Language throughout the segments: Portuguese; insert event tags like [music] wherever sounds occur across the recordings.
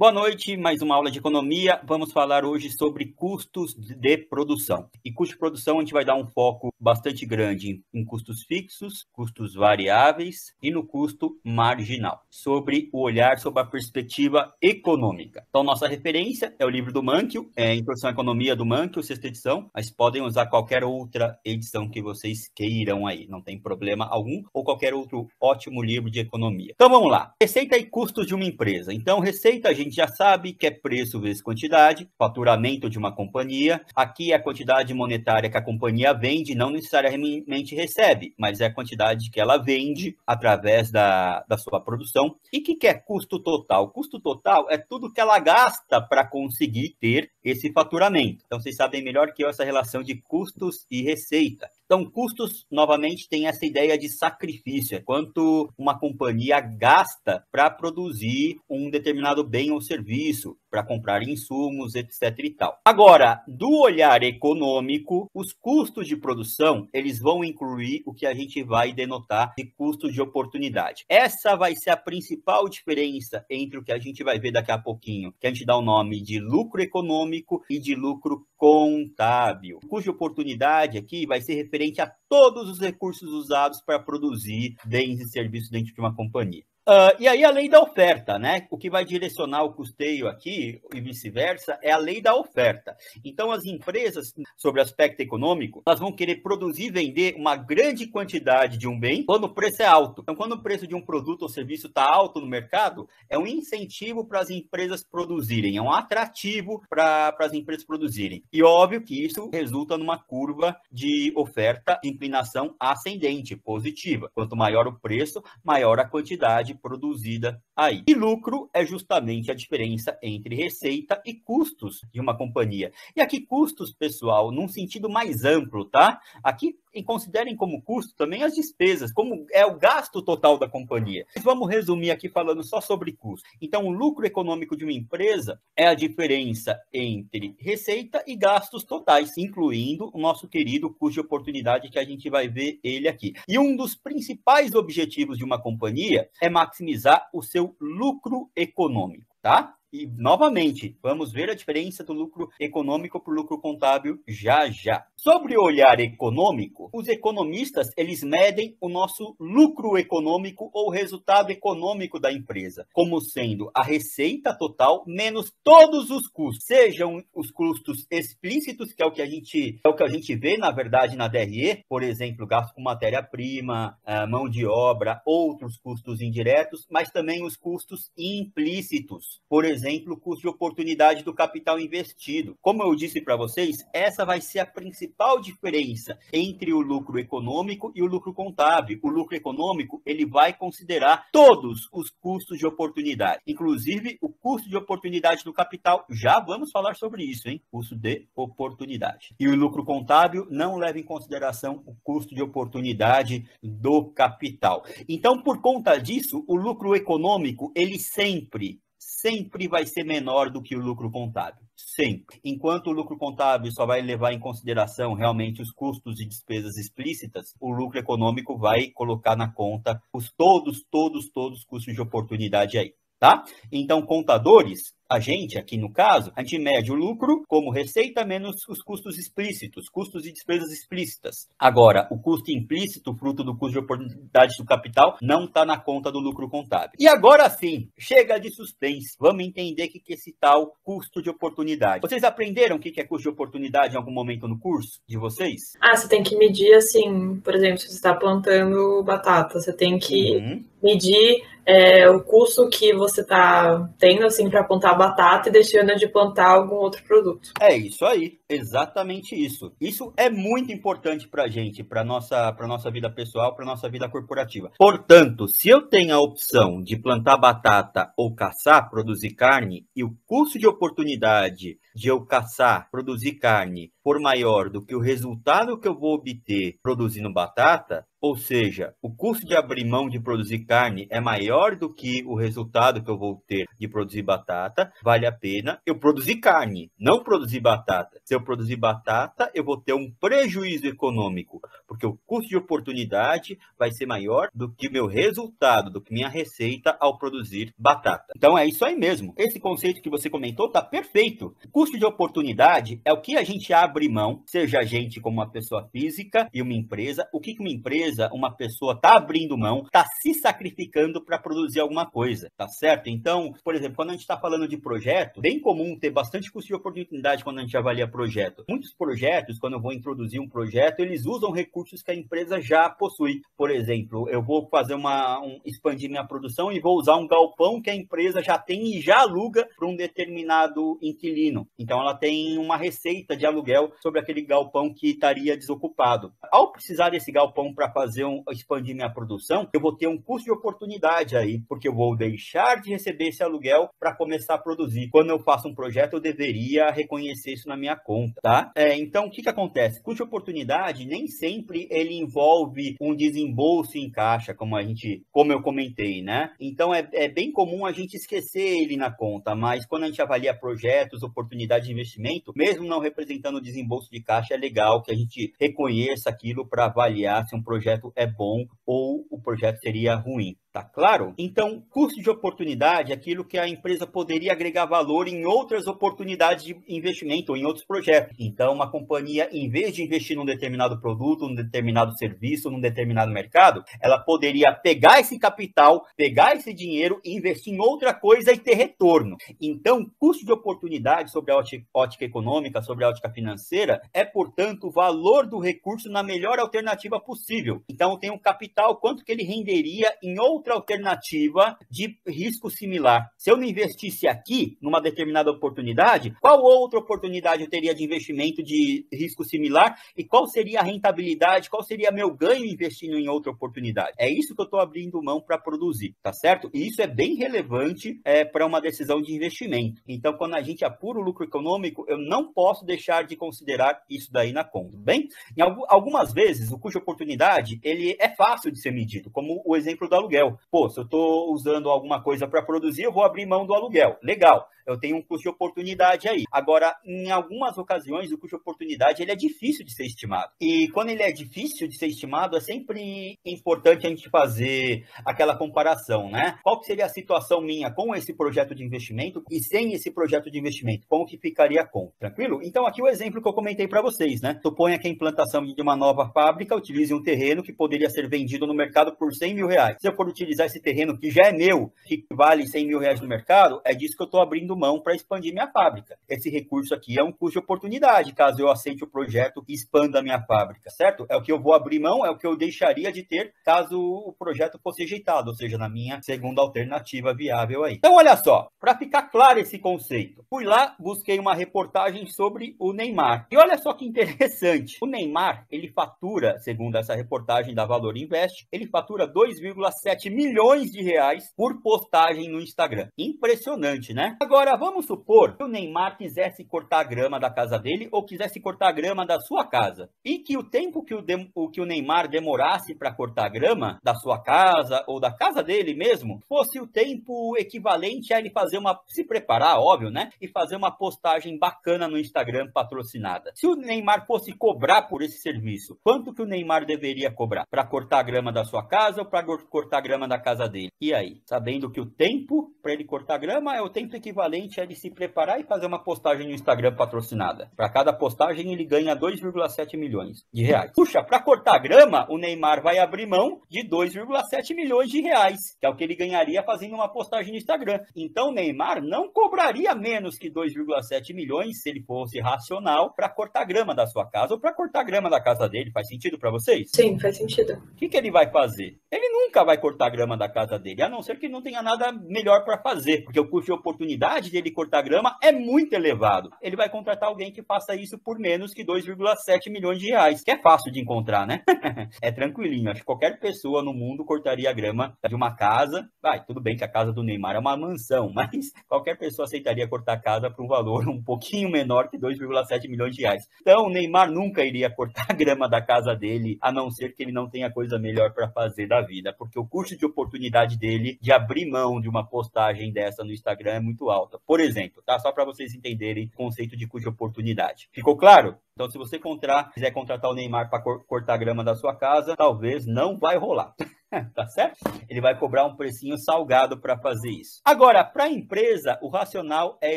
Boa noite, mais uma aula de economia. Vamos falar hoje sobre custos de produção. E custo de produção a gente vai dar um foco bastante grande em custos fixos, custos variáveis e no custo marginal, sobre o olhar sobre a perspectiva econômica. Então, nossa referência é o livro do Mankiw, é Introdução à Economia do Mankiw, sexta edição, mas podem usar qualquer outra edição que vocês queiram aí, não tem problema algum, ou qualquer outro ótimo livro de economia. Então, vamos lá. Receita e custos de uma empresa. Então, receita a gente gente já sabe que é preço vezes quantidade, faturamento de uma companhia. Aqui é a quantidade monetária que a companhia vende, não necessariamente recebe, mas é a quantidade que ela vende através da, da sua produção. E o que, que é custo total? Custo total é tudo que ela gasta para conseguir ter esse faturamento. Então, vocês sabem melhor que eu essa relação de custos e receita. Então, custos, novamente, tem essa ideia de sacrifício, é quanto uma companhia gasta para produzir um determinado bem ou serviço, para comprar insumos, etc e tal. Agora, do olhar econômico, os custos de produção, eles vão incluir o que a gente vai denotar de custo de oportunidade. Essa vai ser a principal diferença entre o que a gente vai ver daqui a pouquinho, que a gente dá o nome de lucro econômico e de lucro contábil. O custo de oportunidade aqui vai ser referente referente a todos os recursos usados para produzir bens e serviços dentro de uma companhia. Uh, e aí a lei da oferta, né? O que vai direcionar o custeio aqui e vice-versa é a lei da oferta. Então as empresas, sobre aspecto econômico, elas vão querer produzir e vender uma grande quantidade de um bem quando o preço é alto. Então quando o preço de um produto ou serviço está alto no mercado, é um incentivo para as empresas produzirem, é um atrativo para as empresas produzirem. E óbvio que isso resulta numa curva de oferta de inclinação ascendente, positiva. Quanto maior o preço, maior a quantidade produzida aí. E lucro é justamente a diferença entre receita e custos de uma companhia. E aqui custos, pessoal, num sentido mais amplo, tá? Aqui e considerem como custo também as despesas, como é o gasto total da companhia. Vamos resumir aqui falando só sobre custo. Então, o lucro econômico de uma empresa é a diferença entre receita e gastos totais, incluindo o nosso querido custo de oportunidade que a gente vai ver ele aqui. E um dos principais objetivos de uma companhia é maximizar o seu lucro econômico, tá? E, novamente, vamos ver a diferença do lucro econômico para o lucro contábil já já. Sobre o olhar econômico, os economistas, eles medem o nosso lucro econômico ou resultado econômico da empresa, como sendo a receita total menos todos os custos, sejam os custos explícitos, que é o que a gente, é o que a gente vê, na verdade, na DRE, por exemplo, gasto com matéria-prima, ah, mão de obra, outros custos indiretos, mas também os custos implícitos, por exemplo, exemplo, o custo de oportunidade do capital investido. Como eu disse para vocês, essa vai ser a principal diferença entre o lucro econômico e o lucro contábil. O lucro econômico, ele vai considerar todos os custos de oportunidade, inclusive o custo de oportunidade do capital. Já vamos falar sobre isso, hein? Custo de oportunidade. E o lucro contábil não leva em consideração o custo de oportunidade do capital. Então, por conta disso, o lucro econômico, ele sempre sempre vai ser menor do que o lucro contábil. Sempre. Enquanto o lucro contábil só vai levar em consideração realmente os custos e despesas explícitas, o lucro econômico vai colocar na conta os todos, todos, todos custos de oportunidade aí, tá? Então, contadores, a gente, aqui no caso, a gente mede o lucro como receita menos os custos explícitos, custos e despesas explícitas. Agora, o custo implícito, fruto do custo de oportunidade do capital, não está na conta do lucro contábil. E agora sim, chega de suspense. Vamos entender o que, que é esse tal custo de oportunidade. Vocês aprenderam o que, que é custo de oportunidade em algum momento no curso de vocês? Ah, você tem que medir assim, por exemplo, se você está plantando batata, você tem que uhum medir é, o custo que você está tendo assim para plantar batata e deixando de plantar algum outro produto. É isso aí. Exatamente isso. Isso é muito importante para a gente, para nossa, para nossa vida pessoal, para nossa vida corporativa. Portanto, se eu tenho a opção de plantar batata ou caçar, produzir carne, e o custo de oportunidade de eu caçar, produzir carne, for maior do que o resultado que eu vou obter produzindo batata, ou seja, o custo de abrir mão de produzir carne é maior do que o resultado que eu vou ter de produzir batata, vale a pena eu produzir carne, não produzir batata. Se eu eu produzir batata, eu vou ter um prejuízo econômico, porque o custo de oportunidade vai ser maior do que meu resultado, do que minha receita ao produzir batata. Então é isso aí mesmo. Esse conceito que você comentou está perfeito. Custo de oportunidade é o que a gente abre mão, seja a gente como uma pessoa física e uma empresa, o que uma empresa, uma pessoa está abrindo mão, está se sacrificando para produzir alguma coisa, tá certo? Então, por exemplo, quando a gente está falando de projeto, bem comum ter bastante custo de oportunidade quando a gente avalia projeto projeto. Muitos projetos, quando eu vou introduzir um projeto, eles usam recursos que a empresa já possui. Por exemplo, eu vou fazer uma um, expandir minha produção e vou usar um galpão que a empresa já tem e já aluga para um determinado inquilino. Então ela tem uma receita de aluguel sobre aquele galpão que estaria desocupado. Ao precisar desse galpão para fazer um, expandir minha produção, eu vou ter um custo de oportunidade aí, porque eu vou deixar de receber esse aluguel para começar a produzir. Quando eu faço um projeto, eu deveria reconhecer isso na minha conta tá? É, então, o que, que acontece? Curte de oportunidade nem sempre ele envolve um desembolso em caixa, como a gente, como eu comentei, né? Então, é, é bem comum a gente esquecer ele na conta, mas quando a gente avalia projetos, oportunidades de investimento, mesmo não representando o desembolso de caixa, é legal que a gente reconheça aquilo para avaliar se um projeto é bom ou o projeto seria ruim. Tá claro? Então, custo de oportunidade é aquilo que a empresa poderia agregar valor em outras oportunidades de investimento ou em outros projetos. Então, uma companhia, em vez de investir num determinado produto, num determinado serviço, num determinado mercado, ela poderia pegar esse capital, pegar esse dinheiro e investir em outra coisa e ter retorno. Então, custo de oportunidade sobre a ótica econômica, sobre a ótica financeira, é, portanto, o valor do recurso na melhor alternativa possível. Então, tem um capital, quanto que ele renderia em outro outra alternativa de risco similar. Se eu não investisse aqui, numa determinada oportunidade, qual outra oportunidade eu teria de investimento de risco similar e qual seria a rentabilidade, qual seria meu ganho investindo em outra oportunidade? É isso que eu estou abrindo mão para produzir, tá certo? E isso é bem relevante é, para uma decisão de investimento. Então, quando a gente apura o lucro econômico, eu não posso deixar de considerar isso daí na conta, tá bem? Em algumas vezes, o custo de oportunidade ele é fácil de ser medido, como o exemplo do aluguel. Pô, se eu estou usando alguma coisa para produzir, eu vou abrir mão do aluguel. Legal, eu tenho um custo de oportunidade aí. Agora, em algumas ocasiões, o custo de oportunidade ele é difícil de ser estimado. E quando ele é difícil de ser estimado, é sempre importante a gente fazer aquela comparação, né? Qual seria a situação minha com esse projeto de investimento e sem esse projeto de investimento? Como que ficaria com? Tranquilo? Então, aqui o exemplo que eu comentei para vocês, né? Suponha que a implantação de uma nova fábrica utilize um terreno que poderia ser vendido no mercado por 100 mil reais. Se eu for utilizar esse terreno que já é meu, que vale 100 mil reais no mercado, é disso que eu estou abrindo mão para expandir minha fábrica. Esse recurso aqui é um custo de oportunidade, caso eu aceite o projeto e expanda a minha fábrica, certo? É o que eu vou abrir mão, é o que eu deixaria de ter caso o projeto fosse rejeitado, ou seja, na minha segunda alternativa viável aí. Então, olha só, para ficar claro esse conceito, fui lá, busquei uma reportagem sobre o Neymar. E olha só que interessante, o Neymar, ele fatura, segundo essa reportagem da Valor Invest, ele fatura 2,7 milhões de reais por postagem no Instagram. Impressionante, né? Agora, vamos supor que o Neymar quisesse cortar a grama da casa dele ou quisesse cortar a grama da sua casa e que o tempo que o, o, que o Neymar demorasse para cortar a grama da sua casa ou da casa dele mesmo fosse o tempo equivalente a ele fazer uma. se preparar, óbvio, né? E fazer uma postagem bacana no Instagram patrocinada. Se o Neymar fosse cobrar por esse serviço, quanto que o Neymar deveria cobrar? Para cortar a grama da sua casa ou para cortar a grama grama da casa dele. E aí? Sabendo que o tempo para ele cortar grama é o tempo equivalente a ele se preparar e fazer uma postagem no Instagram patrocinada. Para cada postagem, ele ganha 2,7 milhões de reais. Puxa, para cortar grama, o Neymar vai abrir mão de 2,7 milhões de reais, que é o que ele ganharia fazendo uma postagem no Instagram. Então, o Neymar não cobraria menos que 2,7 milhões se ele fosse racional para cortar grama da sua casa ou para cortar grama da casa dele. Faz sentido para vocês? Sim, faz sentido. O que, que ele vai fazer? Ele nunca vai cortar a grama da casa dele, a não ser que não tenha nada melhor para fazer, porque o custo de oportunidade dele cortar a grama é muito elevado. Ele vai contratar alguém que faça isso por menos que 2,7 milhões de reais, que é fácil de encontrar, né? [laughs] é tranquilinho, acho que qualquer pessoa no mundo cortaria a grama de uma casa. Vai, tudo bem que a casa do Neymar é uma mansão, [laughs] mas qualquer pessoa aceitaria cortar a casa por um valor um pouquinho menor que 2,7 milhões de reais. Então, o Neymar nunca iria cortar [laughs] a grama da casa dele, a não ser que ele não tenha coisa melhor para fazer da vida, porque o custo de de oportunidade dele de abrir mão de uma postagem dessa no Instagram é muito alta. Por exemplo, tá? Só para vocês entenderem o conceito de cuja de oportunidade. Ficou claro? Então, se você contratar, quiser contratar o Neymar para cortar a grama da sua casa, talvez não vai rolar. [laughs] [laughs] tá certo? Ele vai cobrar um precinho salgado para fazer isso. Agora, para a empresa, o racional é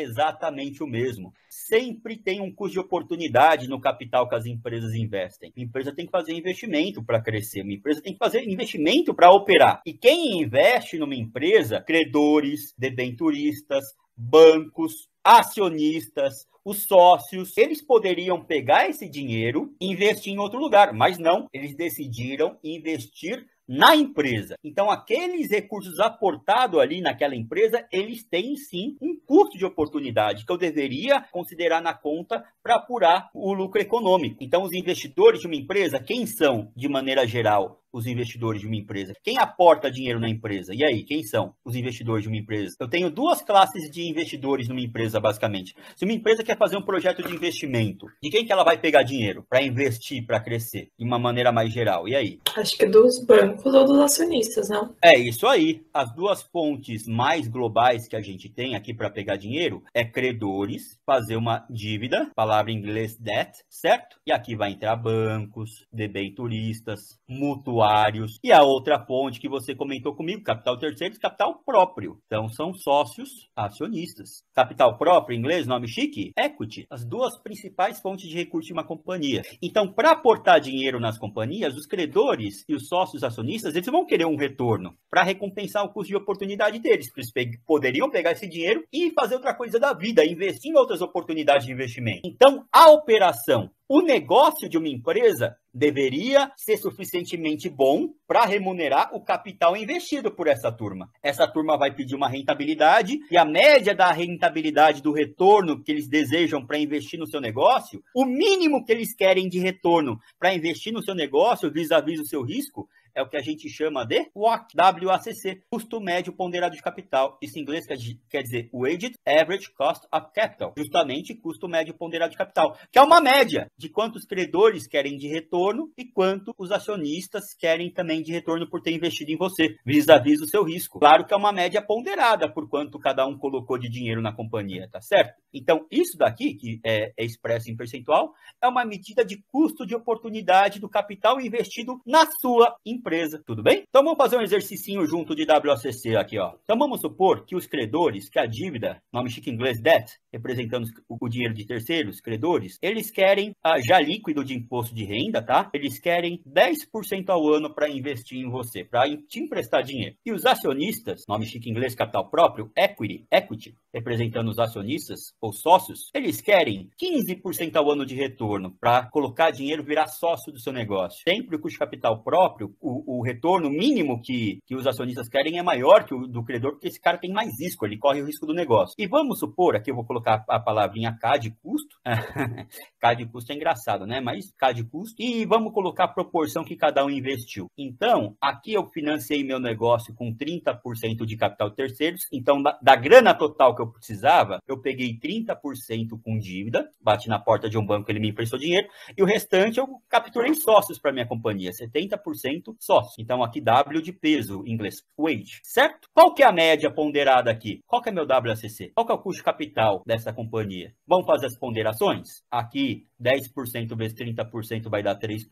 exatamente o mesmo. Sempre tem um custo de oportunidade no capital que as empresas investem. A empresa tem que fazer investimento para crescer, uma empresa tem que fazer investimento para operar. E quem investe numa empresa, credores, debenturistas, bancos, acionistas, os sócios, eles poderiam pegar esse dinheiro e investir em outro lugar, mas não, eles decidiram investir na empresa. Então, aqueles recursos aportados ali naquela empresa, eles têm sim um custo de oportunidade que eu deveria considerar na conta para apurar o lucro econômico. Então, os investidores de uma empresa, quem são, de maneira geral? os investidores de uma empresa? Quem aporta dinheiro na empresa? E aí, quem são os investidores de uma empresa? Eu tenho duas classes de investidores numa empresa, basicamente. Se uma empresa quer fazer um projeto de investimento, de quem que ela vai pegar dinheiro para investir, para crescer, de uma maneira mais geral? E aí? Acho que dos bancos ou dos acionistas, não? É isso aí. As duas fontes mais globais que a gente tem aqui para pegar dinheiro é credores, fazer uma dívida, palavra em inglês debt, certo? E aqui vai entrar bancos, debenturistas, mutuais e a outra fonte que você comentou comigo, capital terceiro, capital próprio. Então, são sócios acionistas. Capital próprio, em inglês, nome chique, equity. As duas principais fontes de recurso de uma companhia. Então, para aportar dinheiro nas companhias, os credores e os sócios acionistas, eles vão querer um retorno para recompensar o custo de oportunidade deles. Eles poderiam pegar esse dinheiro e fazer outra coisa da vida, investir em outras oportunidades de investimento. Então, a operação o negócio de uma empresa deveria ser suficientemente bom para remunerar o capital investido por essa turma. Essa turma vai pedir uma rentabilidade e a média da rentabilidade do retorno que eles desejam para investir no seu negócio, o mínimo que eles querem de retorno para investir no seu negócio vis-à-vis -vis o seu risco, é o que a gente chama de WACC, custo médio ponderado de capital. Isso em inglês quer dizer Weighted Average Cost of Capital, justamente custo médio ponderado de capital, que é uma média de quantos credores querem de retorno e quanto os acionistas querem também de retorno por ter investido em você, vis-à-vis -vis o seu risco. Claro que é uma média ponderada por quanto cada um colocou de dinheiro na companhia, tá certo? Então, isso daqui, que é, é expresso em percentual, é uma medida de custo de oportunidade do capital investido na sua empresa empresa, tudo bem? Então vamos fazer um exercício junto de WACC aqui, ó. Então vamos supor que os credores, que a dívida, nome chique inglês debt, representando o dinheiro de terceiros, credores, eles querem ah, já líquido de imposto de renda, tá? Eles querem 10% ao ano para investir em você, para te emprestar dinheiro. E os acionistas, nome chique inglês capital próprio, equity, equity, representando os acionistas ou sócios, eles querem 15% ao ano de retorno para colocar dinheiro virar sócio do seu negócio. Sempre o custo capital próprio, o o, retorno mínimo que, que os acionistas querem é maior que o do credor, porque esse cara tem mais risco, ele corre o risco do negócio. E vamos supor, aqui eu vou colocar a palavrinha K de custo, [laughs] K de custo é engraçado, né? Mas K de custo, e vamos colocar a proporção que cada um investiu. Então, aqui eu financei meu negócio com 30% de capital terceiros, então da, da grana total que eu precisava, eu peguei 30% com dívida, bati na porta de um banco, ele me emprestou dinheiro, e o restante eu capturei sócios para minha companhia, 70% só. Então aqui W de peso, em inglês weight, certo? Qual que é a média ponderada aqui? Qual que é meu WACC? Qual que é o custo capital dessa companhia? Vamos fazer as ponderações? Aqui 10% vezes 30% vai dar 3%.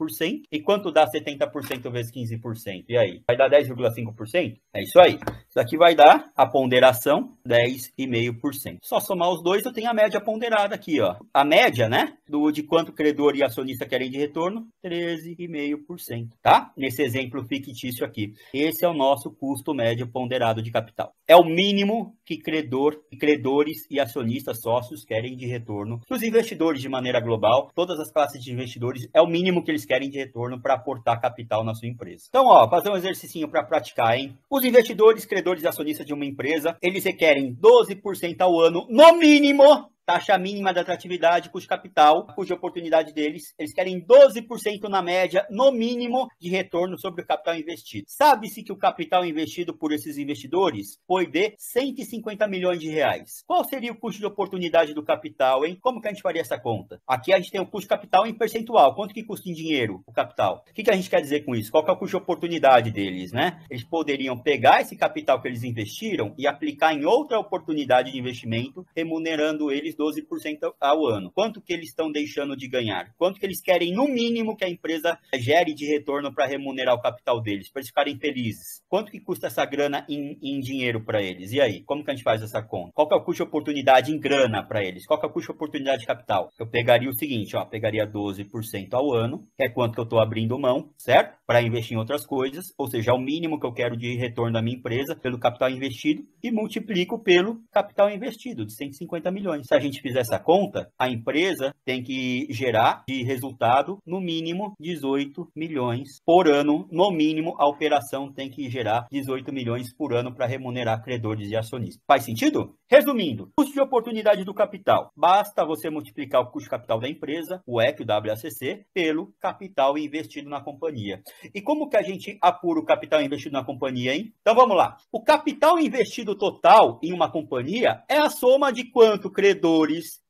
E quanto dá 70% vezes 15%? E aí? Vai dar 10,5%? É isso aí. Isso aqui vai dar a ponderação 10,5%. Só somar os dois, eu tenho a média ponderada aqui, ó. A média, né? do, de quanto credor e acionista querem de retorno? 13,5%, tá? Nesse exemplo fictício aqui. Esse é o nosso custo médio ponderado de capital. É o mínimo que credor, credores e acionistas sócios querem de retorno. Os investidores, de maneira global, todas as classes de investidores, é o mínimo que eles querem de retorno para aportar capital na sua empresa. Então, ó, fazer um exercício para praticar, hein? Os investidores, credores e acionistas de uma empresa, eles requerem 12% ao ano, no mínimo, taxa mínima de atratividade, custo capital, custo de oportunidade deles. Eles querem 12% na média, no mínimo, de retorno sobre o capital investido. Sabe-se que o capital investido por esses investidores foi de 150 milhões de reais. Qual seria o custo de oportunidade do capital, hein? Como que a gente faria essa conta? Aqui a gente tem o custo capital em percentual. Quanto que custa em dinheiro o capital? O que, que a gente quer dizer com isso? Qual que é o custo de oportunidade deles, né? Eles poderiam pegar esse capital que eles investiram e aplicar em outra oportunidade de investimento, remunerando eles aqueles 12% ao ano. Quanto que eles estão deixando de ganhar? Quanto que eles querem, no mínimo, que a empresa gere de retorno para remunerar o capital deles, para eles ficarem felizes? Quanto que custa essa grana em, em dinheiro para eles? E aí, como que a gente faz essa conta? Qual que é o custo de oportunidade em grana para eles? Qual que é o custo de oportunidade de capital? Eu pegaria o seguinte, ó, pegaria 12% ao ano, que é quanto que eu estou abrindo mão, certo? Para investir em outras coisas, ou seja, é o mínimo que eu quero de retorno da minha empresa pelo capital investido e multiplico pelo capital investido de 150 milhões. Se a gente fizer essa conta, a empresa tem que gerar de resultado no mínimo 18 milhões por ano. No mínimo, a operação tem que gerar 18 milhões por ano para remunerar credores e acionistas. Faz sentido? Resumindo, custo de oportunidade do capital. Basta você multiplicar o custo de capital da empresa, o EC, o WACC, pelo capital investido na companhia. E como que a gente apura o capital investido na companhia, hein? Então vamos lá. O capital investido total em uma companhia é a soma de quanto credor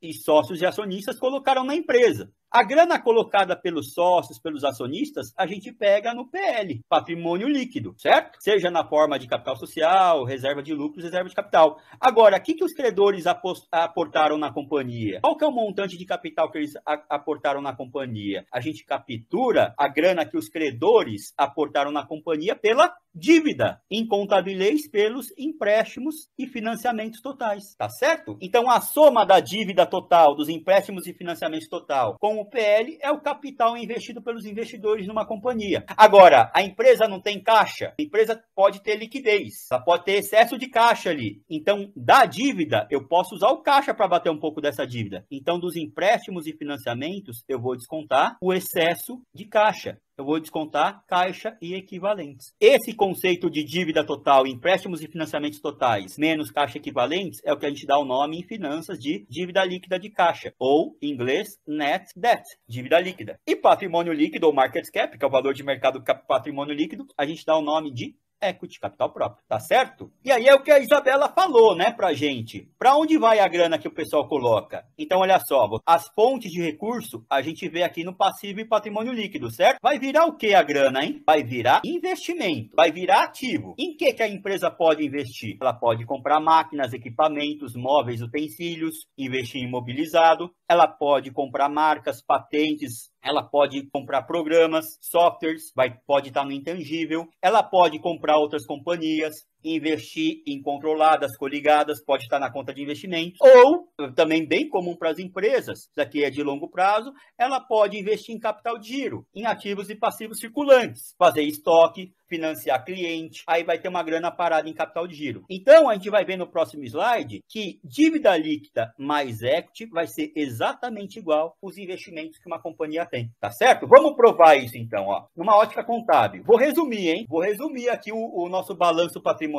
e sócios e acionistas colocaram na empresa. A grana colocada pelos sócios, pelos acionistas, a gente pega no PL, patrimônio líquido, certo? Seja na forma de capital social, reserva de lucros, reserva de capital. Agora, o que, que os credores aportaram na companhia? Qual que é o montante de capital que eles aportaram na companhia? A gente captura a grana que os credores aportaram na companhia pela dívida, incontabilez pelos empréstimos e financiamentos totais, tá certo? Então, a soma da dívida total, dos empréstimos e financiamentos total, com o PL é o capital investido pelos investidores numa companhia. Agora, a empresa não tem caixa, a empresa pode ter liquidez, ela pode ter excesso de caixa ali. Então, da dívida, eu posso usar o caixa para bater um pouco dessa dívida. Então, dos empréstimos e financiamentos, eu vou descontar o excesso de caixa eu vou descontar caixa e equivalentes. Esse conceito de dívida total, empréstimos e financiamentos totais, menos caixa equivalentes, é o que a gente dá o nome em finanças de dívida líquida de caixa, ou em inglês net debt, dívida líquida. E patrimônio líquido ou market cap, que é o valor de mercado patrimônio líquido, a gente dá o nome de equity, capital próprio, tá certo? E aí é o que a Isabela falou, né, pra gente. Pra onde vai a grana que o pessoal coloca? Então, olha só, as fontes de recurso a gente vê aqui no passivo e patrimônio líquido, certo? Vai virar o que a grana, hein? Vai virar investimento, vai virar ativo. Em que, que a empresa pode investir? Ela pode comprar máquinas, equipamentos, móveis, utensílios, investir em imobilizado, ela pode comprar marcas, patentes, ela pode comprar programas, softwares, vai, pode estar no intangível. Ela pode comprar outras companhias investir em controladas, coligadas, pode estar na conta de investimento, ou também bem comum para as empresas, isso aqui é de longo prazo, ela pode investir em capital de giro, em ativos e passivos circulantes, fazer estoque, financiar cliente, aí vai ter uma grana parada em capital de giro. Então, a gente vai ver no próximo slide que dívida líquida mais equity vai ser exatamente igual os investimentos que uma companhia tem, tá certo? Vamos provar isso então, ó, numa ótica contábil. Vou resumir, hein? Vou resumir aqui o, o nosso balanço patrimonial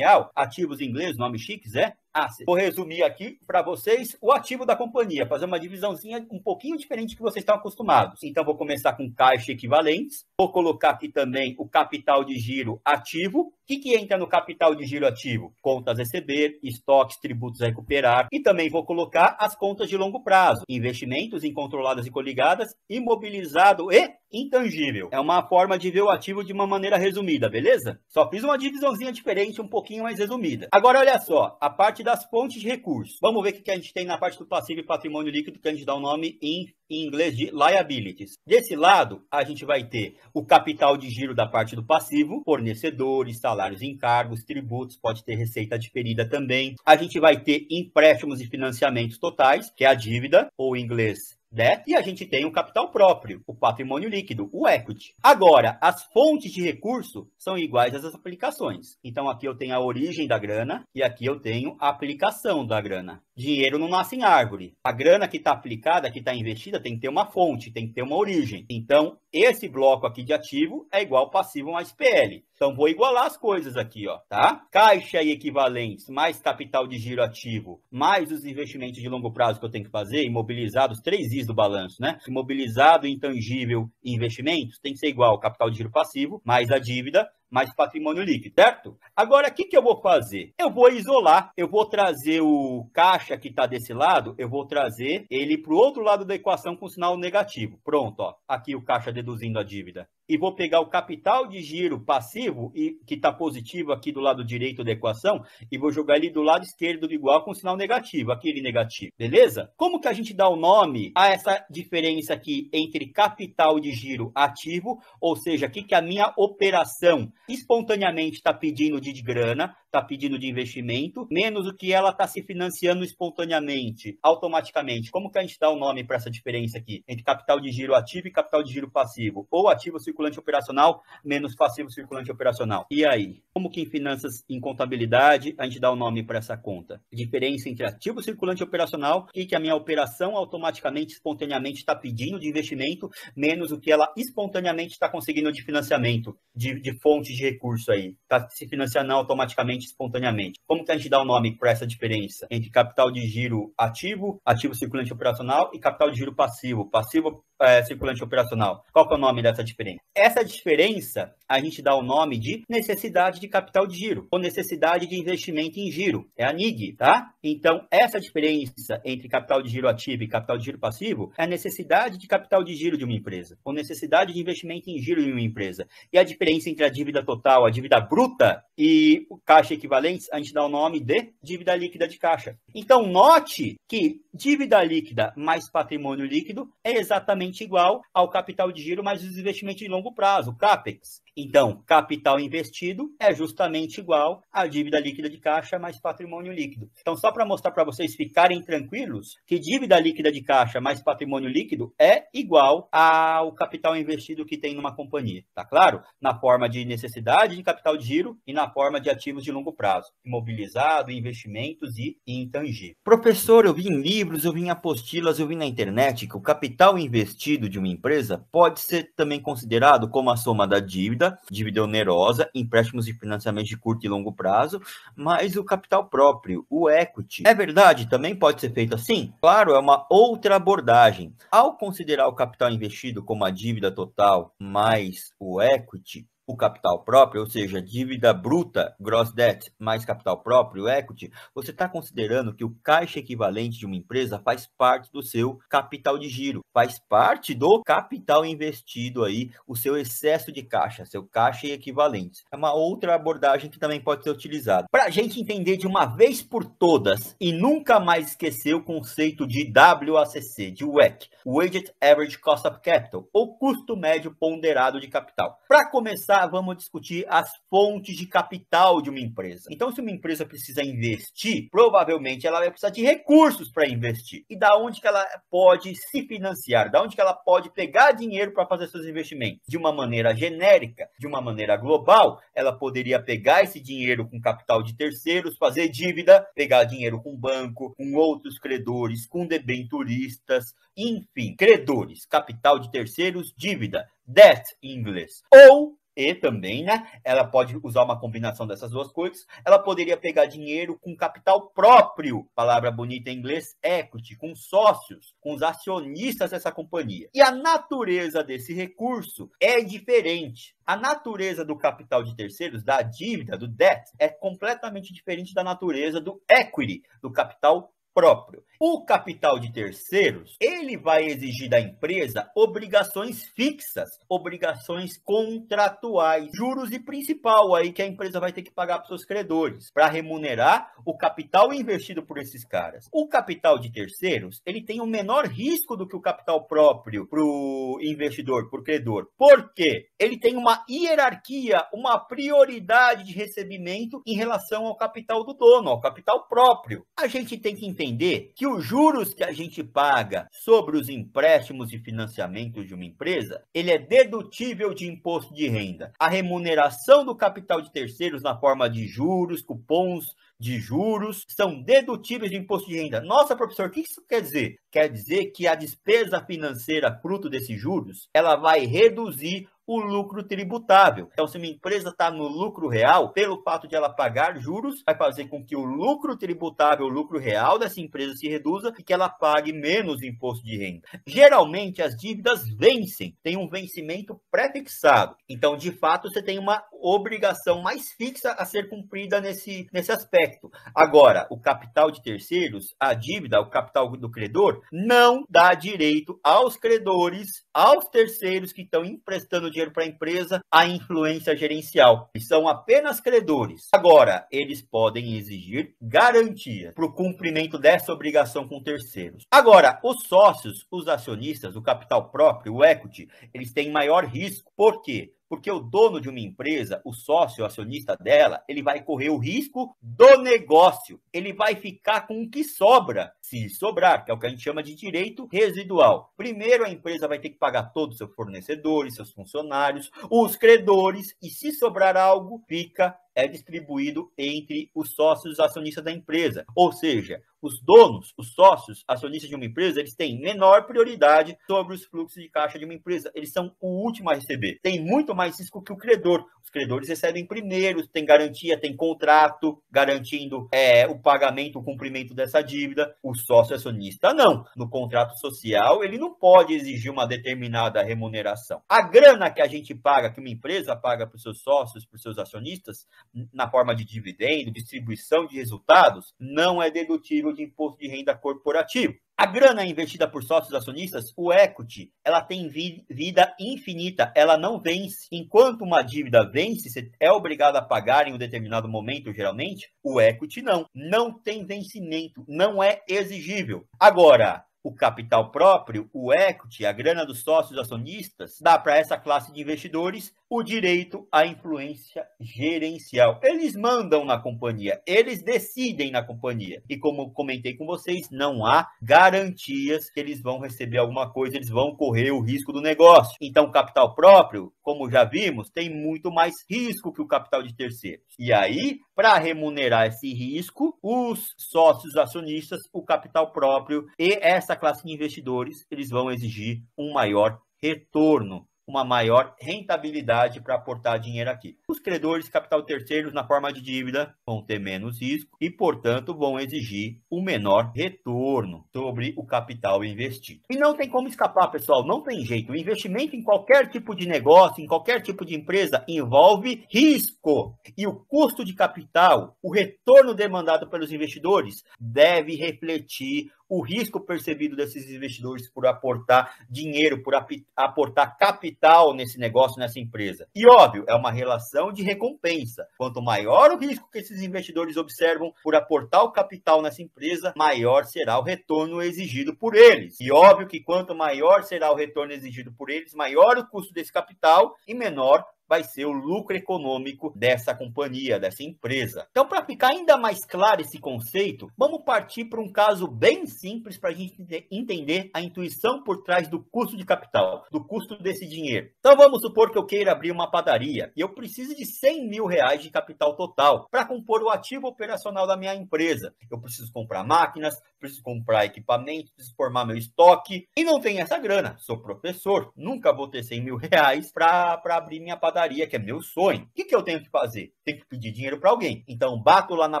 ativos em inglês, nome chiques, é ah, vou resumir aqui para vocês o ativo da companhia, fazer uma divisãozinha um pouquinho diferente do que vocês estão acostumados. Então, vou começar com caixa equivalentes, vou colocar aqui também o capital de giro ativo. O que, que entra no capital de giro ativo? Contas a receber, estoques, tributos a recuperar. E também vou colocar as contas de longo prazo, investimentos em controladas e coligadas, imobilizado e intangível. É uma forma de ver o ativo de uma maneira resumida, beleza? Só fiz uma divisãozinha diferente, um pouquinho mais resumida. Agora, olha só, a parte parte das fontes de recursos. Vamos ver o que a gente tem na parte do passivo e patrimônio líquido, que a gente dá o um nome em, em inglês de liabilities. Desse lado, a gente vai ter o capital de giro da parte do passivo, fornecedores, salários, encargos, tributos, pode ter receita diferida também. A gente vai ter empréstimos e financiamentos totais, que é a dívida, ou em inglês né? E a gente tem o capital próprio, o patrimônio líquido, o equity. Agora, as fontes de recurso são iguais às aplicações. Então, aqui eu tenho a origem da grana e aqui eu tenho a aplicação da grana. Dinheiro não nasce em árvore. A grana que está aplicada, que está investida, tem que ter uma fonte, tem que ter uma origem. Então, esse bloco aqui de ativo é igual passivo mais PL. Então, vou igualar as coisas aqui, ó, tá? Caixa e equivalentes, mais capital de giro ativo, mais os investimentos de longo prazo que eu tenho que fazer, imobilizados, três Is do balanço, né? Imobilizado, intangível e investimentos tem que ser igual capital de giro passivo, mais a dívida, mais patrimônio líquido, certo? Agora, o que, que eu vou fazer? Eu vou isolar, eu vou trazer o caixa que está desse lado, eu vou trazer ele para o outro lado da equação com sinal negativo. Pronto, ó, aqui o caixa deduzindo a dívida e vou pegar o capital de giro passivo, e, que está positivo aqui do lado direito da equação, e vou jogar ele do lado esquerdo do igual com sinal negativo, aquele negativo, beleza? Como que a gente dá o nome a essa diferença aqui entre capital de giro ativo, ou seja, aqui que a minha operação espontaneamente está pedindo de grana, está pedindo de investimento, menos o que ela está se financiando espontaneamente, automaticamente. Como que a gente dá o um nome para essa diferença aqui entre capital de giro ativo e capital de giro passivo? Ou ativo circulante operacional menos passivo circulante operacional. E aí? Como que em finanças em contabilidade a gente dá o um nome para essa conta? Diferença entre ativo circulante operacional e que a minha operação automaticamente, espontaneamente está pedindo de investimento, menos o que ela espontaneamente está conseguindo de financiamento, de, de fonte de recurso aí. Está se financiando automaticamente espontaneamente. Como que a gente dá o um nome para essa diferença entre capital de giro ativo, ativo circulante operacional e capital de giro passivo, passivo é, circulante operacional? Qual que é o nome dessa diferença? Essa diferença a gente dá o nome de necessidade de capital de giro ou necessidade de investimento em giro. É a NIG, tá? Então, essa diferença entre capital de giro ativo e capital de giro passivo é a necessidade de capital de giro de uma empresa ou necessidade de investimento em giro de uma empresa. E a diferença entre a dívida total, a dívida bruta e o caixa equivalente, a gente dá o nome de dívida líquida de caixa. Então, note que dívida líquida mais patrimônio líquido é exatamente igual ao capital de giro mais os investimentos de longo prazo, CAPEX. Então, capital investido é justamente igual à dívida líquida de caixa mais patrimônio líquido. Então, só para mostrar para vocês ficarem tranquilos, que dívida líquida de caixa mais patrimônio líquido é igual ao capital investido que tem numa companhia, tá claro? Na forma de necessidade de capital de giro e na forma de ativos de longo prazo, imobilizado, investimentos e intangível. Professor, eu vi em livros, eu vi em apostilas, eu vi na internet que o capital investido de uma empresa pode ser também considerado como a soma da dívida dívida, dívida onerosa, empréstimos e financiamentos de curto e longo prazo, mas o capital próprio, o equity. É verdade, também pode ser feito assim? Claro, é uma outra abordagem. Ao considerar o capital investido como a dívida total mais o equity, o capital próprio, ou seja, dívida bruta, gross debt, mais capital próprio, equity, você está considerando que o caixa equivalente de uma empresa faz parte do seu capital de giro, faz parte do capital investido aí, o seu excesso de caixa, seu caixa e equivalentes. É uma outra abordagem que também pode ser utilizada. Para a gente entender de uma vez por todas e nunca mais esquecer o conceito de WACC, de WACC, Weighted Average Cost of Capital, ou custo médio ponderado de capital. Para começar vamos discutir as fontes de capital de uma empresa. Então, se uma empresa precisa investir, provavelmente ela vai precisar de recursos para investir. E da onde que ela pode se financiar? Da onde que ela pode pegar dinheiro para fazer seus investimentos? De uma maneira genérica, de uma maneira global, ela poderia pegar esse dinheiro com capital de terceiros, fazer dívida, pegar dinheiro com banco, com outros credores, com debenturistas, enfim, credores, capital de terceiros, dívida, debt em inglês. Ou e também, né? Ela pode usar uma combinação dessas duas coisas. Ela poderia pegar dinheiro com capital próprio, palavra bonita em inglês, equity, com sócios, com os acionistas dessa companhia. E a natureza desse recurso é diferente. A natureza do capital de terceiros, da dívida, do debt, é completamente diferente da natureza do equity, do capital próprio. O capital de terceiros, ele vai exigir da empresa obrigações fixas, obrigações contratuais, juros e principal aí que a empresa vai ter que pagar para seus credores, para remunerar o capital investido por esses caras. O capital de terceiros, ele tem o um menor risco do que o capital próprio para o investidor, para o credor. Por quê? Ele tem uma hierarquia, uma prioridade de recebimento em relação ao capital do dono, ao capital próprio. A gente tem que entender entender que os juros que a gente paga sobre os empréstimos e financiamentos de uma empresa, ele é dedutível de imposto de renda. A remuneração do capital de terceiros na forma de juros, cupons, de juros são dedutíveis de imposto de renda. Nossa, professor, o que isso quer dizer? Quer dizer que a despesa financeira fruto desses juros, ela vai reduzir o lucro tributável. Então, se uma empresa está no lucro real, pelo fato de ela pagar juros, vai fazer com que o lucro tributável, o lucro real dessa empresa se reduza e que ela pague menos imposto de renda. Geralmente, as dívidas vencem, tem um vencimento pré-fixado. Então, de fato, você tem uma obrigação mais fixa a ser cumprida nesse, nesse aspecto. Agora, o capital de terceiros, a dívida, o capital do credor, não dá direito aos credores, aos terceiros que estão emprestando dinheiro dinheiro para a empresa a influência gerencial. E são apenas credores. Agora, eles podem exigir garantia para o cumprimento dessa obrigação com terceiros. Agora, os sócios, os acionistas, o capital próprio, o equity, eles têm maior risco. Por quê? Porque o dono de uma empresa, o sócio, o acionista dela, ele vai correr o risco do negócio. Ele vai ficar com o que sobra se sobrar, que é o que a gente chama de direito residual. Primeiro, a empresa vai ter que pagar todos os seus fornecedores, seus funcionários, os credores, e se sobrar algo, fica é distribuído entre os sócios os acionistas da empresa. Ou seja, os donos, os sócios, acionistas de uma empresa, eles têm menor prioridade sobre os fluxos de caixa de uma empresa. Eles são o último a receber. Tem muito mais risco que o credor. Os credores recebem primeiro, tem garantia, tem contrato garantindo é, o pagamento, o cumprimento dessa dívida. Os sócio acionista, não. No contrato social, ele não pode exigir uma determinada remuneração. A grana que a gente paga, que uma empresa paga para os seus sócios, para os seus acionistas, na forma de dividendo, distribuição de resultados, não é dedutível de imposto de renda corporativo. A grana investida por sócios acionistas, o equity, ela tem vida infinita, ela não vence. Enquanto uma dívida vence, você é obrigado a pagar em um determinado momento, geralmente, o equity não. Não tem vencimento, não é exigível. Agora, o capital próprio, o equity, a grana dos sócios acionistas, dá para essa classe de investidores o direito à influência gerencial. Eles mandam na companhia, eles decidem na companhia. E como comentei com vocês, não há garantias que eles vão receber alguma coisa, eles vão correr o risco do negócio. Então, o capital próprio, como já vimos, tem muito mais risco que o capital de terceiros. E aí, para remunerar esse risco, os sócios acionistas, o capital próprio e essa classe de investidores, eles vão exigir um maior retorno, uma maior rentabilidade para aportar dinheiro aqui. Os credores de capital terceiros, na forma de dívida, vão ter menos risco e, portanto, vão exigir um menor retorno sobre o capital investido. E não tem como escapar, pessoal, não tem jeito. O investimento em qualquer tipo de negócio, em qualquer tipo de empresa, envolve risco. E o custo de capital, o retorno demandado pelos investidores, deve refletir o risco percebido desses investidores por aportar dinheiro, por aportar capital nesse negócio, nessa empresa. E óbvio, é uma relação de recompensa. Quanto maior o risco que esses investidores observam por aportar o capital nessa empresa, maior será o retorno exigido por eles. E óbvio que quanto maior será o retorno exigido por eles, maior o custo desse capital e menor vai ser o lucro econômico dessa companhia, dessa empresa. Então, para ficar ainda mais claro esse conceito, vamos partir para um caso bem simples para a gente entender a intuição por trás do custo de capital, do custo desse dinheiro. Então, vamos supor que eu queira abrir uma padaria e eu preciso de 100 mil reais de capital total para compor o ativo operacional da minha empresa. Eu preciso comprar máquinas, preciso comprar equipamentos, preciso formar meu estoque e não tenho essa grana. Sou professor, nunca vou ter 100 mil reais para abrir minha padaria padaria, que é meu sonho. O que, que eu tenho que fazer? Tenho que pedir dinheiro para alguém. Então, bato lá na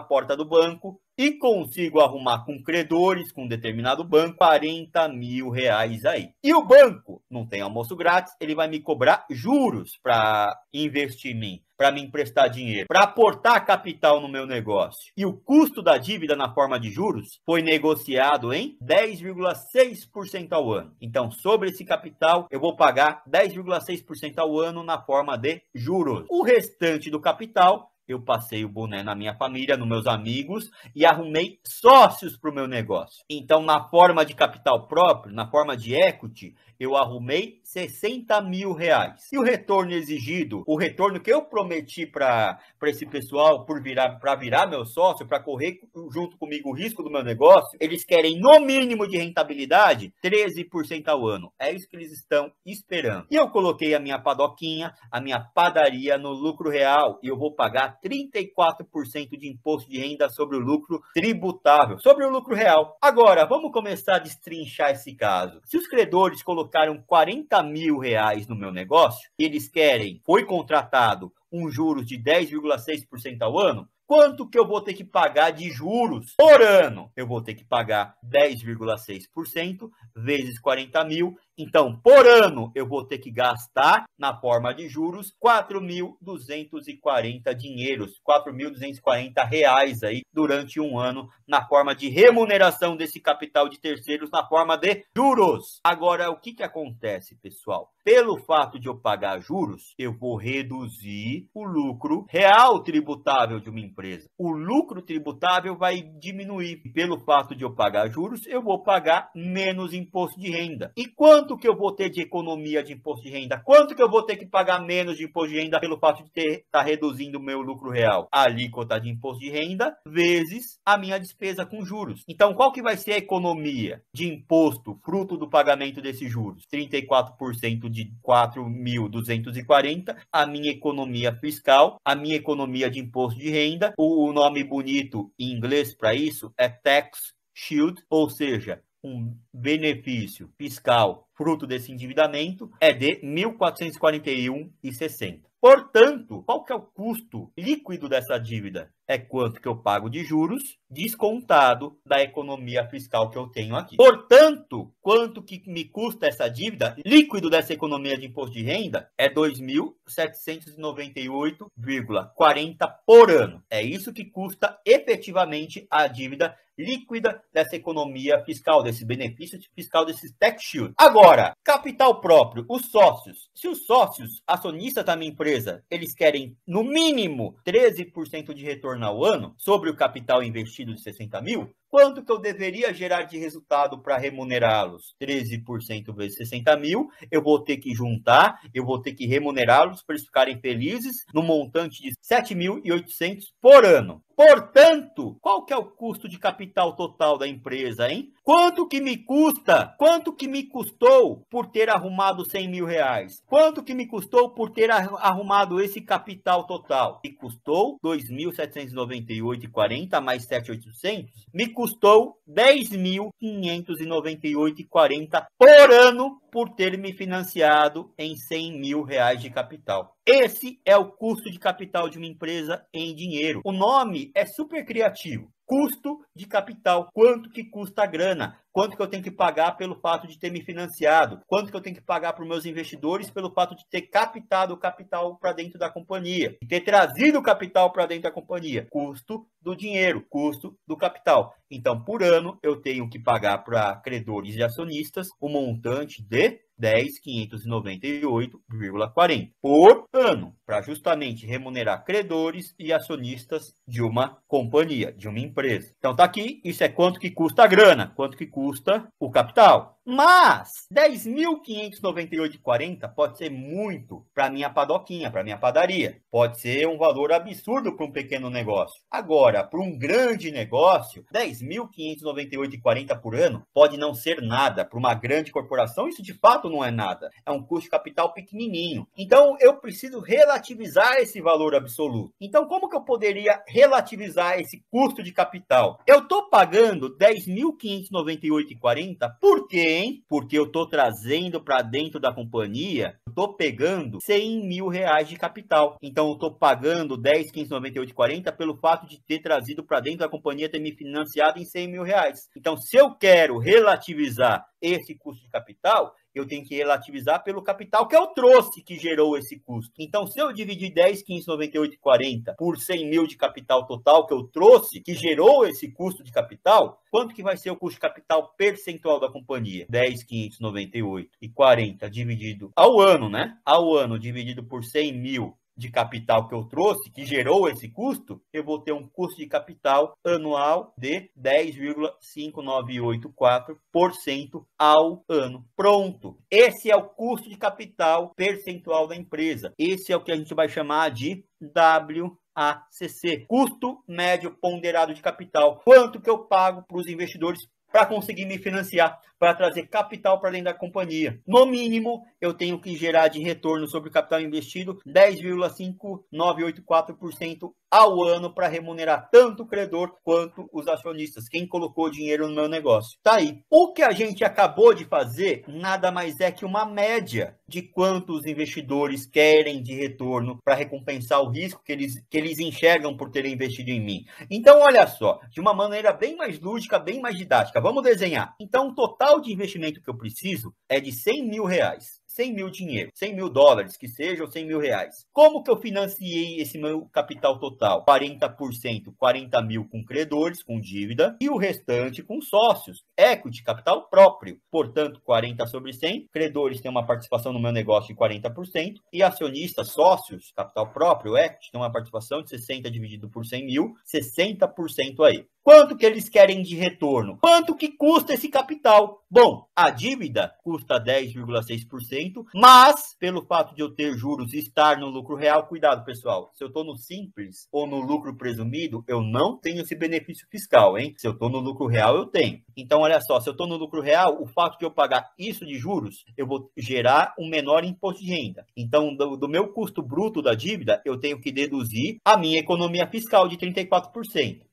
porta do banco, e consigo arrumar com credores, com um determinado banco, 40 mil reais aí. E o banco não tem almoço grátis, ele vai me cobrar juros para investir em mim, para me emprestar dinheiro, para aportar capital no meu negócio. E o custo da dívida na forma de juros foi negociado em 10,6% ao ano. Então, sobre esse capital, eu vou pagar 10,6% ao ano na forma de juros. O restante do capital eu passei o boné na minha família, nos meus amigos e arrumei sócios para o meu negócio. Então, na forma de capital próprio, na forma de equity, eu arrumei 60 mil reais. E o retorno exigido, o retorno que eu prometi para esse pessoal por virar para virar meu sócio, para correr junto comigo o risco do meu negócio, eles querem no mínimo de rentabilidade 13% ao ano. É isso que eles estão esperando. E eu coloquei a minha padoquinha, a minha padaria no lucro real e eu vou pagar 34% de imposto de renda sobre o lucro tributável, sobre o lucro real. Agora, vamos começar a destrinchar esse caso. Se os credores colocarem colocaram 40 mil reais no meu negócio, eles querem, foi contratado um juros de 10,6% ao ano, quanto que eu vou ter que pagar de juros por ano? Eu vou ter que pagar 10,6% vezes 40 mil, então, por ano, eu vou ter que gastar, na forma de juros, 4.240 dinheiros, 4.240 reais aí durante um ano, na forma de remuneração desse capital de terceiros, na forma de juros. Agora, o que, que acontece, pessoal? Pelo fato de eu pagar juros, eu vou reduzir o lucro real tributável de uma empresa. O lucro tributável vai diminuir. Pelo fato de eu pagar juros, eu vou pagar menos imposto de renda. E quanto quanto que eu vou ter de economia de imposto de renda, quanto que eu vou ter que pagar menos de imposto de renda pelo fato de estar tá reduzindo o meu lucro real. A alíquota de imposto de renda vezes a minha despesa com juros. Então, qual que vai ser a economia de imposto fruto do pagamento desses juros? 34% de 4.240, a minha economia fiscal, a minha economia de imposto de renda, o nome bonito em inglês para isso é tax shield, ou seja, um benefício fiscal fruto desse endividamento é de R$ 1.441,60. Portanto, qual que é o custo líquido dessa dívida? é quanto que eu pago de juros descontado da economia fiscal que eu tenho aqui. Portanto, quanto que me custa essa dívida líquido dessa economia de imposto de renda é 2.798,40 por ano. É isso que custa efetivamente a dívida líquida dessa economia fiscal, desse benefício fiscal desses tax shield. Agora, capital próprio, os sócios. Se os sócios, acionistas da minha empresa, eles querem no mínimo 13% de retorno retorno ano sobre o capital investido de 60 mil, Quanto que eu deveria gerar de resultado para remunerá-los? 13% vezes 60 mil. Eu vou ter que juntar, eu vou ter que remunerá-los para eles ficarem felizes no montante de 7.800 por ano. Portanto, qual que é o custo de capital total da empresa, hein? Quanto que me custa? Quanto que me custou por ter arrumado 100 mil reais? Quanto que me custou por ter arrumado esse capital total? Me custou 2.798,40 mais 7.800? Me custou custou 10.598,40 por ano por ter me financiado em 100 mil reais de capital. Esse é o custo de capital de uma empresa em dinheiro. O nome é super criativo custo de capital, quanto que custa a grana, quanto que eu tenho que pagar pelo fato de ter me financiado, quanto que eu tenho que pagar para os meus investidores pelo fato de ter captado o capital para dentro da companhia, ter trazido o capital para dentro da companhia, custo do dinheiro, custo do capital. Então, por ano, eu tenho que pagar para credores e acionistas o um montante de 10.598,40 por ano, para justamente remunerar credores e acionistas de uma companhia, de uma empresa. Então tá aqui, isso é quanto que custa a grana, quanto que custa o capital. Mas 10.598,40 pode ser muito para minha padoquinha, para minha padaria. Pode ser um valor absurdo para um pequeno negócio. Agora, para um grande negócio, 10.598,40 por ano pode não ser nada. Para uma grande corporação, isso de fato não é nada. É um custo de capital pequenininho. Então, eu preciso relativizar esse valor absoluto. Então, como que eu poderia relativizar esse custo de capital? Eu estou pagando 10.598,40 porque porém, porque eu estou trazendo para dentro da companhia, estou pegando 100 mil reais de capital. Então, eu estou pagando 10, 15, 98, 40 pelo fato de ter trazido para dentro da companhia, ter me financiado em 100 mil reais. Então, se eu quero relativizar esse custo de capital, eu tenho que relativizar pelo capital que eu trouxe que gerou esse custo. Então, se eu dividir 10, 15, 98, 40 por 100 mil de capital total que eu trouxe, que gerou esse custo de capital, quanto que vai ser o custo de capital percentual da companhia? 10, 598 e 40 dividido ao ano, né? Ao ano dividido por 100 mil de capital que eu trouxe, que gerou esse custo, eu vou ter um custo de capital anual de 10,5984% ao ano. Pronto. Esse é o custo de capital percentual da empresa. Esse é o que a gente vai chamar de W ACC, custo médio ponderado de capital. Quanto que eu pago para os investidores para conseguir me financiar? para trazer capital para dentro da companhia. No mínimo, eu tenho que gerar de retorno sobre o capital investido 10,5984% ao ano para remunerar tanto o credor quanto os acionistas, quem colocou dinheiro no meu negócio. Tá aí. O que a gente acabou de fazer nada mais é que uma média de quanto os investidores querem de retorno para recompensar o risco que eles, que eles enxergam por terem investido em mim. Então, olha só, de uma maneira bem mais lúdica, bem mais didática, vamos desenhar. Então, total total de investimento que eu preciso é de 100 mil reais. 100 mil dinheiro, 100 mil dólares, que seja, ou 100 mil reais. Como que eu financiei esse meu capital total? 40%, 40 mil com credores, com dívida, e o restante com sócios, equity, capital próprio. Portanto, 40 sobre 100, credores têm uma participação no meu negócio de 40%, e acionistas, sócios, capital próprio, equity, têm uma participação de 60 dividido por 100 mil, 60% aí. Quanto que eles querem de retorno? Quanto que custa esse capital? Bom, a dívida custa 10,6%, mas pelo fato de eu ter juros e estar no lucro real, cuidado, pessoal. Se eu estou no simples ou no lucro presumido, eu não tenho esse benefício fiscal, hein? Se eu estou no lucro real, eu tenho. Então, olha só, se eu estou no lucro real, o fato de eu pagar isso de juros, eu vou gerar um menor imposto de renda. Então, do, do meu custo bruto da dívida, eu tenho que deduzir a minha economia fiscal de 34%.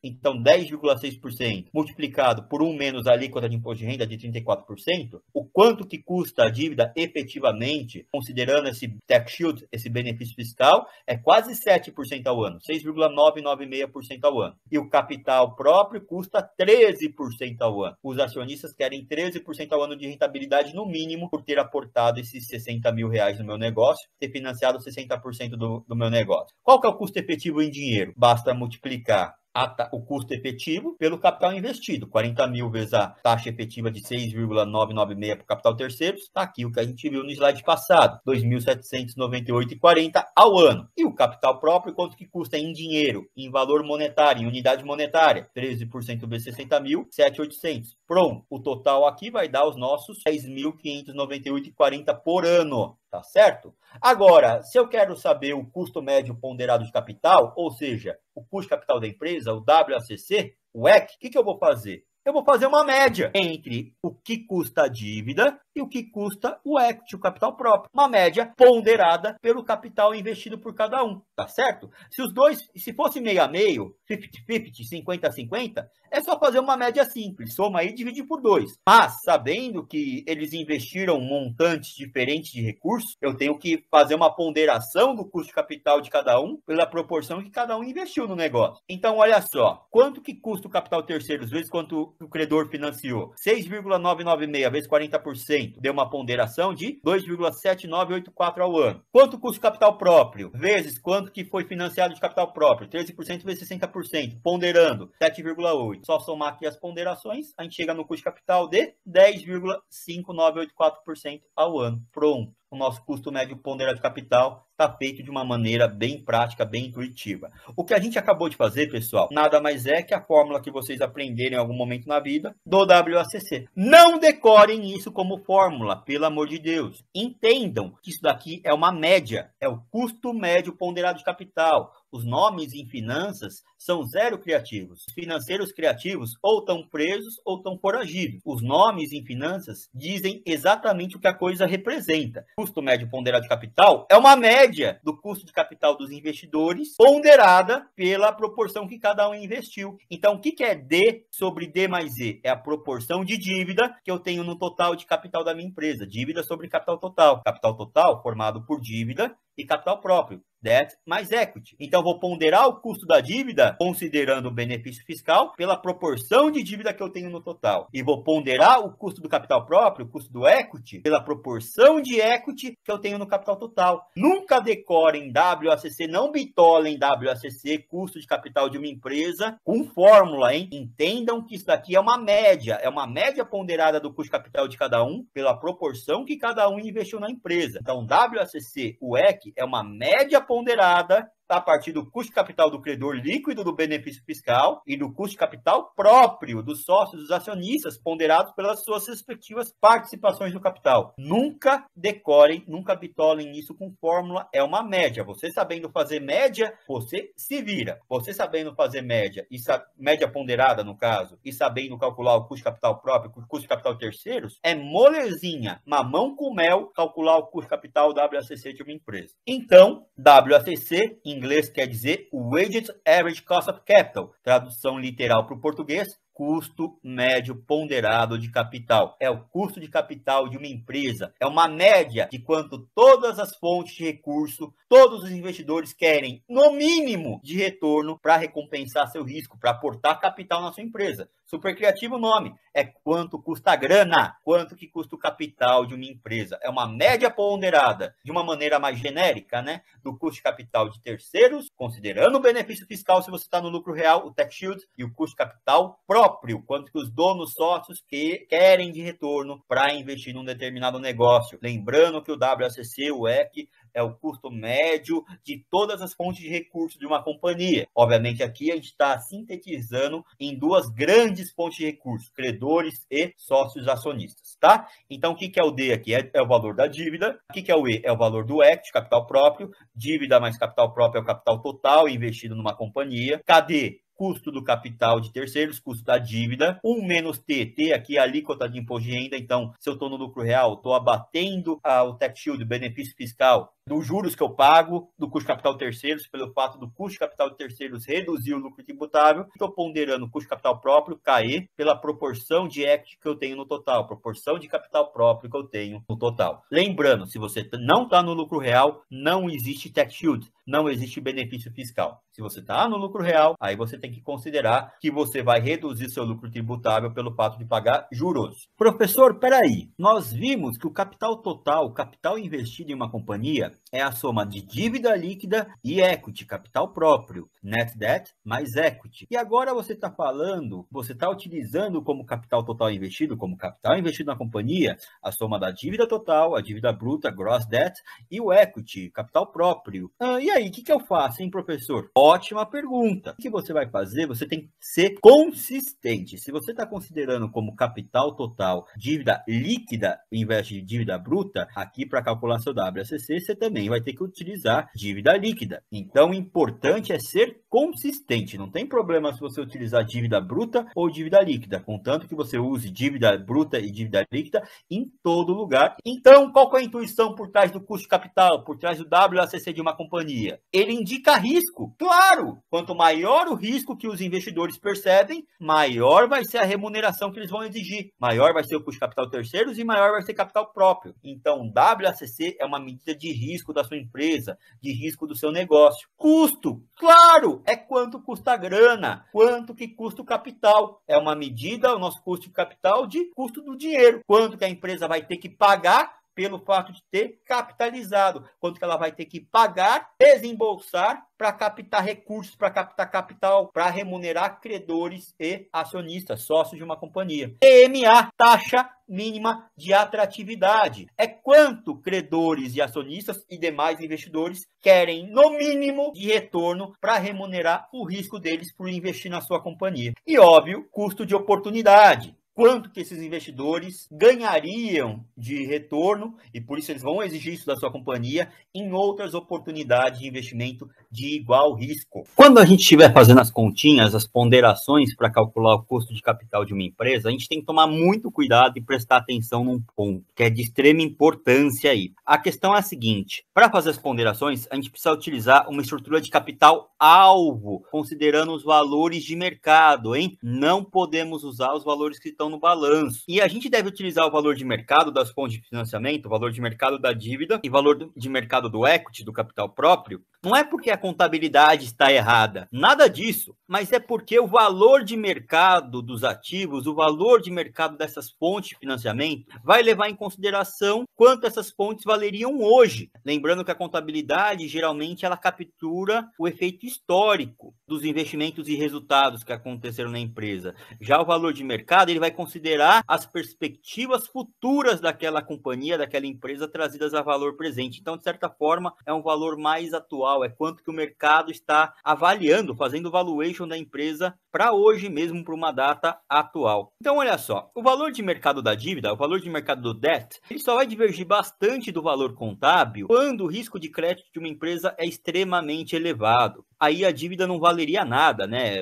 Então, 10 3,6% multiplicado por um menos a alíquota de imposto de renda de 34%, o quanto que custa a dívida efetivamente, considerando esse tax shield, esse benefício fiscal, é quase 7% ao ano, 6,996% ao ano. E o capital próprio custa 13% ao ano. Os acionistas querem 13% ao ano de rentabilidade, no mínimo, por ter aportado esses 60 mil reais no meu negócio, ter financiado 60% do, do meu negócio. Qual que é o custo efetivo em dinheiro? Basta multiplicar a, o custo efetivo pelo capital investido. 40 mil vezes a taxa efetiva de 6,996 para o capital terceiro, está aqui o que a gente viu no slide passado, 2.798,40 ao ano. E o capital próprio, quanto que custa em dinheiro, em valor monetário, em unidade monetária? 13% vezes 60 mil, 7,800. Pronto, o total aqui vai dar os nossos 10.598,40 por ano tá certo? Agora, se eu quero saber o custo médio ponderado de capital, ou seja, o custo de capital da empresa, o WACC, o EC, o que, que eu vou fazer? eu vou fazer uma média entre o que custa a dívida e o que custa o equity, o capital próprio. Uma média ponderada pelo capital investido por cada um, tá certo? Se os dois, se fosse meio a meio, 50-50, 50-50, é só fazer uma média simples, soma aí e divide por dois. Mas, sabendo que eles investiram montantes diferentes de recursos, eu tenho que fazer uma ponderação do custo de capital de cada um pela proporção que cada um investiu no negócio. Então, olha só, quanto que custa o capital terceiros vezes quanto o credor financiou. 6,996 vezes 40% deu uma ponderação de 2,7984 ao ano. Quanto custa o capital próprio? Vezes quanto que foi financiado de capital próprio? 13% vezes 60%, ponderando 7,8. Só somar aqui as ponderações, a gente chega no custo de capital de 10,5984% ao ano. Pronto. O nosso custo médio ponderado de capital está feito de uma maneira bem prática, bem intuitiva. O que a gente acabou de fazer, pessoal, nada mais é que a fórmula que vocês aprenderem em algum momento na vida do WACC. Não decorem isso como fórmula, pelo amor de Deus. Entendam que isso daqui é uma média, é o custo médio ponderado de capital. Os nomes em finanças são zero criativos. Os financeiros criativos ou estão presos ou estão foragidos. Os nomes em finanças dizem exatamente o que a coisa representa. Custo médio ponderado de capital é uma média média do custo de capital dos investidores, ponderada pela proporção que cada um investiu. Então, o que, é D sobre D mais E? É a proporção de dívida que eu tenho no total de capital da minha empresa, dívida sobre capital total. Capital total formado por dívida e capital próprio, debt mais equity. Então, vou ponderar o custo da dívida, considerando o benefício fiscal, pela proporção de dívida que eu tenho no total. E vou ponderar o custo do capital próprio, o custo do equity, pela proporção de equity que eu tenho no capital total. Nunca decorem WACC, não bitolem WACC, custo de capital de uma empresa, com fórmula, hein? Entendam que isso daqui é uma média, é uma média ponderada do custo de capital de cada um, pela proporção que cada um investiu na empresa. Então, WACC, o EC, é uma média ponderada a partir do custo capital do credor líquido do benefício fiscal e do custo capital próprio dos sócios dos acionistas, ponderados pelas suas respectivas participações no capital. Nunca decorem, nunca bitolem isso com fórmula, é uma média. Você sabendo fazer média, você se vira. Você sabendo fazer média, e média ponderada no caso, e sabendo calcular o custo capital próprio, o custo capital terceiros, é molezinha, mamão com mel, calcular o custo capital WACC de uma empresa. Então, WACC em inglês quer dizer Weighted Average Cost of Capital, tradução literal para o português, custo médio ponderado de capital. É o custo de capital de uma empresa. É uma média de quanto todas as fontes de recurso, todos os investidores querem, no mínimo, de retorno para recompensar seu risco, para aportar capital na sua empresa. Super criativo o nome. É quanto custa a grana, quanto que custa o capital de uma empresa. É uma média ponderada, de uma maneira mais genérica, né? Do custo de capital de terceiros, considerando o benefício fiscal se você está no lucro real, o tax shield, e o custo de capital próprio, quanto que os donos sócios que querem de retorno para investir num determinado negócio. Lembrando que o WACC o EC, é o custo médio de todas as fontes de recursos de uma companhia. Obviamente, aqui a gente está sintetizando em duas grandes fontes de recursos, credores e sócios acionistas, tá? Então, o que, que é o D aqui? É, é, o valor da dívida. O que, que é o E? É o valor do equity, capital próprio. Dívida mais capital próprio é o capital total investido numa companhia. Cadê? custo do capital de terceiros, custo da dívida, 1 menos T, T aqui é a alíquota de imposto de renda, então se eu estou no lucro real, estou abatendo a, ah, o tax shield, benefício fiscal, dos juros que eu pago, do custo de capital terceiros, pelo fato do custo de capital de terceiros reduzir o lucro tributável, estou ponderando o custo de capital próprio cair pela proporção de equity que eu tenho no total, proporção de capital próprio que eu tenho no total. Lembrando, se você não está no lucro real, não existe tax shield, não existe benefício fiscal. Se você está no lucro real, aí você tem que considerar que você vai reduzir seu lucro tributável pelo fato de pagar juros. Professor, peraí, nós vimos que o capital total, o capital investido em uma companhia, é a soma de dívida líquida e equity, capital próprio, net debt mais equity. E agora você está falando, você está utilizando como capital total investido, como capital investido na companhia, a soma da dívida total, a dívida bruta, gross debt e o equity, capital próprio. Ah, e aí, o que, que eu faço, hein, professor? Ótima pergunta. O que você vai fazer? Você tem que ser consistente. Se você está considerando como capital total dívida líquida em vez de dívida bruta, aqui para calcular seu WACC, você tem também vai ter que utilizar dívida líquida. Então, o importante é ser consistente. Não tem problema se você utilizar dívida bruta ou dívida líquida, contanto que você use dívida bruta e dívida líquida em todo lugar. Então, qual é a intuição por trás do custo capital, por trás do WACC de uma companhia? Ele indica risco. Claro, quanto maior o risco que os investidores percebem, maior vai ser a remuneração que eles vão exigir, maior vai ser o custo capital terceiros e maior vai ser capital próprio. Então, WACC é uma medida de risco risco da sua empresa, de risco do seu negócio. Custo, claro, é quanto custa a grana, quanto que custa o capital. É uma medida, o nosso custo de capital, de custo do dinheiro. Quanto que a empresa vai ter que pagar pelo fato de ter capitalizado, quanto que ela vai ter que pagar, desembolsar para captar recursos, para captar capital, para remunerar credores e acionistas, sócios de uma companhia. TMA, taxa mínima de atratividade. É quanto credores e acionistas e demais investidores querem, no mínimo, de retorno para remunerar o risco deles por investir na sua companhia. E óbvio, custo de oportunidade quanto que esses investidores ganhariam de retorno e por isso eles vão exigir isso da sua companhia em outras oportunidades de investimento de igual risco. Quando a gente estiver fazendo as continhas, as ponderações para calcular o custo de capital de uma empresa, a gente tem que tomar muito cuidado e prestar atenção num ponto que é de extrema importância aí. A questão é a seguinte: para fazer as ponderações, a gente precisa utilizar uma estrutura de capital alvo, considerando os valores de mercado, hein? Não podemos usar os valores que estão no balanço. E a gente deve utilizar o valor de mercado das fontes de financiamento, o valor de mercado da dívida e valor de mercado do equity, do capital próprio. Não é porque a contabilidade está errada, nada disso, mas é porque o valor de mercado dos ativos, o valor de mercado dessas fontes de financiamento, vai levar em consideração quanto essas fontes valeriam hoje. Lembrando que a contabilidade geralmente ela captura o efeito histórico dos investimentos e resultados que aconteceram na empresa. Já o valor de mercado ele vai considerar as perspectivas futuras daquela companhia, daquela empresa trazidas a valor presente. Então, de certa forma, é um valor mais atual, é quanto que o mercado está avaliando, fazendo valuation da empresa para hoje mesmo, para uma data atual. Então, olha só, o valor de mercado da dívida, o valor de mercado do debt, ele só vai divergir bastante do valor contábil quando o risco de crédito de uma empresa é extremamente elevado. Aí a dívida não valeria nada, né?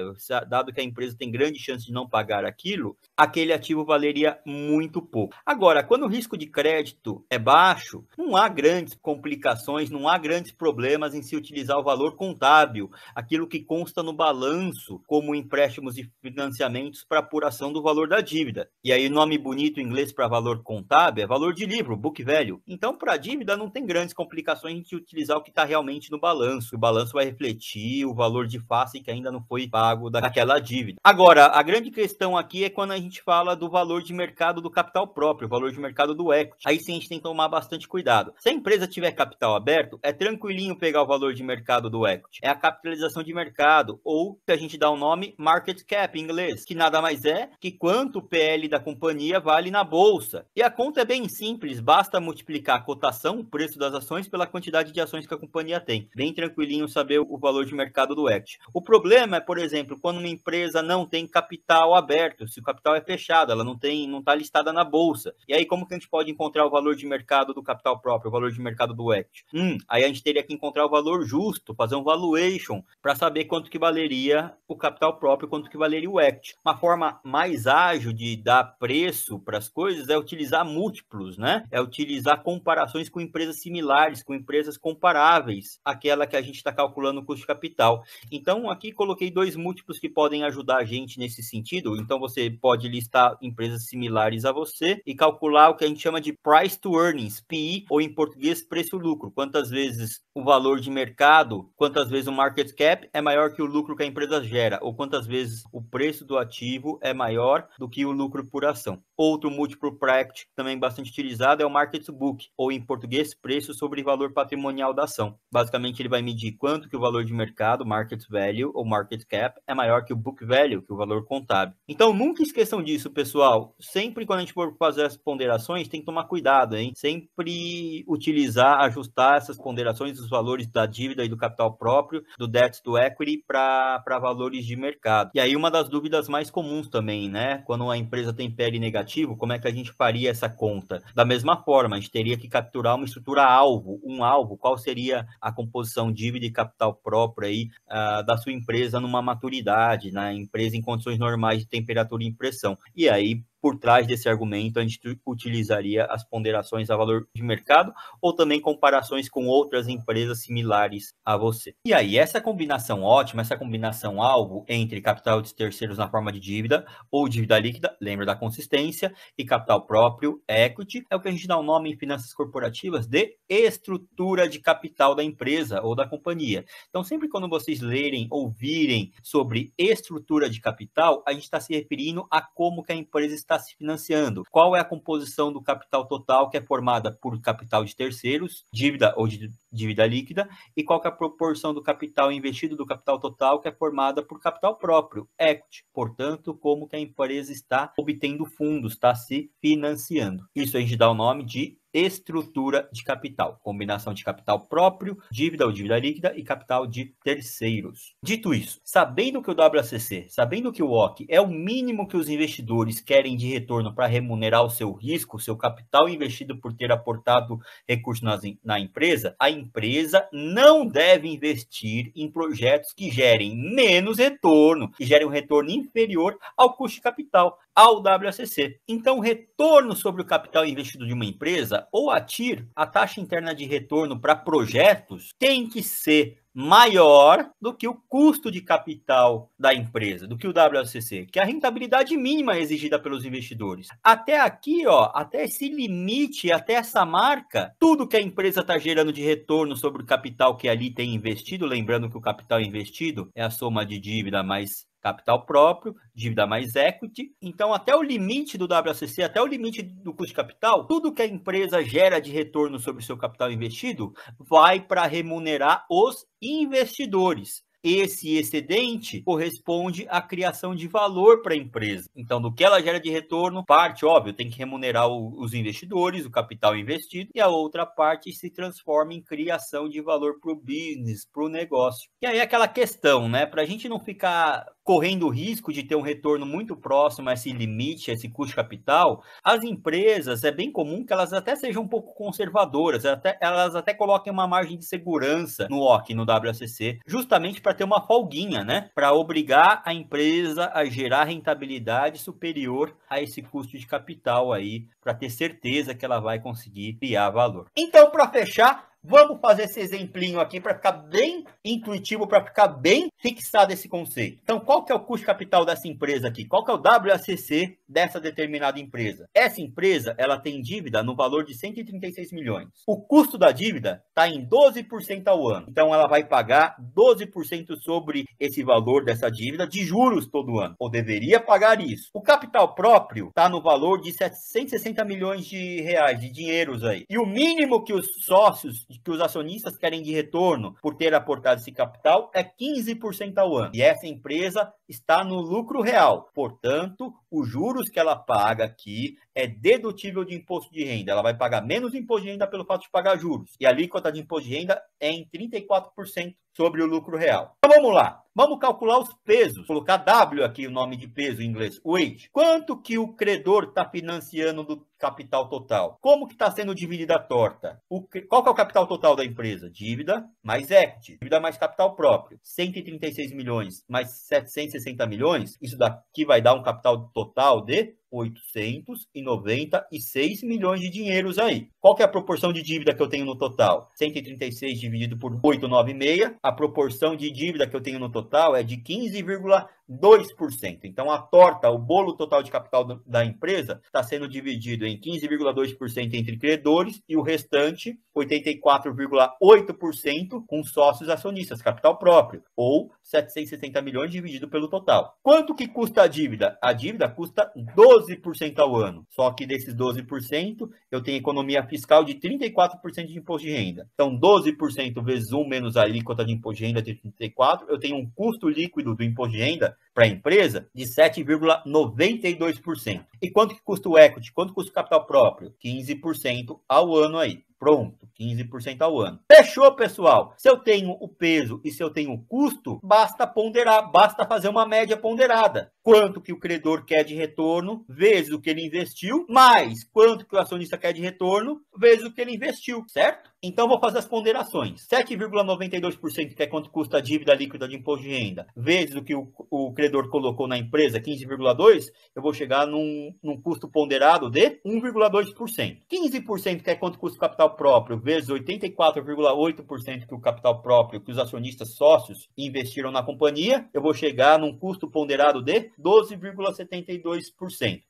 Dado que a empresa tem grande chance de não pagar aquilo, aquele ativo valeria muito pouco. Agora, quando o risco de crédito é baixo, não há grandes complicações, não há grandes problemas em se utilizar o valor contábil, aquilo que consta no balanço como empréstimo empréstimos e financiamentos para apuração do valor da dívida. E aí, nome bonito em inglês para valor contábil é valor de livro, book velho. Então, para a dívida, não tem grandes complicações de utilizar o que está realmente no balanço. O balanço vai refletir o valor de face que ainda não foi pago daquela dívida. Agora, a grande questão aqui é quando a gente fala do valor de mercado do capital próprio, o valor de mercado do equity. Aí sim a gente tem que tomar bastante cuidado. Se a empresa tiver capital aberto, é tranquilinho pegar o valor de mercado do equity. É a capitalização de mercado, ou se a gente dá o um nome, market cap em inglês, que nada mais é que quanto o PL da companhia vale na bolsa. E a conta é bem simples, basta multiplicar a cotação, o preço das ações, pela quantidade de ações que a companhia tem. Bem tranquilinho saber o valor de mercado do equity. O problema é, por exemplo, quando uma empresa não tem capital aberto, se o capital é fechado, ela não tem, não está listada na bolsa. E aí como que a gente pode encontrar o valor de mercado do capital próprio, o valor de mercado do equity? Hum, aí a gente teria que encontrar o valor justo, fazer um valuation para saber quanto que valeria o capital próprio próprio quanto que valeria o equity. Uma forma mais ágil de dar preço para as coisas é utilizar múltiplos, né? É utilizar comparações com empresas similares, com empresas comparáveis àquela que a gente está calculando o custo de capital. Então, aqui coloquei dois múltiplos que podem ajudar a gente nesse sentido. Então, você pode listar empresas similares a você e calcular o que a gente chama de price to earnings, PI, ou em português, preço-lucro. Quantas vezes o valor de mercado, quantas vezes o market cap é maior que o lucro que a empresa gera, ou quantas às vezes o preço do ativo é maior do que o lucro por ação. Outro múltiplo practice também bastante utilizado é o market book, ou em português, preço sobre valor patrimonial da ação. Basicamente, ele vai medir quanto que o valor de mercado, market value ou market cap, é maior que o book value, que o valor contábil. Então, nunca esqueçam disso, pessoal. Sempre quando a gente for fazer as ponderações, tem que tomar cuidado, hein? Sempre utilizar, ajustar essas ponderações dos valores da dívida e do capital próprio, do debt to equity para valores de mercado mercado. E aí, uma das dúvidas mais comuns também, né? Quando a empresa tem PL negativo, como é que a gente faria essa conta? Da mesma forma, a gente teria que capturar uma estrutura alvo, um alvo, qual seria a composição dívida e capital próprio aí uh, da sua empresa numa maturidade, na né? empresa em condições normais de temperatura e pressão. E aí, por trás desse argumento, a gente utilizaria as ponderações a valor de mercado ou também comparações com outras empresas similares a você. E aí, essa combinação ótima, essa combinação algo entre capital de terceiros na forma de dívida ou dívida líquida, lembra da consistência, e capital próprio, equity, é o que a gente dá o um nome em finanças corporativas de estrutura de capital da empresa ou da companhia. Então, sempre quando vocês lerem, ouvirem sobre estrutura de capital, a gente está se referindo a como que a empresa está está se financiando, qual é a composição do capital total que é formada por capital de terceiros, dívida ou de dívida líquida, e qual é a proporção do capital investido do capital total que é formada por capital próprio, equity, portanto, como que a empresa está obtendo fundos, está se financiando. Isso a gente dá o nome de estrutura de capital, combinação de capital próprio, dívida ou dívida líquida e capital de terceiros. Dito isso, sabendo que o WACC, sabendo que o OC é o mínimo que os investidores querem de retorno para remunerar o seu risco, o seu capital investido por ter aportado recursos na, na empresa, a empresa não deve investir em projetos que gerem menos retorno, que gerem um retorno inferior ao custo de capital, ao WACC. Então, o retorno sobre o capital investido de uma empresa ou a TIR, a taxa interna de retorno para projetos tem que ser maior do que o custo de capital da empresa, do que o WCC, que é a rentabilidade mínima exigida pelos investidores. Até aqui, ó, até esse limite, até essa marca, tudo que a empresa está gerando de retorno sobre o capital que ali tem investido, lembrando que o capital investido é a soma de dívida mais capital próprio, dívida mais equity. Então, até o limite do WACC, até o limite do custo de capital, tudo que a empresa gera de retorno sobre o seu capital investido vai para remunerar os investidores. Esse excedente corresponde à criação de valor para a empresa. Então, do que ela gera de retorno, parte, óbvio, tem que remunerar o, os investidores, o capital investido, e a outra parte se transforma em criação de valor para o business, para o negócio. E aí, aquela questão, né? Para a gente não ficar correndo o risco de ter um retorno muito próximo a esse limite, a esse custo capital, as empresas, é bem comum que elas até sejam um pouco conservadoras, até, elas até coloquem uma margem de segurança no OC, no WACC, justamente para ter uma folguinha, né? Para obrigar a empresa a gerar rentabilidade superior a esse custo de capital aí, para ter certeza que ela vai conseguir criar valor. Então, para fechar, Vamos fazer esse exemplinho aqui para ficar bem intuitivo, para ficar bem fixado esse conceito. Então, qual que é o custo capital dessa empresa aqui? Qual que é o WACC dessa determinada empresa? Essa empresa, ela tem dívida no valor de 136 milhões. O custo da dívida está em 12% ao ano. Então, ela vai pagar 12% sobre esse valor dessa dívida de juros todo ano, ou deveria pagar isso. O capital próprio está no valor de 760 milhões de reais, de dinheiros aí. E o mínimo que os sócios que os acionistas querem de retorno por ter aportado esse capital é 15% ao ano. E essa empresa está no lucro real. Portanto, os juros que ela paga aqui é dedutível de imposto de renda. Ela vai pagar menos imposto de renda pelo fato de pagar juros. E a alíquota de imposto de renda é em 34% sobre o lucro real. Então vamos lá. Vamos calcular os pesos. colocar W aqui, o nome de peso em inglês, weight. Quanto que o credor está financiando do capital total. Como que está sendo dividida a torta? O qual que é o capital total da empresa? Dívida mais equity, dívida mais capital próprio. 136 milhões mais 760 milhões, isso daqui vai dar um capital total de 896 milhões de dinheiros aí. Qual que é a proporção de dívida que eu tenho no total? 136 dividido por 896, a proporção de dívida que eu tenho no total é de 15,1%. 2%. Então, a torta, o bolo total de capital da empresa, está sendo dividido em 15,2% entre credores e o restante, 84,8%, com sócios acionistas, capital próprio, ou 760 milhões dividido pelo total. Quanto que custa a dívida? A dívida custa 12% ao ano. Só que desses 12%, eu tenho economia fiscal de 34% de imposto de renda. Então, 12% vezes 1 menos a alíquota de imposto de renda de 34, eu tenho um custo líquido do imposto de renda para a empresa de 7,92%. E quanto que custa o equity? Quanto custa o capital próprio? 15% ao ano aí. Pronto, 15% ao ano. Fechou, pessoal? Se eu tenho o peso e se eu tenho o custo, basta ponderar, basta fazer uma média ponderada. Quanto que o credor quer de retorno vezes o que ele investiu, mais quanto que o acionista quer de retorno vezes o que ele investiu, certo? Então, vou fazer as ponderações. 7,92%, que é quanto custa a dívida líquida de imposto de renda, vezes o que o, o credor colocou na empresa, 15,2%, eu vou chegar num, num custo ponderado de 1,2%. 15%, que é quanto custa o capital próprio, vezes 84,8% que o capital próprio, que os acionistas sócios investiram na companhia, eu vou chegar num custo ponderado de 12,72%.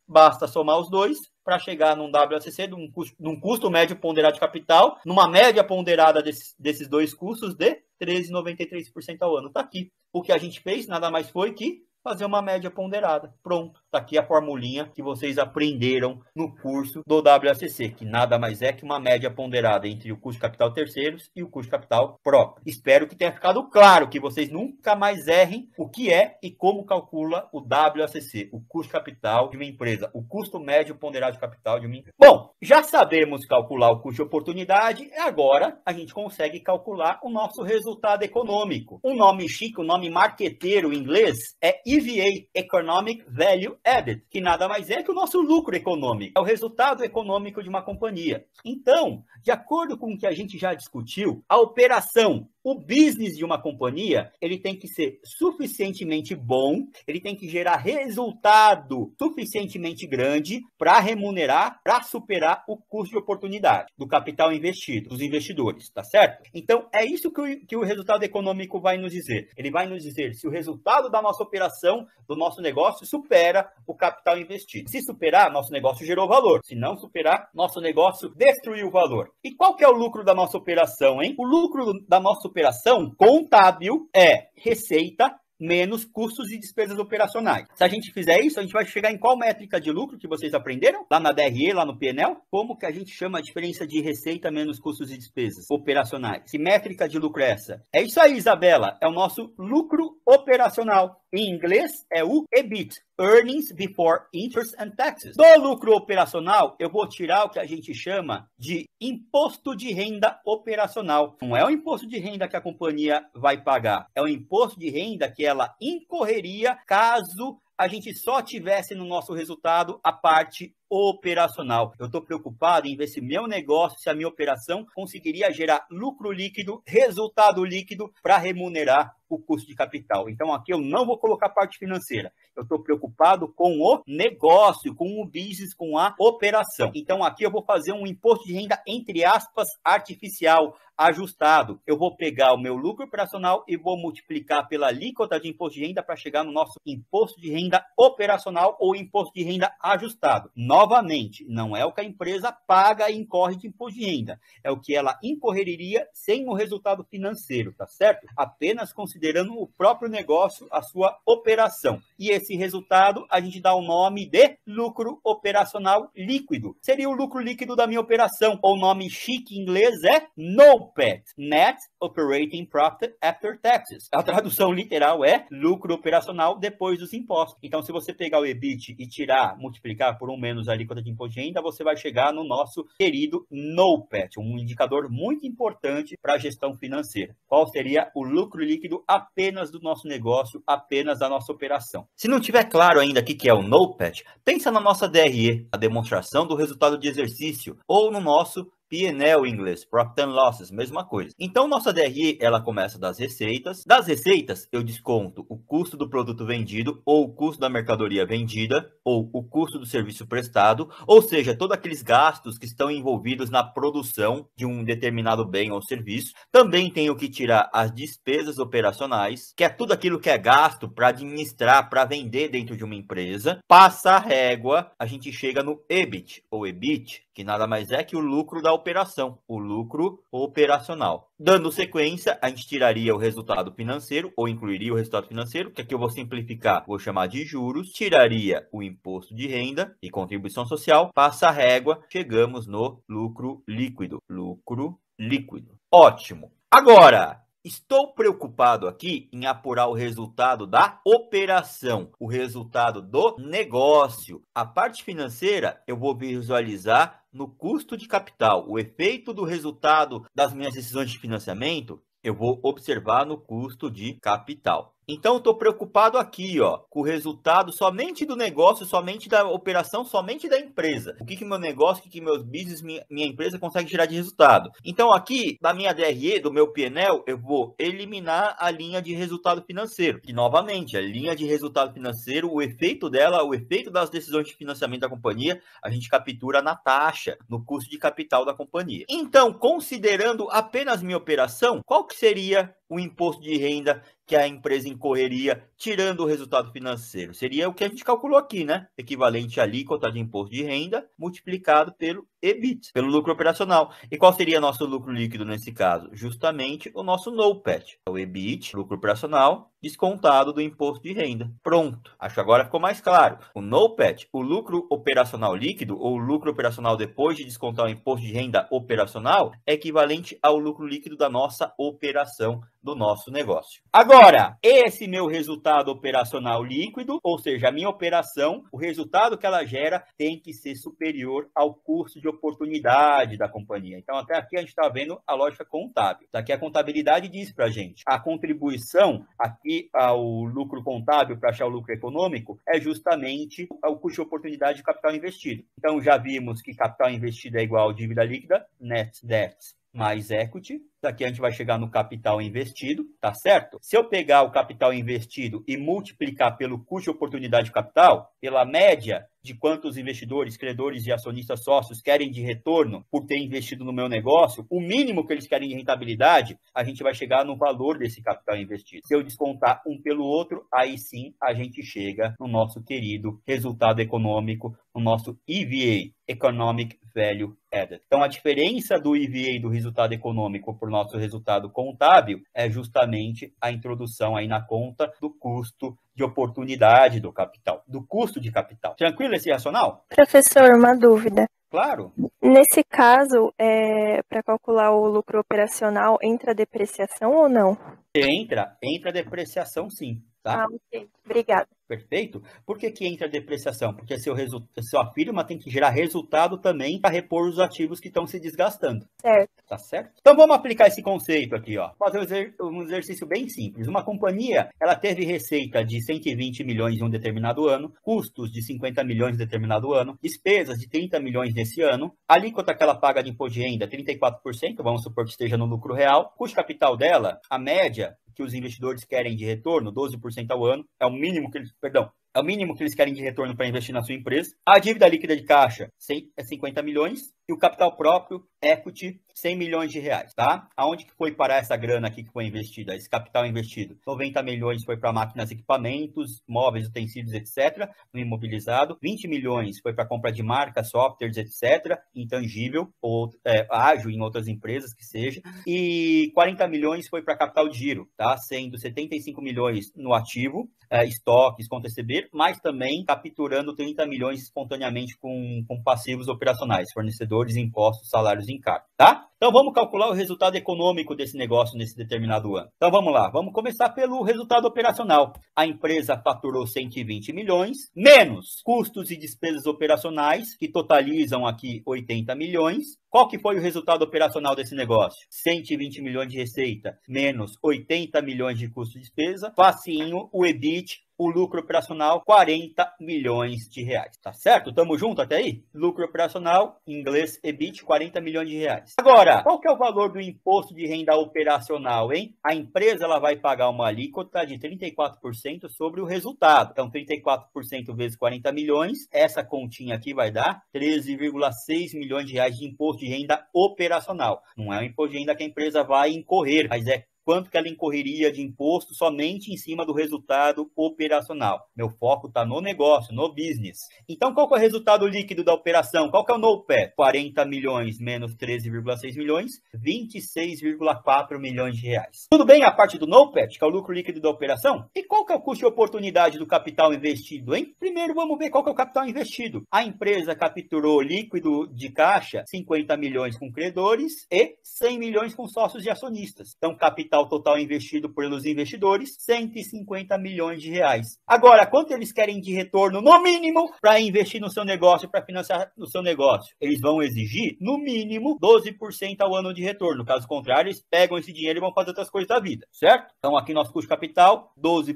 Basta somar os dois para chegar num WACC, num custo, custo médio ponderado de capital, numa média ponderada desses, desses dois custos de 13,93% ao ano. Está aqui. O que a gente fez nada mais foi que fazer uma média ponderada. Pronto. Está aqui a formulinha que vocês aprenderam no curso do WACC, que nada mais é que uma média ponderada entre o custo capital terceiros e o custo capital próprio. Espero que tenha ficado claro que vocês nunca mais errem o que é e como calcula o WACC, o custo capital de uma empresa, o custo médio ponderado de capital de uma empresa. Bom, já sabemos calcular o custo de oportunidade, agora a gente consegue calcular o nosso resultado econômico. Um nome chique, um nome marqueteiro em inglês é EVA, Economic Value EBIT, que nada mais é que o nosso lucro econômico, é o resultado econômico de uma companhia. Então, de acordo com o que a gente já discutiu, a operação o business de uma companhia, ele tem que ser suficientemente bom, ele tem que gerar resultado suficientemente grande para remunerar, para superar o custo de oportunidade do capital investido, dos investidores, tá certo? Então, é isso que o, que o resultado econômico vai nos dizer. Ele vai nos dizer se o resultado da nossa operação, do nosso negócio, supera o capital investido. Se superar, nosso negócio gerou valor. Se não superar, nosso negócio destruiu o valor. E qual que é o lucro da nossa operação, hein? O lucro da nossa operação contábil é receita menos custos e despesas operacionais. Se a gente fizer isso, a gente vai chegar em qual métrica de lucro que vocês aprenderam? Lá na DRE, lá no PNL? Como que a gente chama a diferença de receita menos custos e despesas operacionais? Que métrica de lucro é essa? É isso aí, Isabela. É o nosso lucro operacional. Em inglês é o EBIT, Earnings Before Interest and Taxes. Do lucro operacional, eu vou tirar o que a gente chama de imposto de renda operacional. Não é o imposto de renda que a companhia vai pagar, é o imposto de renda que que ela incorreria caso a gente só tivesse no nosso resultado a parte operacional. Eu estou preocupado em ver se meu negócio, se a minha operação conseguiria gerar lucro líquido, resultado líquido para remunerar o custo de capital. Então aqui eu não vou colocar a parte financeira. Eu estou preocupado com o negócio, com o business, com a operação. Então aqui eu vou fazer um imposto de renda entre aspas artificial, ajustado. Eu vou pegar o meu lucro operacional e vou multiplicar pela alíquota de imposto de renda para chegar no nosso imposto de renda operacional ou imposto de renda ajustado. Novamente, não é o que a empresa paga e incorre de imposto de renda, é o que ela incorreria sem o resultado financeiro, tá certo? Apenas considerando o próprio negócio, a sua operação. E esse resultado a gente dá o nome de lucro operacional líquido. Seria o lucro líquido da minha operação, ou o nome chique em inglês é no OPET, Net Operating Profit After Taxes. A tradução literal é lucro operacional depois dos impostos. Então, se você pegar o EBIT e tirar, multiplicar por um menos a alíquota de imposto de renda, você vai chegar no nosso querido NOPAT, um indicador muito importante para a gestão financeira. Qual seria o lucro líquido apenas do nosso negócio, apenas da nossa operação? Se não tiver claro ainda o que é o NOPAT, pensa na nossa DRE, a demonstração do resultado de exercício, ou no nosso P&L em né, inglês, Profit and Losses, mesma coisa. Então, nossa DRE, ela começa das receitas. Das receitas, eu desconto o custo do produto vendido, ou o custo da mercadoria vendida, ou o custo do serviço prestado, ou seja, todos aqueles gastos que estão envolvidos na produção de um determinado bem ou serviço. Também tenho que tirar as despesas operacionais, que é tudo aquilo que é gasto para administrar, para vender dentro de uma empresa. Passa a régua, a gente chega no EBIT, ou EBIT, que nada mais é que o lucro da operação, o lucro operacional. Dando sequência, a gente tiraria o resultado financeiro, ou incluiria o resultado financeiro, que aqui eu vou simplificar, vou chamar de juros, tiraria o imposto de renda e contribuição social, passa a régua, chegamos no lucro líquido. Lucro líquido. Ótimo. Agora, Estou preocupado aqui em apurar o resultado da operação, o resultado do negócio. A parte financeira eu vou visualizar no custo de capital o efeito do resultado das minhas decisões de financiamento, eu vou observar no custo de capital. Então, estou preocupado aqui, ó, com o resultado somente do negócio, somente da operação, somente da empresa. O que que meu negócio, o que que meus business, minha, minha empresa consegue gerar de resultado. Então, aqui, da minha DRE, do meu PNL, eu vou eliminar a linha de resultado financeiro. E, novamente, a linha de resultado financeiro, o efeito dela, o efeito das decisões de financiamento da companhia, a gente captura na taxa, no custo de capital da companhia. Então, considerando apenas minha operação, qual que seria o imposto de renda que a empresa incorreria tirando o resultado financeiro. Seria o que a gente calculou aqui, né? Equivalente à alíquota de imposto de renda multiplicado pelo EBIT, pelo lucro operacional. E qual seria nosso lucro líquido nesse caso? Justamente o nosso NOPAT, o EBIT, lucro operacional, descontado do imposto de renda. Pronto. Acho que agora ficou mais claro. O NOPAT, o lucro operacional líquido, ou lucro operacional depois de descontar o imposto de renda operacional, é equivalente ao lucro líquido da nossa operação, do nosso negócio. Agora, esse meu resultado resultado operacional líquido, ou seja, a minha operação, o resultado que ela gera tem que ser superior ao custo de oportunidade da companhia. Então, até aqui a gente está vendo a lógica contábil. Daqui tá a contabilidade diz para a gente, a contribuição aqui ao lucro contábil para achar o lucro econômico é justamente o custo de oportunidade de capital investido. Então, já vimos que capital investido é igual a dívida líquida, net debt mais equity, Aqui a gente vai chegar no capital investido, tá certo? Se eu pegar o capital investido e multiplicar pelo custo de oportunidade de capital, pela média de quantos investidores, credores e acionistas sócios querem de retorno por ter investido no meu negócio, o mínimo que eles querem de rentabilidade, a gente vai chegar no valor desse capital investido. Se eu descontar um pelo outro, aí sim a gente chega no nosso querido resultado econômico, no nosso EVA, Economic Value Added. Então a diferença do EVA do resultado econômico por nosso resultado contábil é justamente a introdução aí na conta do custo de oportunidade do capital, do custo de capital. Tranquilo esse racional? Professor, uma dúvida. Claro. Nesse caso, é, para calcular o lucro operacional, entra a depreciação ou não? Entra, entra depreciação sim. Tá? Ah, ok. Obrigada. Perfeito? Por que, que entra a depreciação? Porque seu seu sua firma tem que gerar resultado também para repor os ativos que estão se desgastando. Certo. Tá certo? Então vamos aplicar esse conceito aqui, ó. Fazer um exercício bem simples. Uma companhia, ela teve receita de 120 milhões em um determinado ano, custos de 50 milhões em determinado ano, despesas de 30 milhões nesse ano, alíquota é que ela paga de imposto de renda, 34%, vamos supor que esteja no lucro real, custo capital dela, a média que os investidores querem de retorno, 12% ao ano, é o mínimo que eles perdão, é o mínimo que eles querem de retorno para investir na sua empresa. A dívida líquida de caixa é 50 milhões e o capital próprio, equity, 100 milhões de reais, tá? Aonde que foi parar essa grana aqui que foi investida, esse capital investido? 90 milhões foi para máquinas, equipamentos, móveis, utensílios, etc., no imobilizado. 20 milhões foi para compra de marcas, softwares, etc., intangível ou é, ágil em outras empresas que seja. E 40 milhões foi para capital de giro, tá? Sendo 75 milhões no ativo, é, estoques, conta receber, mas também capturando 30 milhões espontaneamente com, com passivos operacionais, fornecedores trabalhadores, impostos, salários e encargos, tá? Então vamos calcular o resultado econômico desse negócio nesse determinado ano. Então vamos lá, vamos começar pelo resultado operacional. A empresa faturou 120 milhões, menos custos e despesas operacionais, que totalizam aqui 80 milhões. Qual que foi o resultado operacional desse negócio? 120 milhões de receita, menos 80 milhões de custo de despesa, facinho, o EBIT o lucro operacional 40 milhões de reais, tá certo? Tamo junto até aí? Lucro operacional, em inglês EBIT, 40 milhões de reais. Agora, qual que é o valor do imposto de renda operacional, hein? A empresa ela vai pagar uma alíquota de 34% sobre o resultado. Então, 34% vezes 40 milhões, essa continha aqui vai dar 13,6 milhões de reais de imposto de renda operacional. Não é o imposto de renda que a empresa vai incorrer, mas é quanto que ela incorreria de imposto somente em cima do resultado operacional. Meu foco está no negócio, no business. Então, qual é o resultado líquido da operação? Qual que é o NOPE? 40 milhões menos 13,6 milhões, 26,4 milhões de reais. Tudo bem a parte do NOPET, que é o lucro líquido da operação? E qual que é o custo e oportunidade do capital investido, hein? Primeiro, vamos ver qual que é o capital investido. A empresa capturou líquido de caixa 50 milhões com credores e 100 milhões com sócios e acionistas. Então, capital capital total investido pelos investidores, 150 milhões de reais. Agora, quanto eles querem de retorno, no mínimo, para investir no seu negócio, para financiar no seu negócio? Eles vão exigir, no mínimo, 12% ao ano de retorno. Caso contrário, eles pegam esse dinheiro e vão fazer outras coisas da vida, certo? Então, aqui nosso custo capital, 12%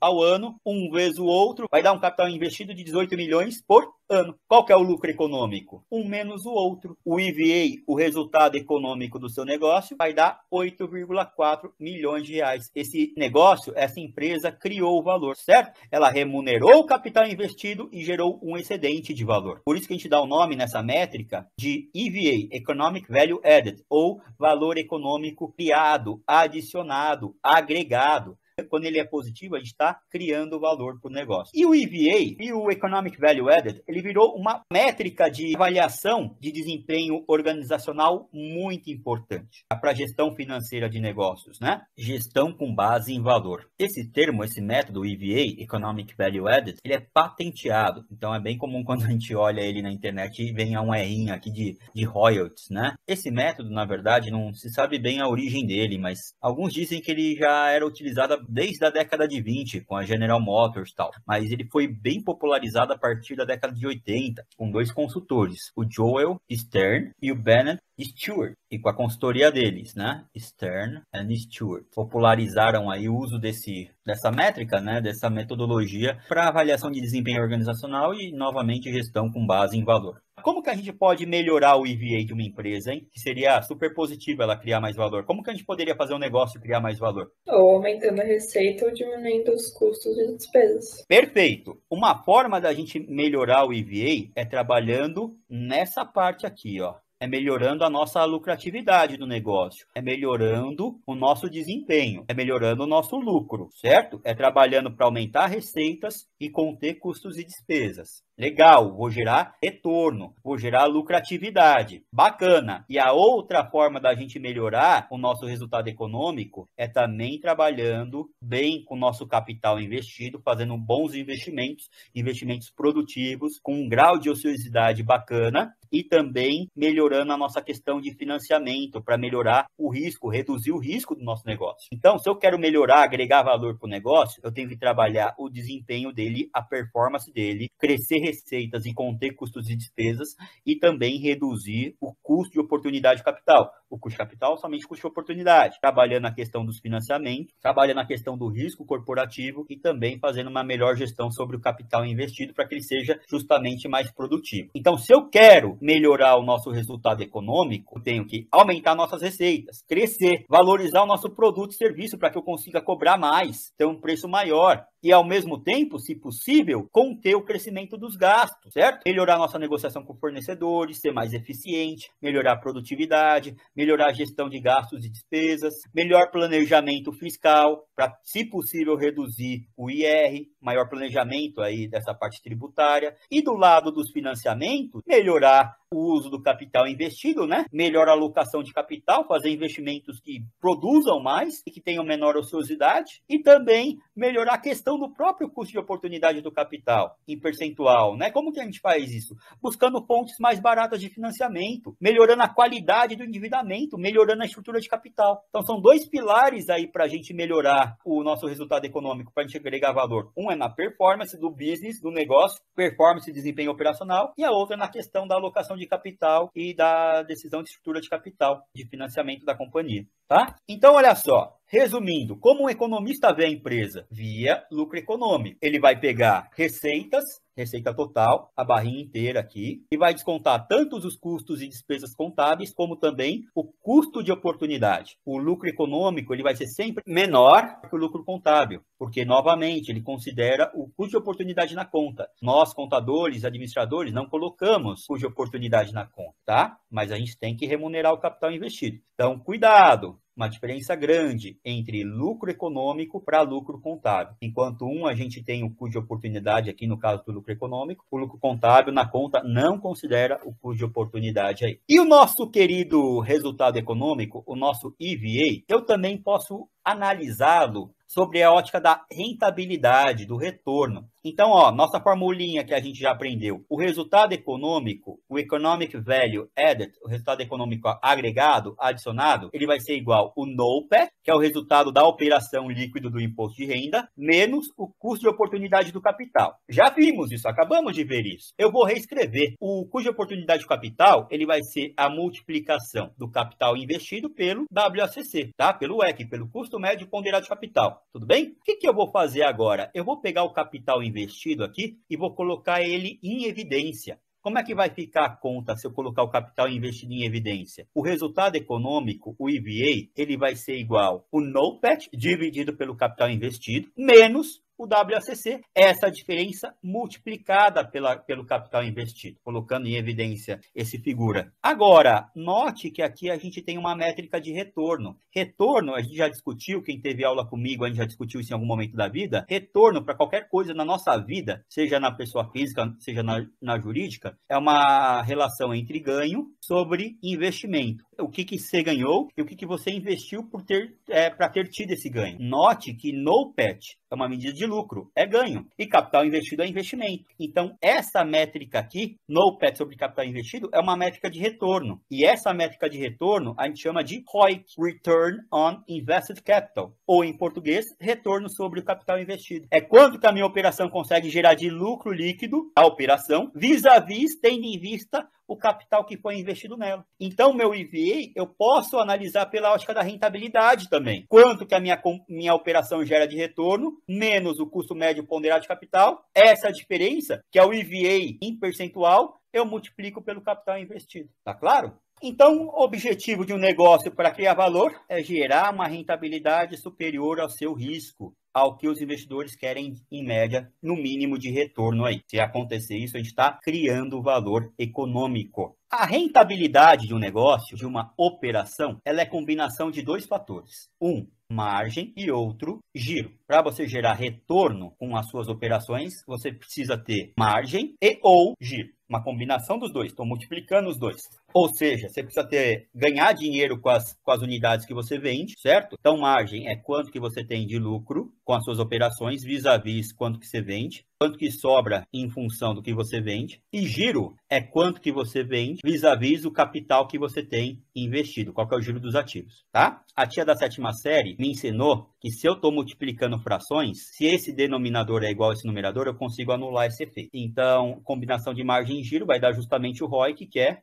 ao ano, um vezes o outro, vai dar um capital investido de 18 milhões por ano. Qual que é o lucro econômico? Um menos o outro. O EVA, o resultado econômico do seu negócio, vai dar 8,4 4 milhões de reais. Esse negócio, essa empresa criou o valor, certo? Ela remunerou o capital investido e gerou um excedente de valor. Por isso que a gente dá o nome nessa métrica de EVA, Economic Value Added, ou valor econômico criado, adicionado, agregado. Quando ele é positivo, a gente está criando valor para o negócio. E o EVA, e o Economic Value Added, ele virou uma métrica de avaliação de desempenho organizacional muito importante para a gestão financeira de negócios, né? Gestão com base em valor. Esse termo, esse método EVA, Economic Value Added, ele é patenteado. Então é bem comum [laughs] quando a gente olha ele na internet e vem um errinho aqui de, de royalties, né? Esse método, na verdade, não se sabe bem a origem dele, mas alguns dizem que ele já era utilizado desde a década de 20, com a General Motors e tal, mas ele foi bem popularizado a partir da década de 80, com dois consultores, o Joel Stern e o Bennett Stewart, e com a consultoria deles, né? Stern and Stewart. Popularizaram aí o uso desse, dessa métrica, né? Dessa metodologia para avaliação de desempenho organizacional e, novamente, gestão com base em valor. Como que a gente pode melhorar o EVA de uma empresa, hein? Que seria super positivo ela criar mais valor. Como que a gente poderia fazer um negócio criar mais valor? Ou aumentando a receita ou diminuindo os custos e despesas. Perfeito. Uma forma da gente melhorar o EVA é trabalhando nessa parte aqui, ó é melhorando a nossa lucratividade do negócio, é melhorando o nosso desempenho, é melhorando o nosso lucro, certo? É trabalhando para aumentar receitas e conter custos e despesas. Legal, vou gerar retorno, vou gerar lucratividade. Bacana. E a outra forma da gente melhorar o nosso resultado econômico é também trabalhando bem com o nosso capital investido, fazendo bons investimentos, investimentos produtivos, com um grau de ociosidade bacana, e também melhorando a nossa questão de financiamento para melhorar o risco, reduzir o risco do nosso negócio. Então, se eu quero melhorar, agregar valor para o negócio, eu tenho que trabalhar o desempenho dele, a performance dele, crescer receitas e conter custos e despesas e também reduzir o custo de oportunidade de capital o custo de capital, somente custo oportunidade, trabalhando na questão dos financiamentos, trabalhando na questão do risco corporativo e também fazendo uma melhor gestão sobre o capital investido para que ele seja justamente mais produtivo. Então, se eu quero melhorar o nosso resultado econômico, eu tenho que aumentar nossas receitas, crescer, valorizar o nosso produto e serviço para que eu consiga cobrar mais, ter um preço maior, e, ao mesmo tempo, se possível, conter o crescimento dos gastos, certo? Melhorar nossa negociação com fornecedores, ser mais eficiente, melhorar a produtividade, melhorar a gestão de gastos e despesas, melhor planejamento fiscal para, se possível, reduzir o IR, maior planejamento aí dessa parte tributária. E do lado dos financiamentos, melhorar o uso do capital investido, né? Melhor alocação de capital, fazer investimentos que produzam mais e que tenham menor ociosidade e também melhorar a questão questão do próprio custo de oportunidade do capital em percentual, né? Como que a gente faz isso? Buscando fontes mais baratas de financiamento, melhorando a qualidade do endividamento, melhorando a estrutura de capital. Então são dois pilares aí para a gente melhorar o nosso resultado econômico, para a gente agregar valor. Um é na performance do business, do negócio, performance e desempenho operacional, e a outra é na questão da alocação de capital e da decisão de estrutura de capital, de financiamento da companhia, tá? Então olha só, Resumindo, como um economista vê a empresa? Via lucro econômico. Ele vai pegar receitas, receita total, a barrinha inteira aqui, e vai descontar tanto os custos e despesas contábeis, como também o custo de oportunidade. O lucro econômico ele vai ser sempre menor que o lucro contábil, porque, novamente, ele considera o custo de oportunidade na conta. Nós, contadores, administradores, não colocamos custo de oportunidade na conta, tá? Mas a gente tem que remunerar o capital investido. Então, cuidado! uma diferença grande entre lucro econômico para lucro contábil. Enquanto um a gente tem o custo de oportunidade aqui no caso do lucro econômico, o lucro contábil na conta não considera o custo de oportunidade aí. E o nosso querido resultado econômico, o nosso EVA, eu também posso analisá-lo sobre a ótica da rentabilidade, do retorno. Então, ó, nossa formulinha que a gente já aprendeu. O resultado econômico, o economic value added, o resultado econômico agregado, adicionado, ele vai ser igual o NOPE, que é o resultado da operação líquido do imposto de renda, menos o custo de oportunidade do capital. Já vimos isso, acabamos de ver isso. Eu vou reescrever. O custo de oportunidade do capital, ele vai ser a multiplicação do capital investido pelo WACC, tá? Pelo EC, pelo custo médio ponderado de capital. Tudo bem? O que, que eu vou fazer agora? Eu vou pegar o capital investido investido aqui e vou colocar ele em evidência. Como é que vai ficar a conta se eu colocar o capital investido em evidência? O resultado econômico, o EVA, ele vai ser igual o NOPAT dividido pelo capital investido, menos o WACC, essa diferença multiplicada pela, pelo capital investido, colocando em evidência esse figura. Agora, note que aqui a gente tem uma métrica de retorno. Retorno, a gente já discutiu, quem teve aula comigo, a gente já discutiu isso em algum momento da vida. Retorno para qualquer coisa na nossa vida, seja na pessoa física, seja na, na jurídica, é uma relação entre ganho sobre investimento o que, que você ganhou e o que, que você investiu para ter é, para ter tido esse ganho. Note que no PET é uma medida de lucro, é ganho. E capital investido é investimento. Então, essa métrica aqui, no PET sobre capital investido, é uma métrica de retorno. E essa métrica de retorno a gente chama de ROIC, Return on Invested Capital, ou em português, retorno sobre o capital investido. É quanto que a minha operação consegue gerar de lucro líquido a operação, vis-à-vis -vis, tendo em vista o capital que foi investido nela. Então, meu EVA, eu posso analisar pela ótica da rentabilidade também. Quanto que a minha, minha operação gera de retorno, menos o custo médio ponderado de capital, essa diferença, que é o EVA em percentual, eu multiplico pelo capital investido. Tá claro? Então, o objetivo de um negócio para criar valor é gerar uma rentabilidade superior ao seu risco, ao que os investidores querem, em média, no mínimo de retorno aí. Se acontecer isso, a gente está criando valor econômico. A rentabilidade de um negócio, de uma operação, ela é combinação de dois fatores. Um, margem e outro, giro. Para você gerar retorno com as suas operações, você precisa ter margem e ou giro uma combinação dos dois, estou multiplicando os dois. Ou seja, você precisa ter ganhar dinheiro com as, com as unidades que você vende, certo? Então, margem é quanto que você tem de lucro com as suas operações, vis-à-vis quanto que você vende, quanto que sobra em função do que você vende, e giro é quanto que você vende vis-à-vis o capital que você tem investido, qual que é o giro dos ativos, tá? A tia da sétima série me ensinou que se eu estou multiplicando frações, se esse denominador é igual a esse numerador, eu consigo anular esse efeito. Então, combinação de margem e giro vai dar justamente o ROI, que é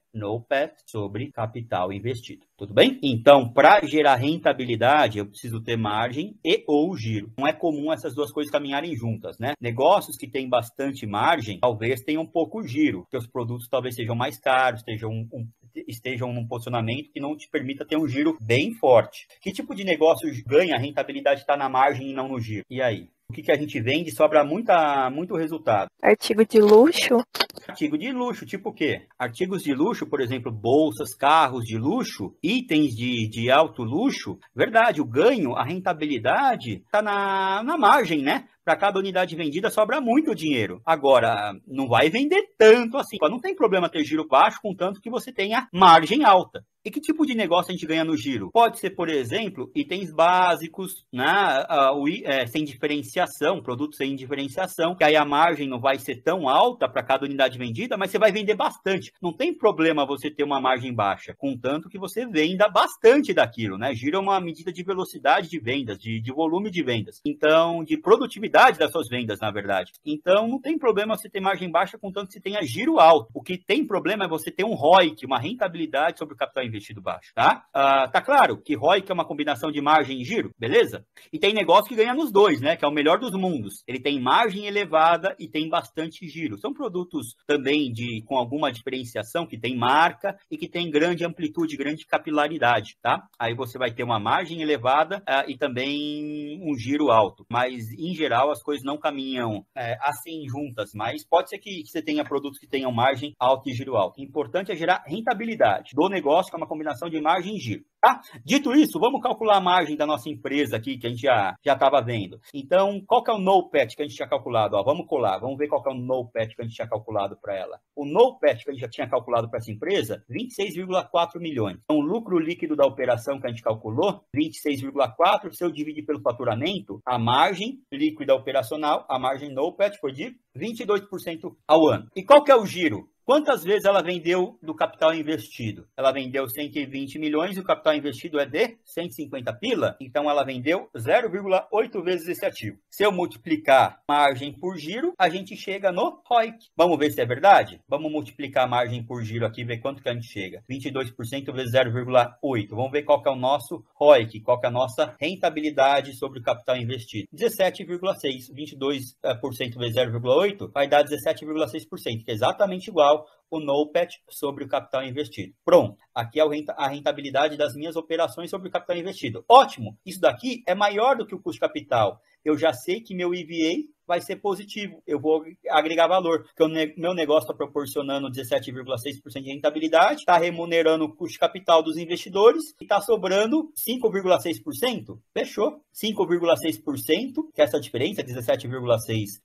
PET sobre capital investido. Tudo bem? Então, para gerar rentabilidade, eu preciso ter margem e ou giro. Não é comum essas duas coisas caminharem juntas, né? Negócios que têm bastante margem, talvez tenham pouco giro, que os produtos talvez sejam mais caros, estejam, um, estejam num posicionamento que não te permita ter um giro bem forte. Que tipo de negócio ganha rentabilidade está na margem e não no giro? E aí? o que, que a gente vende, sobra muita, muito resultado. Artigo de luxo? Artigo de luxo, tipo o quê? Artigos de luxo, por exemplo, bolsas, carros de luxo, itens de, de alto luxo. Verdade, o ganho, a rentabilidade, está na, na margem, né? para cada unidade vendida sobra muito dinheiro. Agora, não vai vender tanto assim. Não tem problema ter giro baixo, contanto que você tenha margem alta. E que tipo de negócio a gente ganha no giro? Pode ser, por exemplo, itens básicos, né? É, sem diferenciação, produtos sem diferenciação, que aí a margem não vai ser tão alta para cada unidade vendida, mas você vai vender bastante. Não tem problema você ter uma margem baixa, contanto que você venda bastante daquilo, né? Giro é uma medida de velocidade de vendas, de, de volume de vendas. Então, de produtividade das suas vendas, na verdade. Então, não tem problema você ter margem baixa, contanto que você tenha giro alto. O que tem problema é você ter um ROIC, uma rentabilidade sobre o capital investido investido baixo, tá? Ah, tá claro que ROI que é uma combinação de margem e giro, beleza? E tem negócio que ganha nos dois, né? Que é o melhor dos mundos. Ele tem margem elevada e tem bastante giro. São produtos também de com alguma diferenciação que tem marca e que tem grande amplitude, grande capilaridade, tá? Aí você vai ter uma margem elevada ah, e também um giro alto. Mas em geral as coisas não caminham é, assim juntas, mas pode ser que, que você tenha produtos que tenham margem alta e giro alto. O importante é gerar rentabilidade do negócio é uma combinação de margem e giro. Tá? Dito isso, vamos calcular a margem da nossa empresa aqui, que a gente já estava vendo. Então, qual que é o NOPAT que a gente tinha calculado? Ó, vamos colar, vamos ver qual que é o NOPAT que a gente tinha calculado para ela. O NOPAT que a gente já tinha calculado para essa empresa, 26,4 milhões. Então, o lucro líquido da operação que a gente calculou, 26,4, se eu dividir pelo faturamento, a margem líquida operacional, a margem NOPAT foi de 22% ao ano. E qual que é o giro? Quantas vezes ela vendeu do capital investido? Ela vendeu 120 milhões e o capital investido é de 150 pila, então ela vendeu 0,8 vezes esse ativo. Se eu multiplicar margem por giro, a gente chega no ROIC. Vamos ver se é verdade? Vamos multiplicar a margem por giro aqui, ver quanto que a gente chega. 22% vezes 0,8. Vamos ver qual que é o nosso ROIC, qual que é a nossa rentabilidade sobre o capital investido. 17,6. 22% eh, vezes 0,8 vai dar 17,6%, que é exatamente igual o NOPAT sobre o capital investido. Pronto, aqui é a rentabilidade das minhas operações sobre o capital investido. Ótimo, isso daqui é maior do que o custo de capital eu já sei que meu EVA vai ser positivo, eu vou agregar valor, porque o meu negócio está proporcionando 17,6% de rentabilidade, está remunerando o custo de capital dos investidores e está sobrando 5,6%. Fechou. 5,6%, que é essa diferença, 17,6%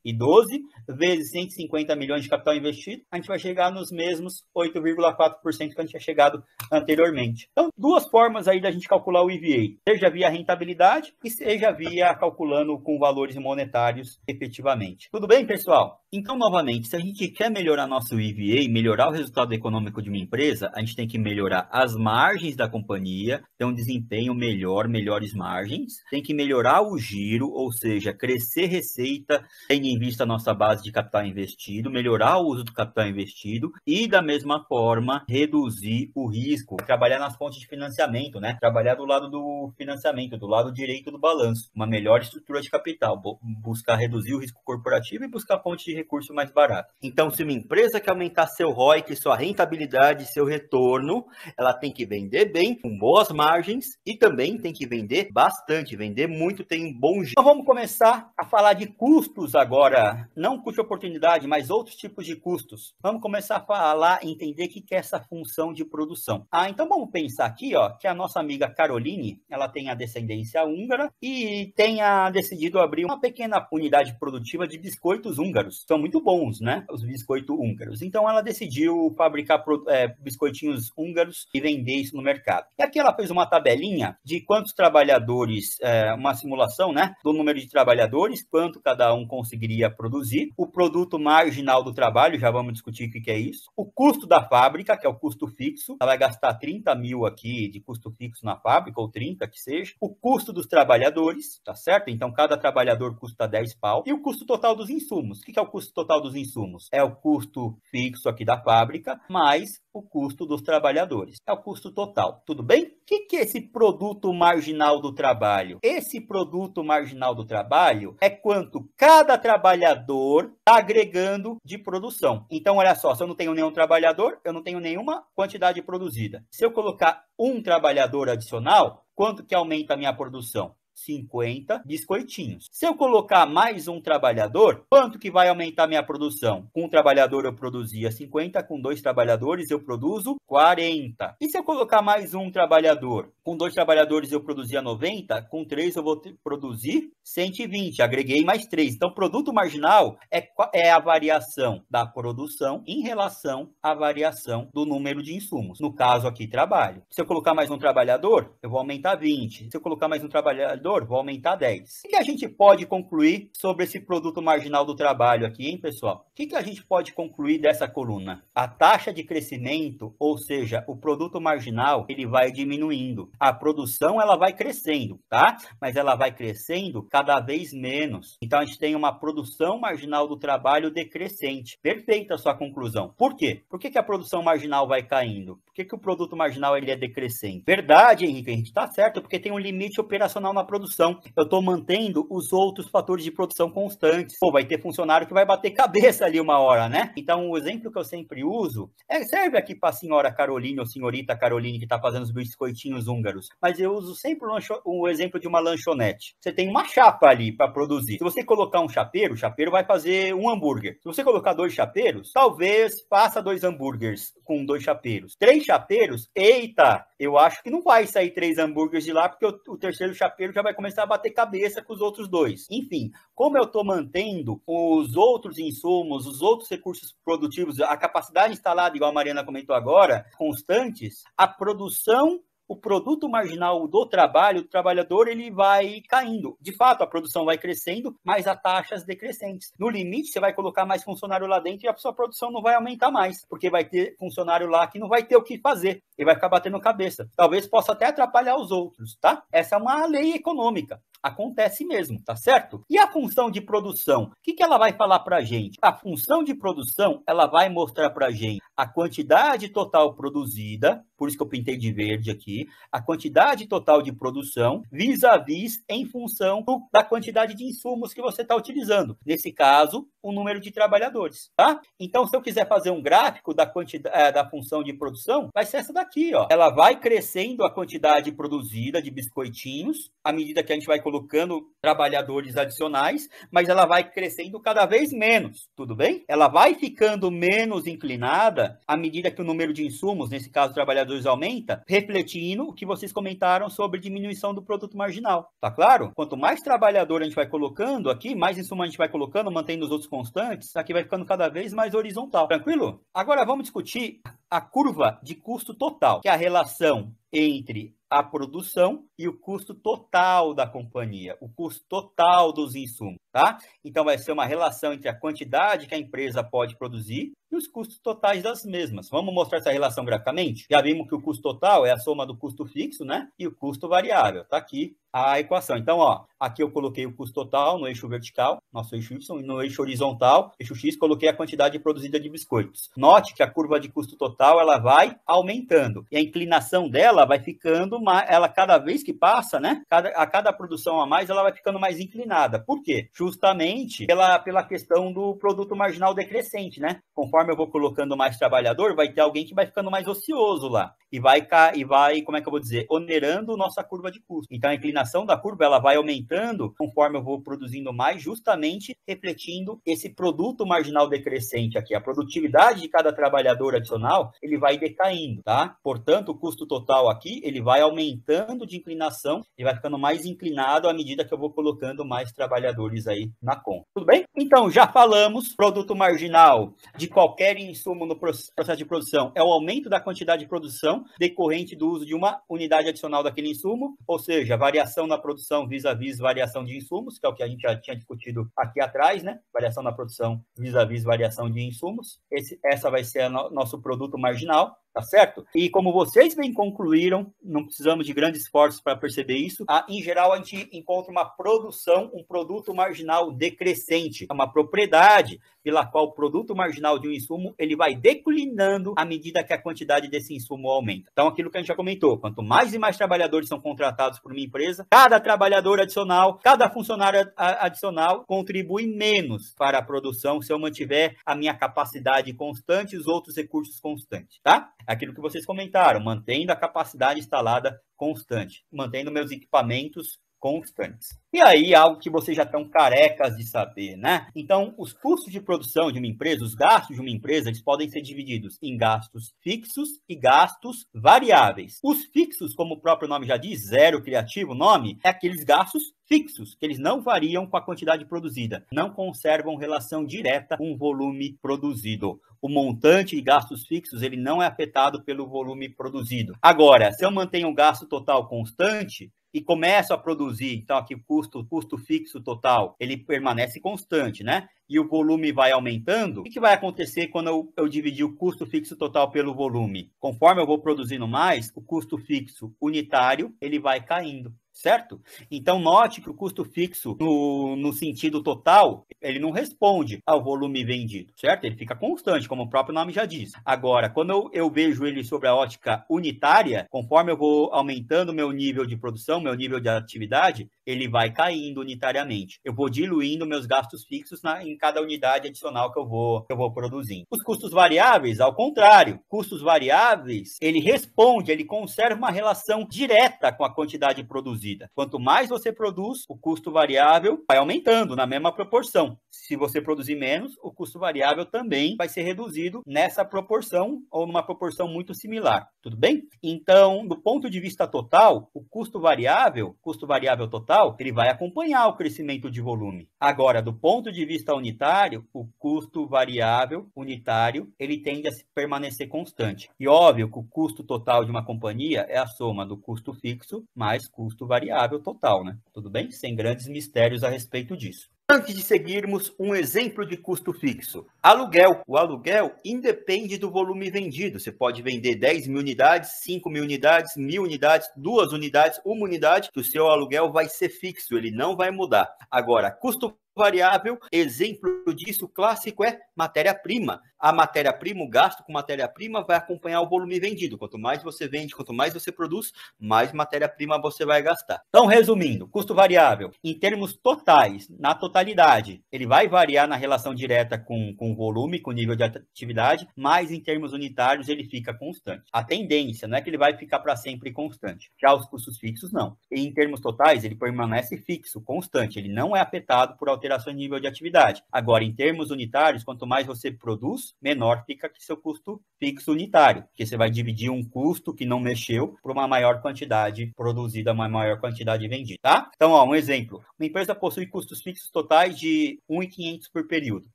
e 12, vezes 150 milhões de capital investido, a gente vai chegar nos mesmos 8,4% que a gente tinha chegado anteriormente. Então, duas formas aí da gente calcular o EVA, seja via rentabilidade e seja via calculando o com valores monetários efetivamente. Tudo bem, pessoal? Então, novamente, se a gente quer melhorar nosso EVA, melhorar o resultado econômico de uma empresa, a gente tem que melhorar as margens da companhia, ter um desempenho melhor, melhores margens, tem que melhorar o giro, ou seja, crescer receita, tendo em vista a nossa base de capital investido, melhorar o uso do capital investido e, da mesma forma, reduzir o risco, trabalhar nas fontes de financiamento, né? Trabalhar do lado do financiamento, do lado direito do balanço, uma melhor estrutura de de capital, buscar reduzir o risco corporativo e buscar fonte de recurso mais barata. Então, se uma empresa quer aumentar seu ROI, que sua rentabilidade, seu retorno, ela tem que vender bem, com boas margens e também tem que vender bastante, vender muito, tem um bom jeito. Então, vamos começar a falar de custos agora, não custo de oportunidade, mas outros tipos de custos. Vamos começar a falar, entender o que é essa função de produção. Ah, então vamos pensar aqui, ó, que a nossa amiga Caroline, ela tem a descendência húngara e tem a descendência decidido abrir uma pequena unidade produtiva de biscoitos húngaros. São muito bons, né? Os biscoitos húngaros. Então ela decidiu fabricar é, biscoitinhos húngaros e vender isso no mercado. E aqui ela fez uma tabelinha de quantos trabalhadores, é, uma simulação, né? Do número de trabalhadores, quanto cada um conseguiria produzir, o produto marginal do trabalho, já vamos discutir o que é isso, o custo da fábrica, que é o custo fixo, ela vai gastar 30 mil aqui de custo fixo na fábrica, ou 30 que seja, o custo dos trabalhadores, tá certo? Então, cada cada trabalhador custa 10 pau, e o custo total dos insumos. O que é o custo total dos insumos? É o custo fixo aqui da fábrica, mais o custo dos trabalhadores. É o custo total. Tudo bem? O que é esse produto marginal do trabalho? Esse produto marginal do trabalho é quanto cada trabalhador está agregando de produção. Então, olha só, se eu não tenho nenhum trabalhador, eu não tenho nenhuma quantidade produzida. Se eu colocar um trabalhador adicional, quanto que aumenta a minha produção? 50 biscoitinhos. Se eu colocar mais um trabalhador, quanto que vai aumentar minha produção? Com um trabalhador eu produzia 50, com dois trabalhadores eu produzo 40. E se eu colocar mais um trabalhador? Com dois trabalhadores eu produzia 90, com três eu vou produzir 120, agreguei mais três. Então, produto marginal é, é a variação da produção em relação à variação do número de insumos. No caso aqui, trabalho. Se eu colocar mais um trabalhador, eu vou aumentar 20. Se eu colocar mais um trabalhador, vou aumentar 10. O que a gente pode concluir sobre esse produto marginal do trabalho aqui, hein, pessoal? O que a gente pode concluir dessa coluna? A taxa de crescimento, ou seja, o produto marginal, ele vai diminuindo. A produção, ela vai crescendo, tá? Mas ela vai crescendo cada vez menos. Então, a gente tem uma produção marginal do trabalho decrescente. Perfeita a sua conclusão. Por quê? Por que, a produção marginal vai caindo? Por que, que o produto marginal ele é decrescente? Verdade, Henrique, a gente está certo, porque tem um limite operacional na produção produção. Eu estou mantendo os outros fatores de produção constantes. Pô, vai ter funcionário que vai bater cabeça ali uma hora, né? Então, o exemplo que eu sempre uso é, serve aqui para a senhora Caroline ou senhorita Caroline que está fazendo os biscoitinhos húngaros. Mas eu uso sempre o, lancho, o exemplo de uma lanchonete. Você tem uma chapa ali para produzir. Se você colocar um chapeiro, o chapeiro vai fazer um hambúrguer. Se você colocar dois chapeiros, talvez faça dois hambúrgueres com dois chapeiros. Três chapeiros, eita, eu acho que não vai sair três hambúrgueres de lá, porque o, o terceiro chapeiro já vai vai começar a bater cabeça com os outros dois. Enfim, como eu estou mantendo os outros insumos, os outros recursos produtivos, a capacidade instalada, igual a Mariana comentou agora, constantes, a produção o produto marginal do trabalho, do trabalhador, ele vai caindo. De fato, a produção vai crescendo, mas a taxas decrescentes. No limite, você vai colocar mais funcionário lá dentro e a sua produção não vai aumentar mais, porque vai ter funcionário lá que não vai ter o que fazer e vai ficar batendo cabeça. Talvez possa até atrapalhar os outros, tá? Essa é uma lei econômica. Acontece mesmo, tá certo? E a função de produção? O que, que ela vai falar para gente? A função de produção, ela vai mostrar para gente a quantidade total produzida por isso que eu pintei de verde aqui, a quantidade total de produção vis-à-vis -vis em função da quantidade de insumos que você está utilizando. Nesse caso, o número de trabalhadores, tá? Então, se eu quiser fazer um gráfico da quantidade eh, da função de produção, vai ser essa daqui, ó. Ela vai crescendo a quantidade produzida de biscoitinhos à medida que a gente vai colocando trabalhadores adicionais, mas ela vai crescendo cada vez menos, tudo bem? Ela vai ficando menos inclinada à medida que o número de insumos, nesse caso trabalhadores trabalhadores aumenta, refletindo o que vocês comentaram sobre diminuição do produto marginal. Tá claro? Quanto mais trabalhador a gente vai colocando aqui, mais insumo a gente vai colocando, mantendo os outros constantes, aqui vai ficando cada vez mais horizontal. Tranquilo? Agora vamos discutir a curva de custo total, que é a relação entre a produção e o custo total da companhia, o custo total dos insumos, tá? Então vai ser uma relação entre a quantidade que a empresa pode produzir e os custos totais das mesmas. Vamos mostrar essa relação graficamente? Já vimos que o custo total é a soma do custo fixo, né? E o custo variável. Está aqui a equação. Então, ó, aqui eu coloquei o custo total no eixo vertical, nosso eixo Y, e no eixo horizontal, eixo X, coloquei a quantidade produzida de biscoitos. Note que a curva de custo total, ela vai aumentando, e a inclinação dela vai ficando, mais, ela cada vez que passa, né, cada, a cada produção a mais, ela vai ficando mais inclinada. Por quê? Justamente pela, pela questão do produto marginal decrescente, né? Conforme conforme eu vou colocando mais trabalhador, vai ter alguém que vai ficando mais ocioso lá e vai e vai, como é que eu vou dizer, onerando nossa curva de custo. Então a inclinação da curva ela vai aumentando conforme eu vou produzindo mais, justamente refletindo esse produto marginal decrescente aqui. A produtividade de cada trabalhador adicional, ele vai decaindo, tá? Portanto, o custo total aqui, ele vai aumentando de inclinação e vai ficando mais inclinado à medida que eu vou colocando mais trabalhadores aí na conta. Tudo bem? Então, já falamos produto marginal de qual qualquer insumo no processo de produção é o aumento da quantidade de produção decorrente do uso de uma unidade adicional daquele insumo, ou seja, variação na produção vis-à-vis -vis variação de insumos, que é o que a gente já tinha discutido aqui atrás, né? Variação na produção vis-à-vis -vis variação de insumos. Esse, essa vai ser o no, nosso produto marginal tá certo? E como vocês bem concluíram, não precisamos de grandes esforços para perceber isso. A, em geral, a gente encontra uma produção, um produto marginal decrescente, é uma propriedade pela qual o produto marginal de um insumo ele vai declinando à medida que a quantidade desse insumo aumenta. Então, aquilo que a gente já comentou, quanto mais e mais trabalhadores são contratados por uma empresa, cada trabalhador adicional, cada funcionário adicional contribui menos para a produção se eu mantiver a minha capacidade constante e os outros recursos constantes, tá? aquilo que vocês comentaram, mantendo a capacidade instalada constante, mantendo meus equipamentos constantes. E aí, algo que vocês já estão carecas de saber, né? Então, os custos de produção de uma empresa, os gastos de uma empresa, eles podem ser divididos em gastos fixos e gastos variáveis. Os fixos, como o próprio nome já diz, zero criativo, nome, é aqueles gastos fixos, que eles não variam com a quantidade produzida, não conservam relação direta com o volume produzido. O montante de gastos fixos ele não é afetado pelo volume produzido. Agora, se eu mantenho o gasto total constante, e começo a produzir, então aqui o custo, custo fixo total, ele permanece constante, né? E o volume vai aumentando. O que vai acontecer quando eu, eu dividir o custo fixo total pelo volume? Conforme eu vou produzindo mais, o custo fixo unitário ele vai caindo certo? Então, note que o custo fixo, no, no sentido total, ele não responde ao volume vendido, certo? Ele fica constante, como o próprio nome já diz. Agora, quando eu, eu vejo ele sobre a ótica unitária, conforme eu vou aumentando meu nível de produção, meu nível de atividade, ele vai caindo unitariamente. Eu vou diluindo meus gastos fixos na, em cada unidade adicional que eu vou que eu vou produzindo. Os custos variáveis, ao contrário, custos variáveis, ele responde, ele conserva uma relação direta com a quantidade produzida. Quanto mais você produz, o custo variável vai aumentando na mesma proporção. Se você produzir menos, o custo variável também vai ser reduzido nessa proporção ou numa proporção muito similar. Tudo bem? Então, do ponto de vista total, o custo variável, custo variável total geral, ele vai acompanhar o crescimento de volume. Agora, do ponto de vista unitário, o custo variável unitário, ele tende a permanecer constante. E óbvio que o custo total de uma companhia é a soma do custo fixo mais custo variável total, né? Tudo bem? Sem grandes mistérios a respeito disso. Antes de seguirmos um exemplo de custo fixo, aluguel. O aluguel independe do volume vendido. Você pode vender 10 mil unidades, 5 mil unidades, mil unidades, duas unidades, uma unidade, que o seu aluguel vai ser fixo, ele não vai mudar. Agora, custo variável, exemplo disso clássico é matéria-prima a matéria-prima, o gasto com matéria-prima vai acompanhar o volume vendido. Quanto mais você vende, quanto mais você produz, mais matéria-prima você vai gastar. Então, resumindo, custo variável, em termos totais, na totalidade, ele vai variar na relação direta com, com o volume, com o nível de atividade, mas em termos unitários ele fica constante. A tendência não é que ele vai ficar para sempre constante. Já os custos fixos, não. E em termos totais, ele permanece fixo, constante. Ele não é afetado por alterações de nível de atividade. Agora, em termos unitários, quanto mais você produz, menor fica que seu custo fixo unitário, porque você vai dividir um custo que não mexeu por uma maior quantidade produzida, uma maior quantidade vendida, tá? Então, ó, um exemplo. Uma empresa possui custos fixos totais de 1,500 por período.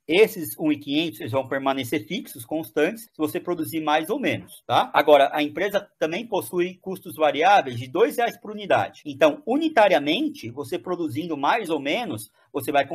Esses 1,500 vão permanecer fixos, constantes, se você produzir mais ou menos, tá? Agora, a empresa também possui custos variáveis de R$ reais por unidade. Então, unitariamente, você produzindo mais ou menos, você vai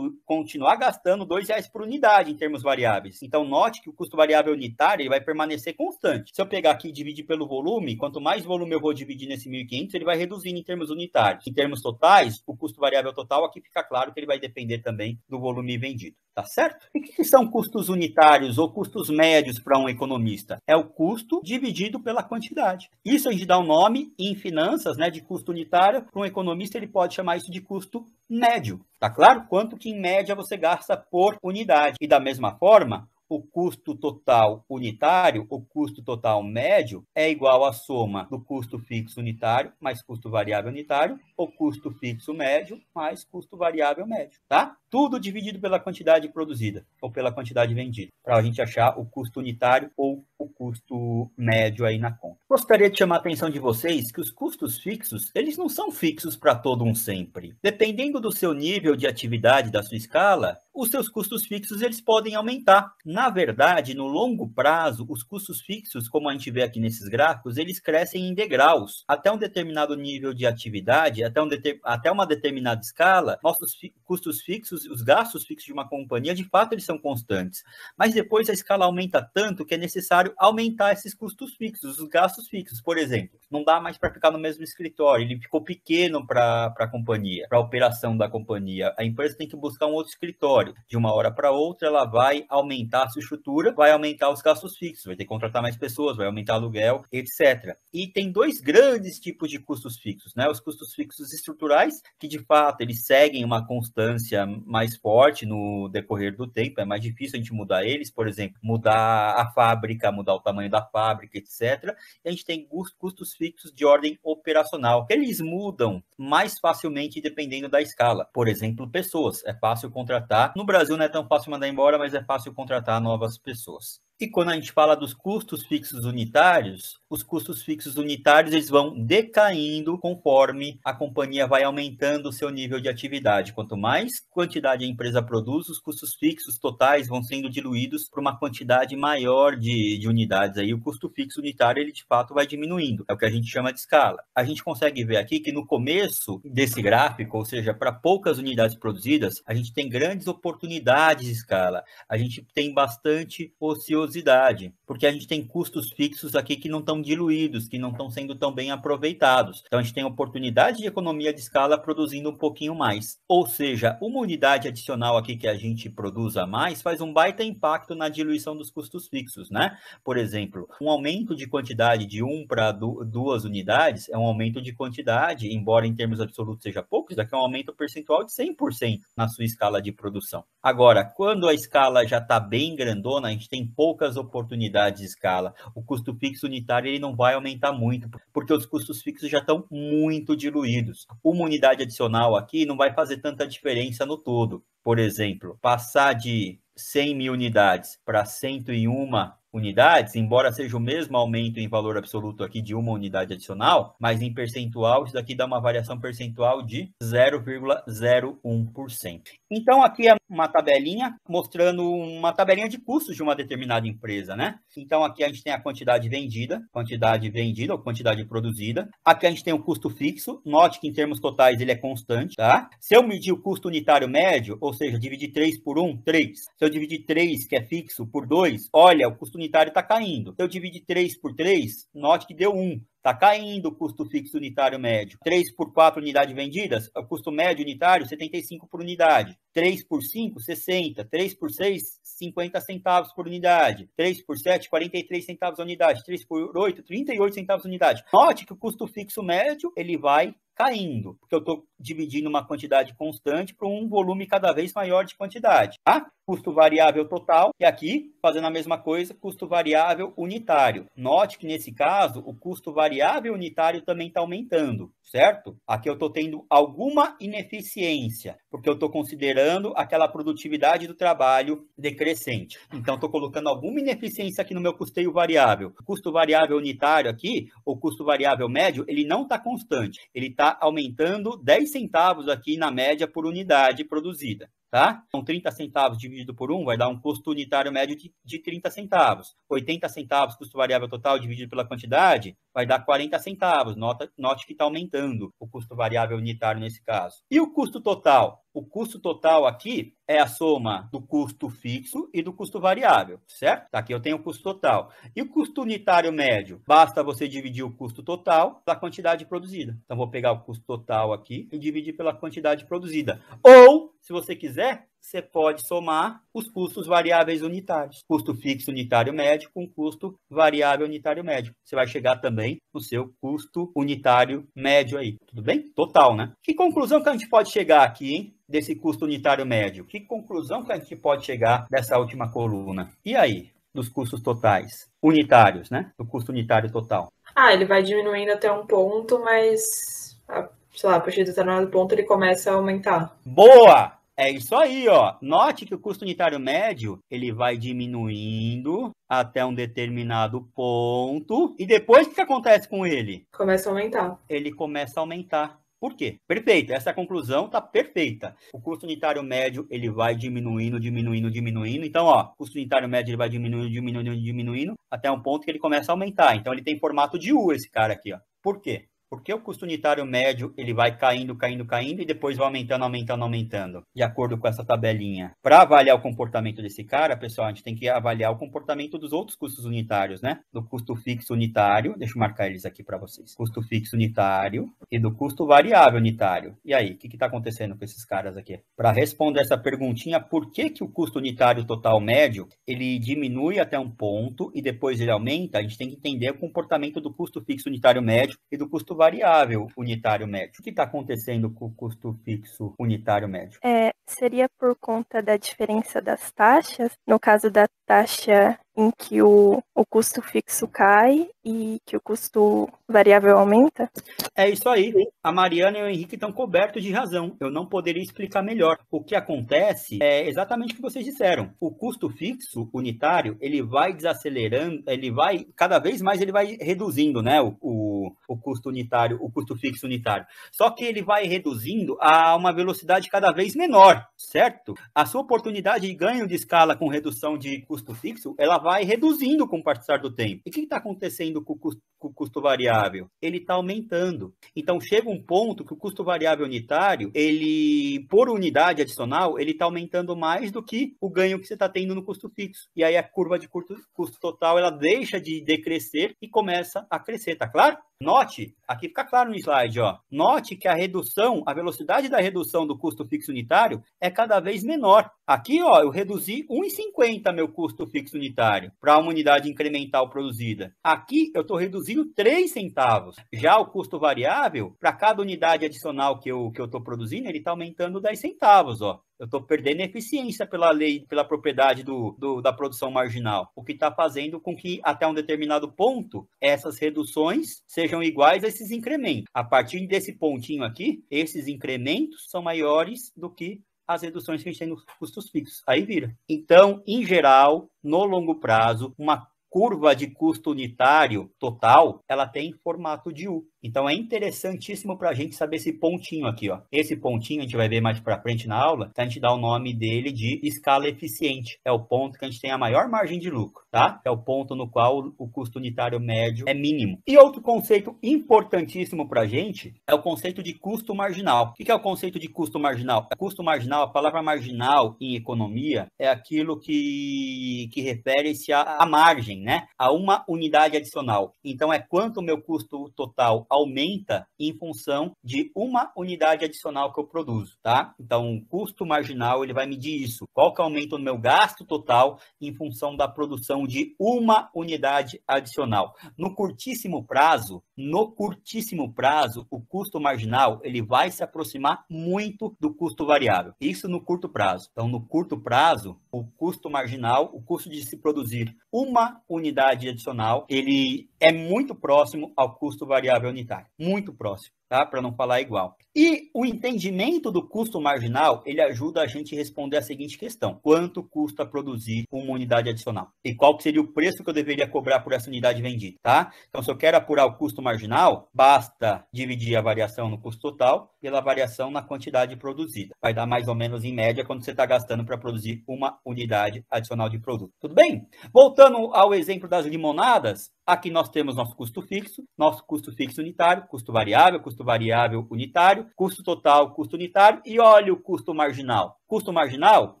continuar gastando R$ reais por unidade em termos variáveis. Então, note que o custo variável unitário ele vai permanecer constante. Se eu pegar aqui e dividir pelo volume, quanto mais volume eu vou dividir nesse 1.500, ele vai reduzindo em termos unitários. Em termos totais, o custo variável total aqui fica claro que ele vai depender também do volume vendido tá certo? E o que, que são custos unitários ou custos médios para um economista? É o custo dividido pela quantidade. Isso a gente dá um nome em finanças, né, de custo unitário. Para um economista, ele pode chamar isso de custo médio. Tá claro? Quanto que em média você gasta por unidade. E da mesma forma, o custo total unitário, o custo total médio, é igual à soma do custo fixo unitário mais custo variável unitário o custo fixo médio mais custo variável médio, tá? Tudo dividido pela quantidade produzida ou pela quantidade vendida, para a gente achar o custo unitário ou o custo médio aí na conta. Gostaria de chamar a atenção de vocês que os custos fixos, eles não são fixos para todo um sempre. Dependendo do seu nível de atividade, da sua escala, os seus custos fixos eles podem aumentar. Na verdade, no longo prazo, os custos fixos, como a gente vê aqui nesses gráficos, eles crescem em degraus. Até um determinado nível de atividade, até, um, até uma determinada escala, nossos fi, custos fixos, os gastos fixos de uma companhia, de fato, eles são constantes. Mas depois a escala aumenta tanto que é necessário aumentar esses custos fixos, os gastos fixos. Por exemplo, não dá mais para ficar no mesmo escritório, ele ficou pequeno para a companhia, para a operação da companhia. A empresa tem que buscar um outro escritório. De uma hora para outra, ela vai aumentar a sua estrutura, vai aumentar os gastos fixos, vai ter que contratar mais pessoas, vai aumentar aluguel, etc. E tem dois grandes tipos de custos fixos, né? Os custos fixos déficits estruturais, que de fato eles seguem uma constância mais forte no decorrer do tempo, é mais difícil a gente mudar eles, por exemplo, mudar a fábrica, mudar o tamanho da fábrica, etc. E a gente tem custos fixos de ordem operacional, que eles mudam mais facilmente dependendo da escala. Por exemplo, pessoas, é fácil contratar. No Brasil não é tão fácil mandar embora, mas é fácil contratar novas pessoas. E quando a gente fala dos custos fixos unitários, os custos fixos unitários eles vão decaindo conforme a companhia vai aumentando o seu nível de atividade. Quanto mais quantidade a empresa produz, os custos fixos totais vão sendo diluídos para uma quantidade maior de, de unidades. Aí o custo fixo unitário ele de fato vai diminuindo. É o que a gente chama de escala. A gente consegue ver aqui que no começo desse gráfico, ou seja, para poucas unidades produzidas, a gente tem grandes oportunidades de escala. A gente tem bastante ociosidade ociosidade, porque a gente tem custos fixos aqui que não estão diluídos, que não estão sendo tão bem aproveitados. Então a gente tem oportunidade de economia de escala produzindo um pouquinho mais. Ou seja, uma unidade adicional aqui que a gente produza mais faz um baita impacto na diluição dos custos fixos, né? Por exemplo, um aumento de quantidade de um para duas unidades é um aumento de quantidade, embora em termos absolutos seja pouco, isso daqui é um aumento percentual de 100% na sua escala de produção. Agora, quando a escala já está bem grandona, a gente tem pouco poucas oportunidades de escala. O custo fixo unitário ele não vai aumentar muito, porque os custos fixos já estão muito diluídos. Uma unidade adicional aqui não vai fazer tanta diferença no todo. Por exemplo, passar de 100 mil unidades para 101 unidades, embora seja o mesmo aumento em valor absoluto aqui de uma unidade adicional, mas em percentual, isso daqui dá uma variação percentual de 0,01%. Então, aqui é uma tabelinha mostrando uma tabelinha de custos de uma determinada empresa, né? Então, aqui a gente tem a quantidade vendida, quantidade vendida ou quantidade produzida. Aqui a gente tem o custo fixo. Note que em termos totais ele é constante, tá? Se eu medir o custo unitário médio, ou seja, dividir 3 por 1, 3. Se eu dividir 3, que é fixo, por 2, olha, o custo unitário está caindo. Se eu dividir 3 por 3, note que deu 1. Está caindo o custo fixo unitário médio. 3 por 4 unidades vendidas, o custo médio unitário 75 por unidade. 3 por 5, 60. 3 por 6, 50 centavos por unidade. 3 por 7, 43 centavos a unidade. 3 por 8, 38 centavos a unidade. Note que o custo fixo médio ele vai caindo, porque eu estou dividindo uma quantidade constante para um volume cada vez maior de quantidade. Tá? custo variável total, e aqui, fazendo a mesma coisa, custo variável unitário. Note que nesse caso, o custo variável unitário também está aumentando, certo? Aqui eu estou tendo alguma ineficiência, porque eu estou considerando aquela produtividade do trabalho decrescente. Então, estou colocando alguma ineficiência aqui no meu custeio variável. O custo variável unitário aqui, o custo variável médio, ele não está constante, ele está aumentando 10 centavos aqui na média por unidade produzida tá? Então, 30 centavos dividido por 1 vai dar um custo unitário médio de, de 30 centavos. 80 centavos, custo variável total dividido pela quantidade, vai dar 40 centavos. Nota, note que está aumentando o custo variável unitário nesse caso. E o custo total? o custo total aqui é a soma do custo fixo e do custo variável, certo? Tá aqui eu tenho o custo total. E o custo unitário médio? Basta você dividir o custo total pela quantidade produzida. Então, vou pegar o custo total aqui e dividir pela quantidade produzida. Ou, se você quiser, você pode somar os custos variáveis unitários. Custo fixo unitário médio com custo variável unitário médio. Você vai chegar também no seu custo unitário médio aí. Tudo bem? Total, né? Que conclusão que a gente pode chegar aqui, hein? Desse custo unitário médio. Que conclusão que a gente pode chegar dessa última coluna? E aí, dos custos totais? Unitários, né? Do custo unitário total. Ah, ele vai diminuindo até um ponto, mas ah, sei lá, a partir de determinado ponto ele começa a aumentar. Boa! É isso aí, ó. Note que o custo unitário médio ele vai diminuindo até um determinado ponto e depois o que acontece com ele? Começa a aumentar. Ele começa a aumentar. Por quê? Perfeito. Essa conclusão está perfeita. O custo unitário médio ele vai diminuindo, diminuindo, diminuindo. Então, ó, o custo unitário médio ele vai diminuindo, diminuindo, diminuindo, até um ponto que ele começa a aumentar. Então, ele tem formato de U esse cara aqui, ó. Por quê? Porque o custo unitário médio ele vai caindo, caindo, caindo e depois vai aumentando, aumentando, aumentando, de acordo com essa tabelinha. Para avaliar o comportamento desse cara, pessoal, a gente tem que avaliar o comportamento dos outros custos unitários, né? Do custo fixo unitário, deixa eu marcar eles aqui para vocês. Custo fixo unitário e do custo variável unitário. E aí, o que está acontecendo com esses caras aqui? Para responder essa perguntinha, por que, que o custo unitário total médio ele diminui até um ponto e depois ele aumenta? A gente tem que entender o comportamento do custo fixo unitário médio e do custo variável unitário médio. O que está acontecendo com o custo fixo unitário médio? É, Seria por conta da diferença das taxas? No caso da taxa em que o, o custo fixo cai e que o custo variável aumenta? É isso aí. A Mariana e o Henrique estão cobertos de razão. Eu não poderia explicar melhor. O que acontece é exatamente o que vocês disseram. O custo fixo unitário, ele vai desacelerando, ele vai, cada vez mais ele vai reduzindo, né? O, o, o custo unitário, o custo fixo unitário. Só que ele vai reduzindo a uma velocidade cada vez menor certo? A sua oportunidade de ganho de escala com redução de custo fixo, ela vai reduzindo com o passar do tempo. E o que está acontecendo com o, custo, com o, custo, variável? Ele está aumentando. Então, chega um ponto que o custo variável unitário, ele, por unidade adicional, ele está aumentando mais do que o ganho que você está tendo no custo fixo. E aí a curva de custo, custo total, ela deixa de decrescer e começa a crescer, tá claro? Note, aqui fica claro no slide, ó. Note que a redução, a velocidade da redução do custo fixo unitário é cada vez menor. Aqui, ó, eu reduzi 1,50 meu custo fixo unitário para uma unidade incremental produzida. Aqui eu estou reduzindo 3 centavos. Já o custo variável, para cada unidade adicional que eu estou que eu produzindo, ele está aumentando 10 centavos, ó. Eu estou perdendo eficiência pela lei, pela propriedade do, do da produção marginal, o que está fazendo com que, até um determinado ponto, essas reduções sejam iguais a esses incrementos. A partir desse pontinho aqui, esses incrementos são maiores do que as reduções que a gente tem nos custos fixos. Aí vira. Então, em geral, no longo prazo, uma curva de custo unitário total, ela tem formato de U. Então é interessantíssimo para a gente saber esse pontinho aqui, ó. Esse pontinho a gente vai ver mais para frente na aula, a gente dá o nome dele de escala eficiente. É o ponto que a gente tem a maior margem de lucro, tá? É o ponto no qual o custo unitário médio é mínimo. E outro conceito importantíssimo para a gente é o conceito de custo marginal. O que é o conceito de custo marginal? Custo marginal, a palavra marginal em economia é aquilo que, que refere-se à margem, né? A uma unidade adicional. Então é quanto o meu custo total aumenta em função de uma unidade adicional que eu produzo, tá? Então, o custo marginal, ele vai medir isso. Qual que aumenta o meu gasto total em função da produção de uma unidade adicional. No curtíssimo prazo, no curtíssimo prazo, o custo marginal, ele vai se aproximar muito do custo variável. Isso no curto prazo. Então, no curto prazo, o custo marginal, o custo de se produzir uma unidade adicional, ele é muito próximo ao custo variável muito próximo tá? Para não falar igual. E o entendimento do custo marginal, ele ajuda a gente a responder a seguinte questão: quanto custa produzir uma unidade adicional? E qual seria o preço que eu deveria cobrar por essa unidade vendida, tá? Então, se eu quero apurar o custo marginal, basta dividir a variação no custo total pela variação na quantidade produzida. Vai dar mais ou menos em média quando você está gastando para produzir uma unidade adicional de produto. Tudo bem? Voltando ao exemplo das limonadas, aqui nós temos nosso custo fixo, nosso custo fixo unitário, custo variável, custo custo variável unitário, custo total, custo unitário e olha o custo marginal. Custo marginal,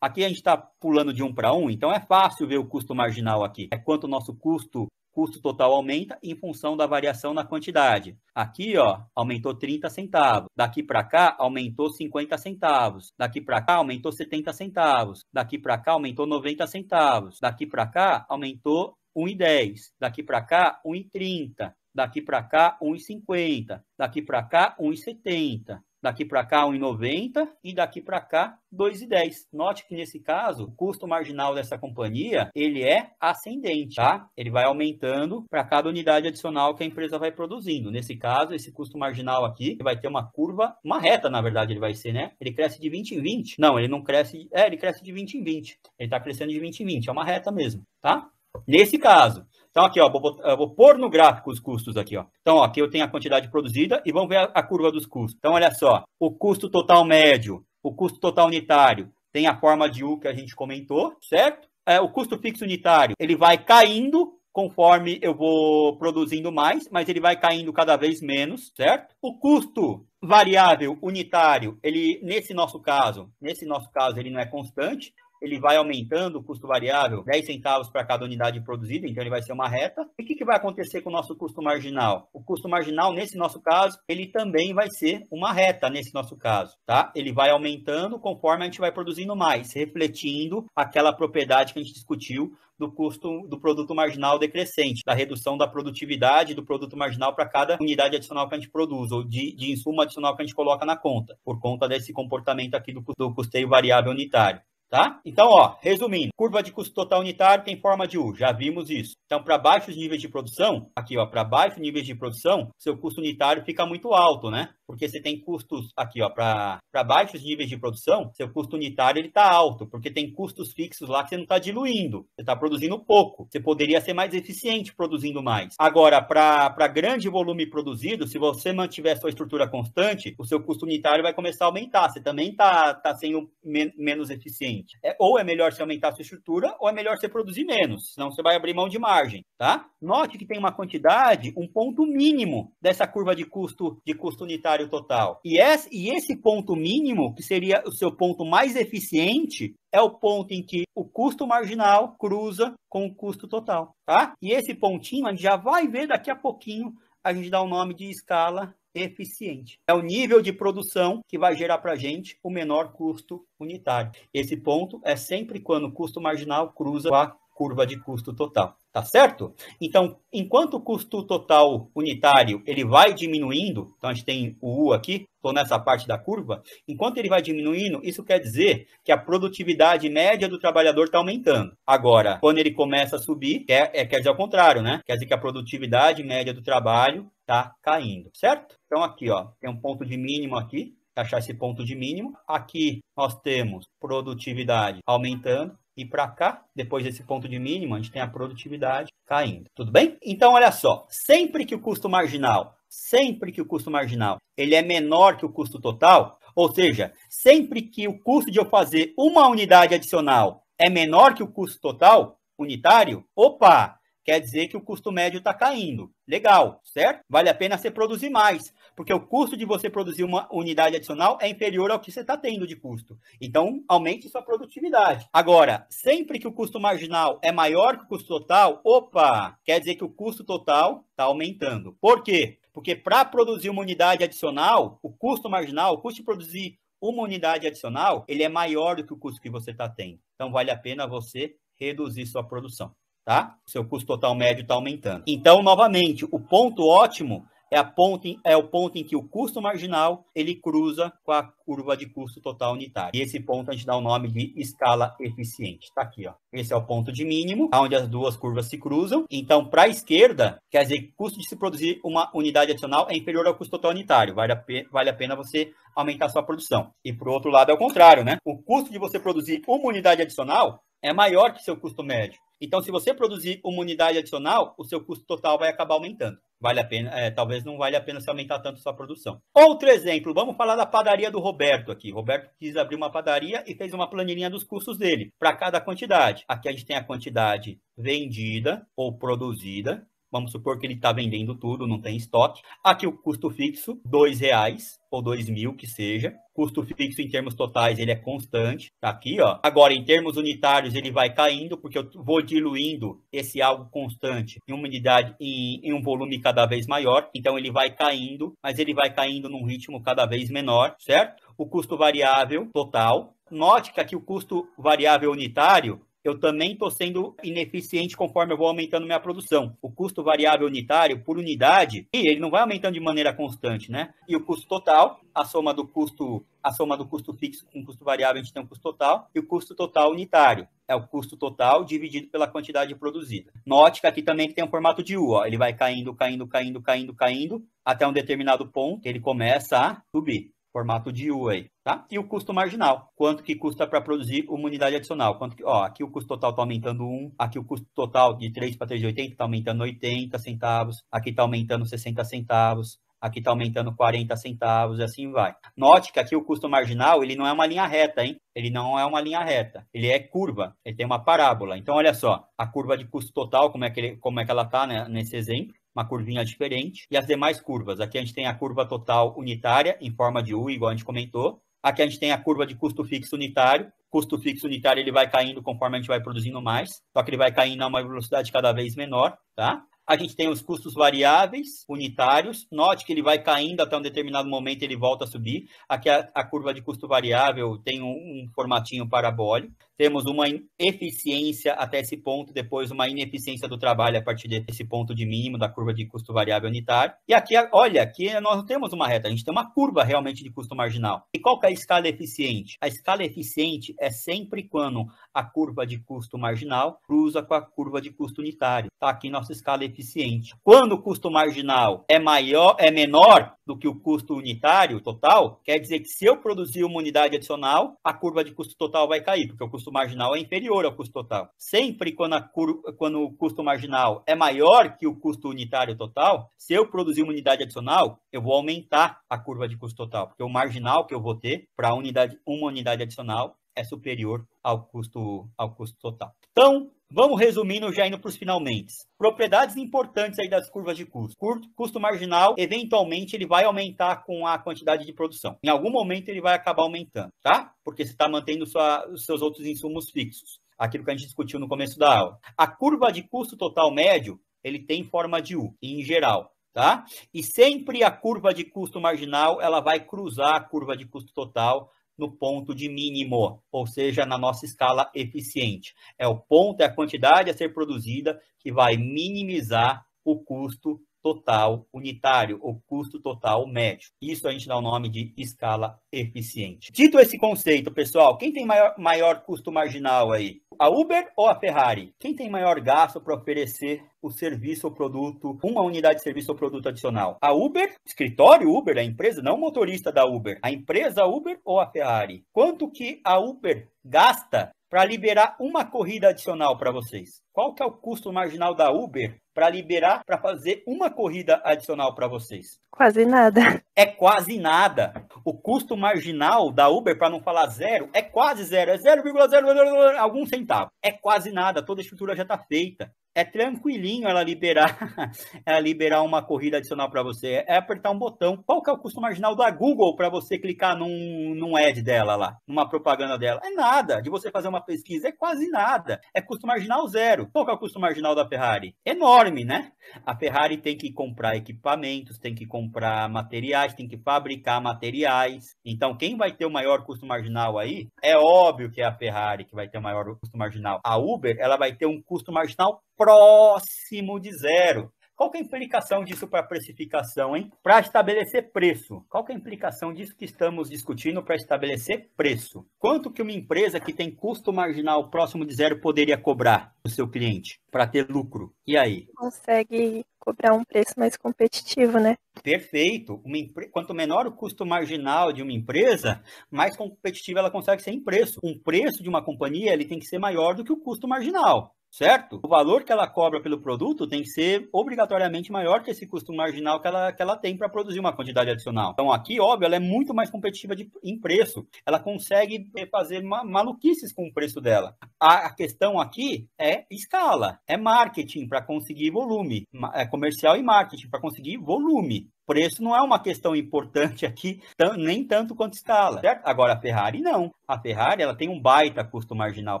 aqui a gente está pulando de um para um, então é fácil ver o custo marginal aqui. É quanto o nosso custo custo total aumenta em função da variação na quantidade. Aqui, ó, aumentou 30 centavos. Daqui para cá, aumentou 50 centavos. Daqui para cá, aumentou 70 centavos. Daqui para cá, aumentou 90 centavos. Daqui para cá, aumentou 1,10. Daqui para cá, 1,30 daqui para cá 1,50, daqui para cá 1,70, daqui para cá 1,90 e daqui para cá 2,10. Note que nesse caso, o custo marginal dessa companhia, ele é ascendente, tá? Ele vai aumentando para cada unidade adicional que a empresa vai produzindo. Nesse caso, esse custo marginal aqui vai ter uma curva, uma reta, na verdade, ele vai ser, né? Ele cresce de 20 em 20. Não, ele não cresce, é, ele cresce de 20 em 20. Ele está crescendo de 20 em 20, é uma reta mesmo, tá? Nesse caso, então, aqui, ó, vou, botar, vou, pôr no gráfico os custos aqui, ó. Então, ó, aqui eu tenho a quantidade produzida e vamos ver a, a curva dos custos. Então, olha só, o custo total médio, o custo total unitário, tem a forma de U que a gente comentou, certo? É, o custo fixo unitário, ele vai caindo conforme eu vou produzindo mais, mas ele vai caindo cada vez menos, certo? O custo variável unitário, ele nesse nosso caso, nesse nosso caso ele não é constante, ele vai aumentando o custo variável 10 centavos para cada unidade produzida, então ele vai ser uma reta. E o que, que vai acontecer com o nosso custo marginal? O custo marginal, nesse nosso caso, ele também vai ser uma reta nesse nosso caso, tá? Ele vai aumentando conforme a gente vai produzindo mais, refletindo aquela propriedade que a gente discutiu do custo do produto marginal decrescente, da redução da produtividade do produto marginal para cada unidade adicional que a gente produz, ou de, de insumo adicional que a gente coloca na conta, por conta desse comportamento aqui do, do custeio variável unitário. Tá? Então, ó, resumindo, curva de custo total unitário tem forma de U, já vimos isso. Então, para baixos níveis de produção, aqui, ó, para baixos níveis de produção, seu custo unitário fica muito alto, né? porque você tem custos aqui, ó, para baixos níveis de produção, seu custo unitário ele está alto, porque tem custos fixos lá que você não está diluindo, você está produzindo pouco. Você poderia ser mais eficiente produzindo mais. Agora, para grande volume produzido, se você mantiver sua estrutura constante, o seu custo unitário vai começar a aumentar. Você também está tá sendo men menos eficiente. É, ou é melhor você aumentar a sua estrutura, ou é melhor você produzir menos, senão você vai abrir mão de margem, tá? Note que tem uma quantidade, um ponto mínimo dessa curva de custo de custo unitário salário total. E esse, ponto mínimo, que seria o seu ponto mais eficiente, é o ponto em que o custo marginal cruza com o custo total, tá? E esse pontinho a gente já vai ver daqui a pouquinho, a gente dá o nome de escala eficiente. É o nível de produção que vai gerar para a gente o menor custo unitário. Esse ponto é sempre quando o custo marginal cruza com a curva de custo total. Tá certo? Então, enquanto o custo total unitário ele vai diminuindo, então a gente tem o U aqui, estou nessa parte da curva, enquanto ele vai diminuindo, isso quer dizer que a produtividade média do trabalhador está aumentando. Agora, quando ele começa a subir, quer, é, quer dizer ao contrário, né? Quer dizer que a produtividade média do trabalho está caindo, certo? Então, aqui ó, tem um ponto de mínimo aqui, achar esse ponto de mínimo. Aqui nós temos produtividade aumentando, e para cá, depois desse ponto de mínimo, a gente tem a produtividade caindo. Tudo bem? Então, olha só. Sempre que o custo marginal, sempre que o custo marginal, ele é menor que o custo total, ou seja, sempre que o custo de eu fazer uma unidade adicional é menor que o custo total unitário, opa, quer dizer que o custo médio está caindo. Legal, certo? Vale a pena você produzir mais porque o custo de você produzir uma unidade adicional é inferior ao que você está tendo de custo. Então, aumente sua produtividade. Agora, sempre que o custo marginal é maior que o custo total, opa, quer dizer que o custo total está aumentando. Por quê? Porque para produzir uma unidade adicional, o custo marginal, o custo de produzir uma unidade adicional, ele é maior do que o custo que você está tendo. Então, vale a pena você reduzir sua produção, tá? Seu custo total médio está aumentando. Então, novamente, o ponto ótimo é, a ponto é o ponto em que o custo marginal ele cruza com a curva de custo total unitário. E esse ponto a gente dá o nome de escala eficiente. Está aqui, ó. Esse é o ponto de mínimo, onde as duas curvas se cruzam. Então, para a esquerda, quer dizer que o custo de se produzir uma unidade adicional é inferior ao custo total unitário. Vale a, pe vale a pena você aumentar sua produção. E para o outro lado é o contrário, né? O custo de você produzir uma unidade adicional é maior que seu custo médio. Então, se você produzir uma unidade adicional, o seu custo total vai acabar aumentando vale a pena, é, talvez não vale a pena se aumentar tanto sua produção. Outro exemplo, vamos falar da padaria do Roberto aqui. Roberto quis abrir uma padaria e fez uma planilhinha dos custos dele para cada quantidade. Aqui a gente tem a quantidade vendida ou produzida Vamos supor que ele está vendendo tudo, não tem estoque. Aqui o custo fixo, R$ reais ou dois mil que seja. Custo fixo em termos totais ele é constante, tá aqui, ó. Agora em termos unitários ele vai caindo porque eu vou diluindo esse algo constante em uma unidade em, em um volume cada vez maior, então ele vai caindo, mas ele vai caindo num ritmo cada vez menor, certo? O custo variável total, note que aqui o custo variável unitário eu também estou sendo ineficiente conforme eu vou aumentando minha produção. O custo variável unitário por unidade, ele não vai aumentando de maneira constante, né? E o custo total, a soma do custo, a soma do custo fixo com o custo variável, a gente tem o um custo total e o custo total unitário. É o custo total dividido pela quantidade produzida. Note que aqui também tem um formato de U, ó. Ele vai caindo, caindo, caindo, caindo, caindo, até um determinado ponto, ele começa a subir formato de U aí, tá? E o custo marginal, quanto que custa para produzir uma unidade adicional, quanto que, ó, aqui o custo total está aumentando 1, aqui o custo total de 3 para 3,80 está aumentando 80 centavos, aqui está aumentando 60 centavos, aqui está aumentando 40 centavos, e assim vai. Note que aqui o custo marginal, ele não é uma linha reta, hein? Ele não é uma linha reta, ele é curva, ele tem uma parábola. Então, olha só, a curva de custo total, como é que, ele, como é que ela está né, nesse exemplo, uma curvinha diferente, e as demais curvas. Aqui a gente tem a curva total unitária, em forma de U, igual a gente comentou. Aqui a gente tem a curva de custo fixo unitário. Custo fixo unitário ele vai caindo conforme a gente vai produzindo mais, só que ele vai caindo a uma velocidade cada vez menor, tá? A gente tem os custos variáveis, unitários. Note que ele vai caindo até um determinado momento, ele volta a subir. Aqui a, a curva de custo variável tem um, um, formatinho parabólico. Temos uma eficiência até esse ponto, depois uma ineficiência do trabalho a partir desse ponto de mínimo da curva de custo variável unitário. E aqui, olha, aqui nós não temos uma reta, a gente tem uma curva realmente de custo marginal. E qual que é a escala eficiente? A escala eficiente é sempre quando a curva de custo marginal cruza com a curva de custo unitário. Tá aqui nossa escala eficiente eficiente. Quando o custo marginal é maior, é menor do que o custo unitário total, quer dizer que se eu produzir uma unidade adicional, a curva de custo total vai cair, porque o custo marginal é inferior ao custo total. Sempre quando, curva, quando o custo marginal é maior que o custo unitário total, se eu produzir uma unidade adicional, eu vou aumentar a curva de custo total, porque o marginal que eu vou ter para unidade, uma unidade adicional é superior ao custo, ao custo total. Então, vamos resumindo já indo para os finalmente. Propriedades importantes aí das curvas de custo. Curto, custo marginal, eventualmente ele vai aumentar com a quantidade de produção. Em algum momento ele vai acabar aumentando, tá? Porque você está mantendo sua, os seus outros insumos fixos. Aquilo que a gente discutiu no começo da aula. A curva de custo total médio, ele tem forma de U, em geral tá? E sempre a curva de custo marginal ela vai cruzar a curva de custo total no ponto de mínimo, ou seja, na nossa escala eficiente. É o ponto, é a quantidade a ser produzida que vai minimizar o custo total unitário, ou custo total médio. Isso a gente dá o nome de escala eficiente. Dito esse conceito, pessoal, quem tem maior, maior custo marginal aí? A Uber ou a Ferrari? Quem tem maior gasto para oferecer o serviço ou produto, uma unidade de serviço ou produto adicional? A Uber, escritório Uber, a empresa, não o motorista da Uber, a empresa Uber ou a Ferrari? Quanto que a Uber gasta para liberar uma corrida adicional para vocês? Qual que é o custo marginal da Uber para liberar para fazer uma corrida adicional para vocês? Quase nada. É quase nada. O custo marginal da Uber, para não falar zero, é quase zero, é 0,0 algum centavo. É quase nada, toda a estrutura já está feita é tranquilinho ela liberar, [laughs] ela liberar uma corrida adicional para você. É apertar um botão. Qual que é o custo marginal da Google para você clicar num, num ad dela lá, numa propaganda dela? É nada. De você fazer uma pesquisa é quase nada. É custo marginal zero. Qual que é o custo marginal da Ferrari? Enorme, né? A Ferrari tem que comprar equipamentos, tem que comprar materiais, tem que fabricar materiais. Então, quem vai ter o maior custo marginal aí? É óbvio que é a Ferrari que vai ter o maior custo marginal. A Uber, ela vai ter um custo marginal próximo de zero. Qual é a implicação disso para a precificação, hein? Para estabelecer preço. Qual é a implicação disso que estamos discutindo para estabelecer preço? Quanto que uma empresa que tem custo marginal próximo de zero poderia cobrar do seu cliente para ter lucro? E aí? Consegue cobrar um preço mais competitivo, né? Perfeito. Quanto menor o custo marginal de uma empresa, mais competitiva ela consegue ser em preço. Um preço de uma companhia ele tem que ser maior do que o custo marginal certo? O valor que ela cobra pelo produto tem que ser obrigatoriamente maior que esse custo marginal que ela, que ela tem para produzir uma quantidade adicional. Então, aqui, óbvio, ela é muito mais competitiva de, em preço. Ela consegue é, fazer ma, maluquices com o preço dela. A, a, questão aqui é escala, é marketing para conseguir volume, é comercial e marketing para conseguir volume. Preço não é uma questão importante aqui, nem tanto quanto escala, certo? Agora, a Ferrari não. A Ferrari, ela tem um baita custo marginal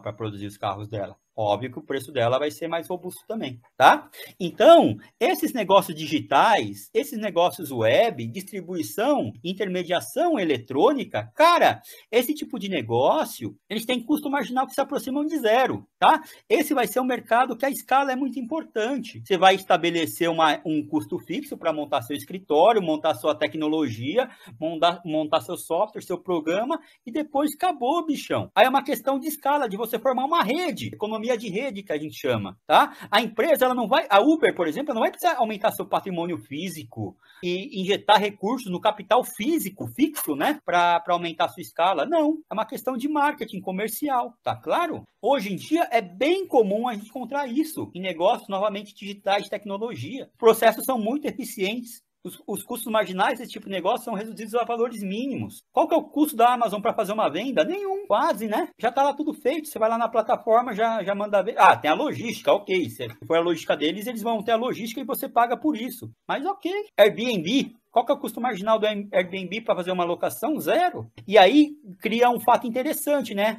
para produzir os carros dela óbvio que o preço dela vai ser mais robusto também, tá? Então, esses negócios digitais, esses negócios web, distribuição, intermediação eletrônica, cara, esse tipo de negócio, eles têm custo marginal que se aproximam de zero, tá? Esse vai ser um mercado que a escala é muito importante. Você vai estabelecer uma, um custo fixo para montar seu escritório, montar sua tecnologia, montar, montar seu software, seu programa, e depois acabou, bichão. Aí é uma questão de escala, de você formar uma rede, economia economia de rede que a gente chama, tá? A empresa, ela não vai, a Uber, por exemplo, não vai precisar aumentar seu patrimônio físico e injetar recursos no capital físico, fixo, né, para aumentar sua escala. Não, é uma questão de marketing comercial, tá claro? Hoje em dia é bem comum a gente encontrar isso em negócios novamente digitais, tecnologia. Processos são muito eficientes os, os, custos marginais desse tipo de negócio são reduzidos a valores mínimos. Qual que é o custo da Amazon para fazer uma venda? Nenhum, quase, né? Já está lá tudo feito. Você vai lá na plataforma, já, já manda ver. Ah, tem a logística, ok. Se for a logística deles, eles vão ter a logística e você paga por isso. Mas ok. Airbnb, qual que é o custo marginal do Airbnb para fazer uma locação? Zero. E aí cria um fato interessante, né?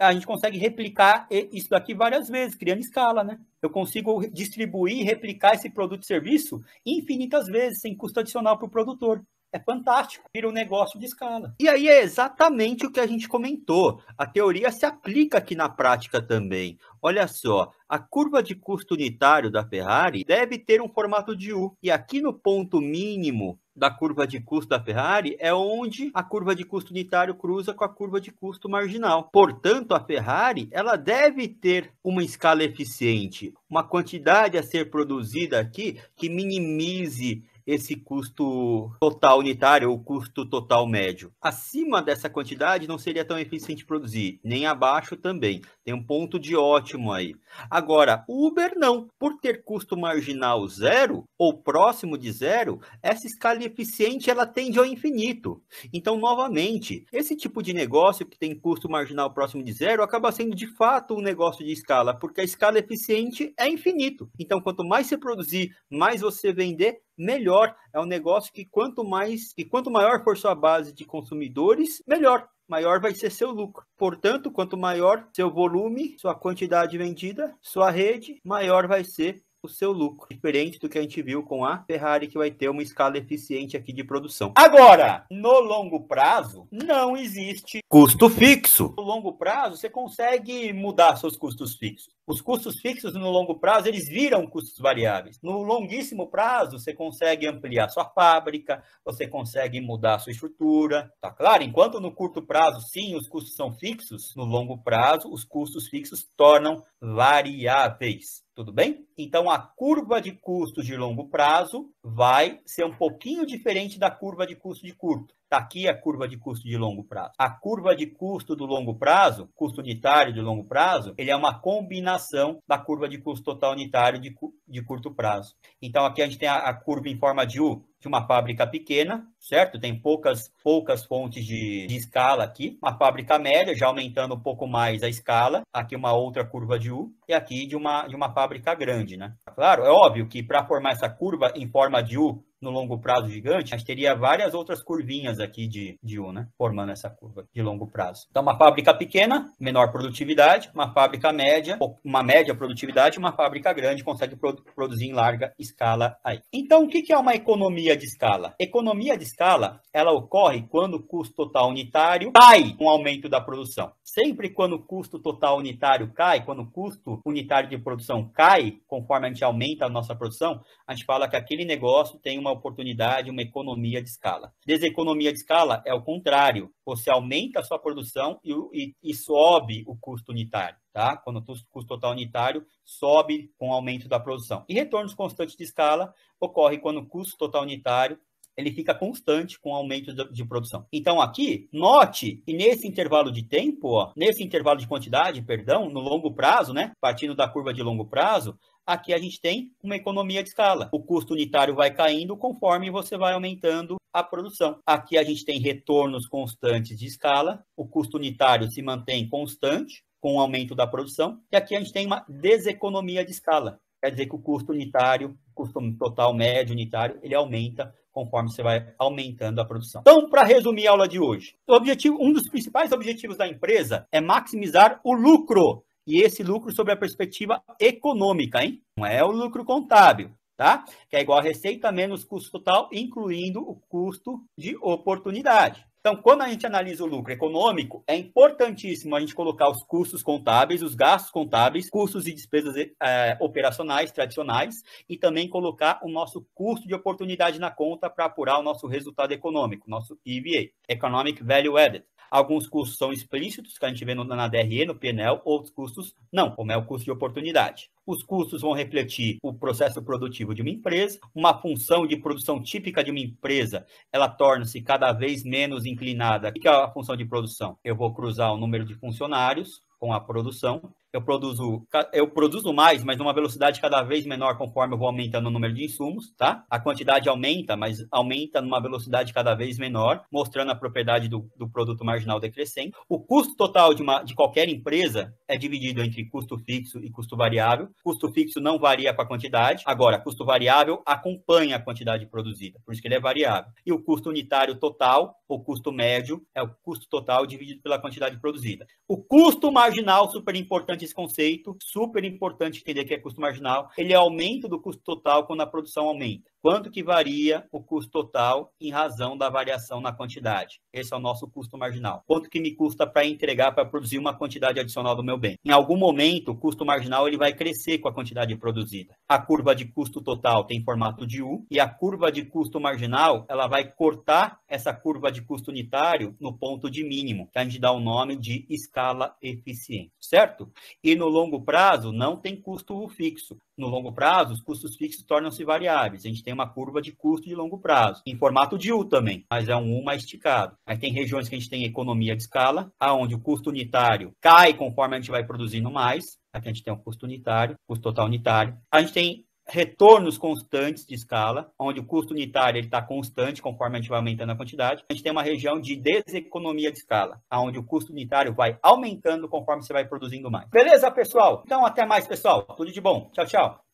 A gente consegue replicar isso daqui várias vezes, criando escala, né? Eu consigo distribuir, replicar esse produto e serviço infinitas vezes, sem custo adicional para o produtor é fantástico, vira um negócio de escala. E aí é exatamente o que a gente comentou. A teoria se aplica aqui na prática também. Olha só, a curva de custo unitário da Ferrari deve ter um formato de U. E aqui no ponto mínimo da curva de custo da Ferrari é onde a curva de custo unitário cruza com a curva de custo marginal. Portanto, a Ferrari ela deve ter uma escala eficiente, uma quantidade a ser produzida aqui que minimize esse custo total unitário ou custo total médio. Acima dessa quantidade não seria tão eficiente produzir, nem abaixo também. Tem um ponto de ótimo aí. Agora, o Uber não. Por ter custo marginal zero ou próximo de zero, essa escala eficiente ela tende ao infinito. Então, novamente, esse tipo de negócio que tem custo marginal próximo de zero acaba sendo de fato um negócio de escala, porque a escala eficiente é infinito. Então, quanto mais você produzir, mais você vender, melhor. É um negócio que quanto mais e quanto maior for sua base de consumidores, melhor maior vai ser seu lucro. Portanto, quanto maior seu volume, sua quantidade vendida, sua rede, maior vai ser o seu lucro. Diferente do que a gente viu com a Ferrari, que vai ter uma escala eficiente aqui de produção. Agora, no longo prazo, não existe custo fixo. No longo prazo, você consegue mudar seus custos fixos. Os custos fixos no longo prazo, eles viram custos variáveis. No longuíssimo prazo, você consegue ampliar sua fábrica, você consegue mudar sua estrutura, tá claro? Enquanto no curto prazo, sim, os custos são fixos, no longo prazo, os custos fixos tornam variáveis. Tudo bem? Então, a curva de custos de longo prazo vai ser um pouquinho diferente da curva de custo de curto. Está aqui a curva de custo de longo prazo. A curva de custo do longo prazo, custo unitário de longo prazo, ele é uma combinação da curva de custo total unitário de, de curto prazo. Então, aqui a gente tem a, a curva em forma de U, de uma fábrica pequena, certo? Tem poucas, poucas fontes de, de, escala aqui. Uma fábrica média, já aumentando um pouco mais a escala. Aqui uma outra curva de U e aqui de uma, de uma fábrica grande, né? Claro, é óbvio que para formar essa curva em forma de U, no longo prazo gigante, a gente teria várias outras curvinhas aqui de, de U, né? Formando essa curva de longo prazo. Então, uma fábrica pequena, menor produtividade, uma fábrica média, uma média produtividade, uma fábrica grande consegue produ produzir em larga escala aí. Então, o que, que é uma economia economia de escala? Economia de escala, ela ocorre quando o custo total unitário cai com o aumento da produção. Sempre quando o custo total unitário cai, quando o custo unitário de produção cai, conforme a gente aumenta a nossa produção, a gente fala que aquele negócio tem uma oportunidade, uma economia de escala. Deseconomia de escala é o contrário você aumenta a sua produção e, e, e sobe o custo unitário, tá? Quando o custo total unitário sobe com o aumento da produção. E retornos constantes de escala ocorre quando o custo total unitário ele fica constante com o aumento de produção. Então, aqui, note que nesse intervalo de tempo, ó, nesse intervalo de quantidade, perdão, no longo prazo, né? Partindo da curva de longo prazo, Aqui a gente tem uma economia de escala. O custo unitário vai caindo conforme você vai aumentando a produção. Aqui a gente tem retornos constantes de escala, o custo unitário se mantém constante com o aumento da produção, e aqui a gente tem uma deseconomia de escala. Quer dizer que o custo unitário, o custo total médio unitário, ele aumenta conforme você vai aumentando a produção. Então, para resumir a aula de hoje, objetivo, um dos principais objetivos da empresa é maximizar o lucro e esse lucro sobre a perspectiva econômica, hein? Não é o lucro contábil, tá? Que é igual a receita menos custo total, incluindo o custo de oportunidade. Então, quando a gente analisa o lucro econômico, é importantíssimo a gente colocar os custos contábeis, os gastos contábeis, custos e despesas é, operacionais tradicionais, e também colocar o nosso custo de oportunidade na conta para apurar o nosso resultado econômico, nosso EVA, Economic Value Added. Alguns custos são explícitos, que a gente vê no, na DRE, no PNL, outros custos não, como é o custo de oportunidade. Os custos vão refletir o processo produtivo de uma empresa, uma função de produção típica de uma empresa, ela torna-se cada vez menos inclinada. O que é a função de produção? Eu vou cruzar o número de funcionários com a produção eu produzo, eu produzo mais, mas numa velocidade cada vez menor conforme eu vou aumentando o número de insumos, tá? A quantidade aumenta, mas aumenta numa velocidade cada vez menor, mostrando a propriedade do, do produto marginal decrescente. O custo total de, uma, de qualquer empresa é dividido entre custo fixo e custo variável. Custo fixo não varia com a quantidade, agora, custo variável acompanha a quantidade produzida, por isso que ele é variável. E o custo unitário total, ou custo médio, é o custo total dividido pela quantidade produzida. O custo marginal, super importante esse conceito, super importante entender que é custo marginal, ele é aumento do custo total quando a produção aumenta quanto que varia o custo total em razão da variação na quantidade. Esse é o nosso custo marginal. Quanto que me custa para entregar, para produzir uma quantidade adicional do meu bem? Em algum momento, o custo marginal ele vai crescer com a quantidade produzida. A curva de custo total tem formato de U e a curva de custo marginal ela vai cortar essa curva de custo unitário no ponto de mínimo, que a gente dá o nome de escala eficiente, certo? E no longo prazo não tem custo fixo no longo prazo, os custos fixos tornam-se variáveis. A gente tem uma curva de custo de longo prazo, em formato de U também, mas é um U mais esticado. Aí tem regiões que a gente tem economia de escala, aonde o custo unitário cai conforme a gente vai produzindo mais. Aqui a gente tem um custo unitário, custo total unitário. A gente tem retornos constantes de escala, onde o custo unitário está constante conforme a gente vai aumentando a quantidade. A gente tem uma região de deseconomia de escala, onde o custo unitário vai aumentando conforme você vai produzindo mais. Beleza, pessoal? Então, até mais, pessoal. Tudo de bom. Tchau, tchau.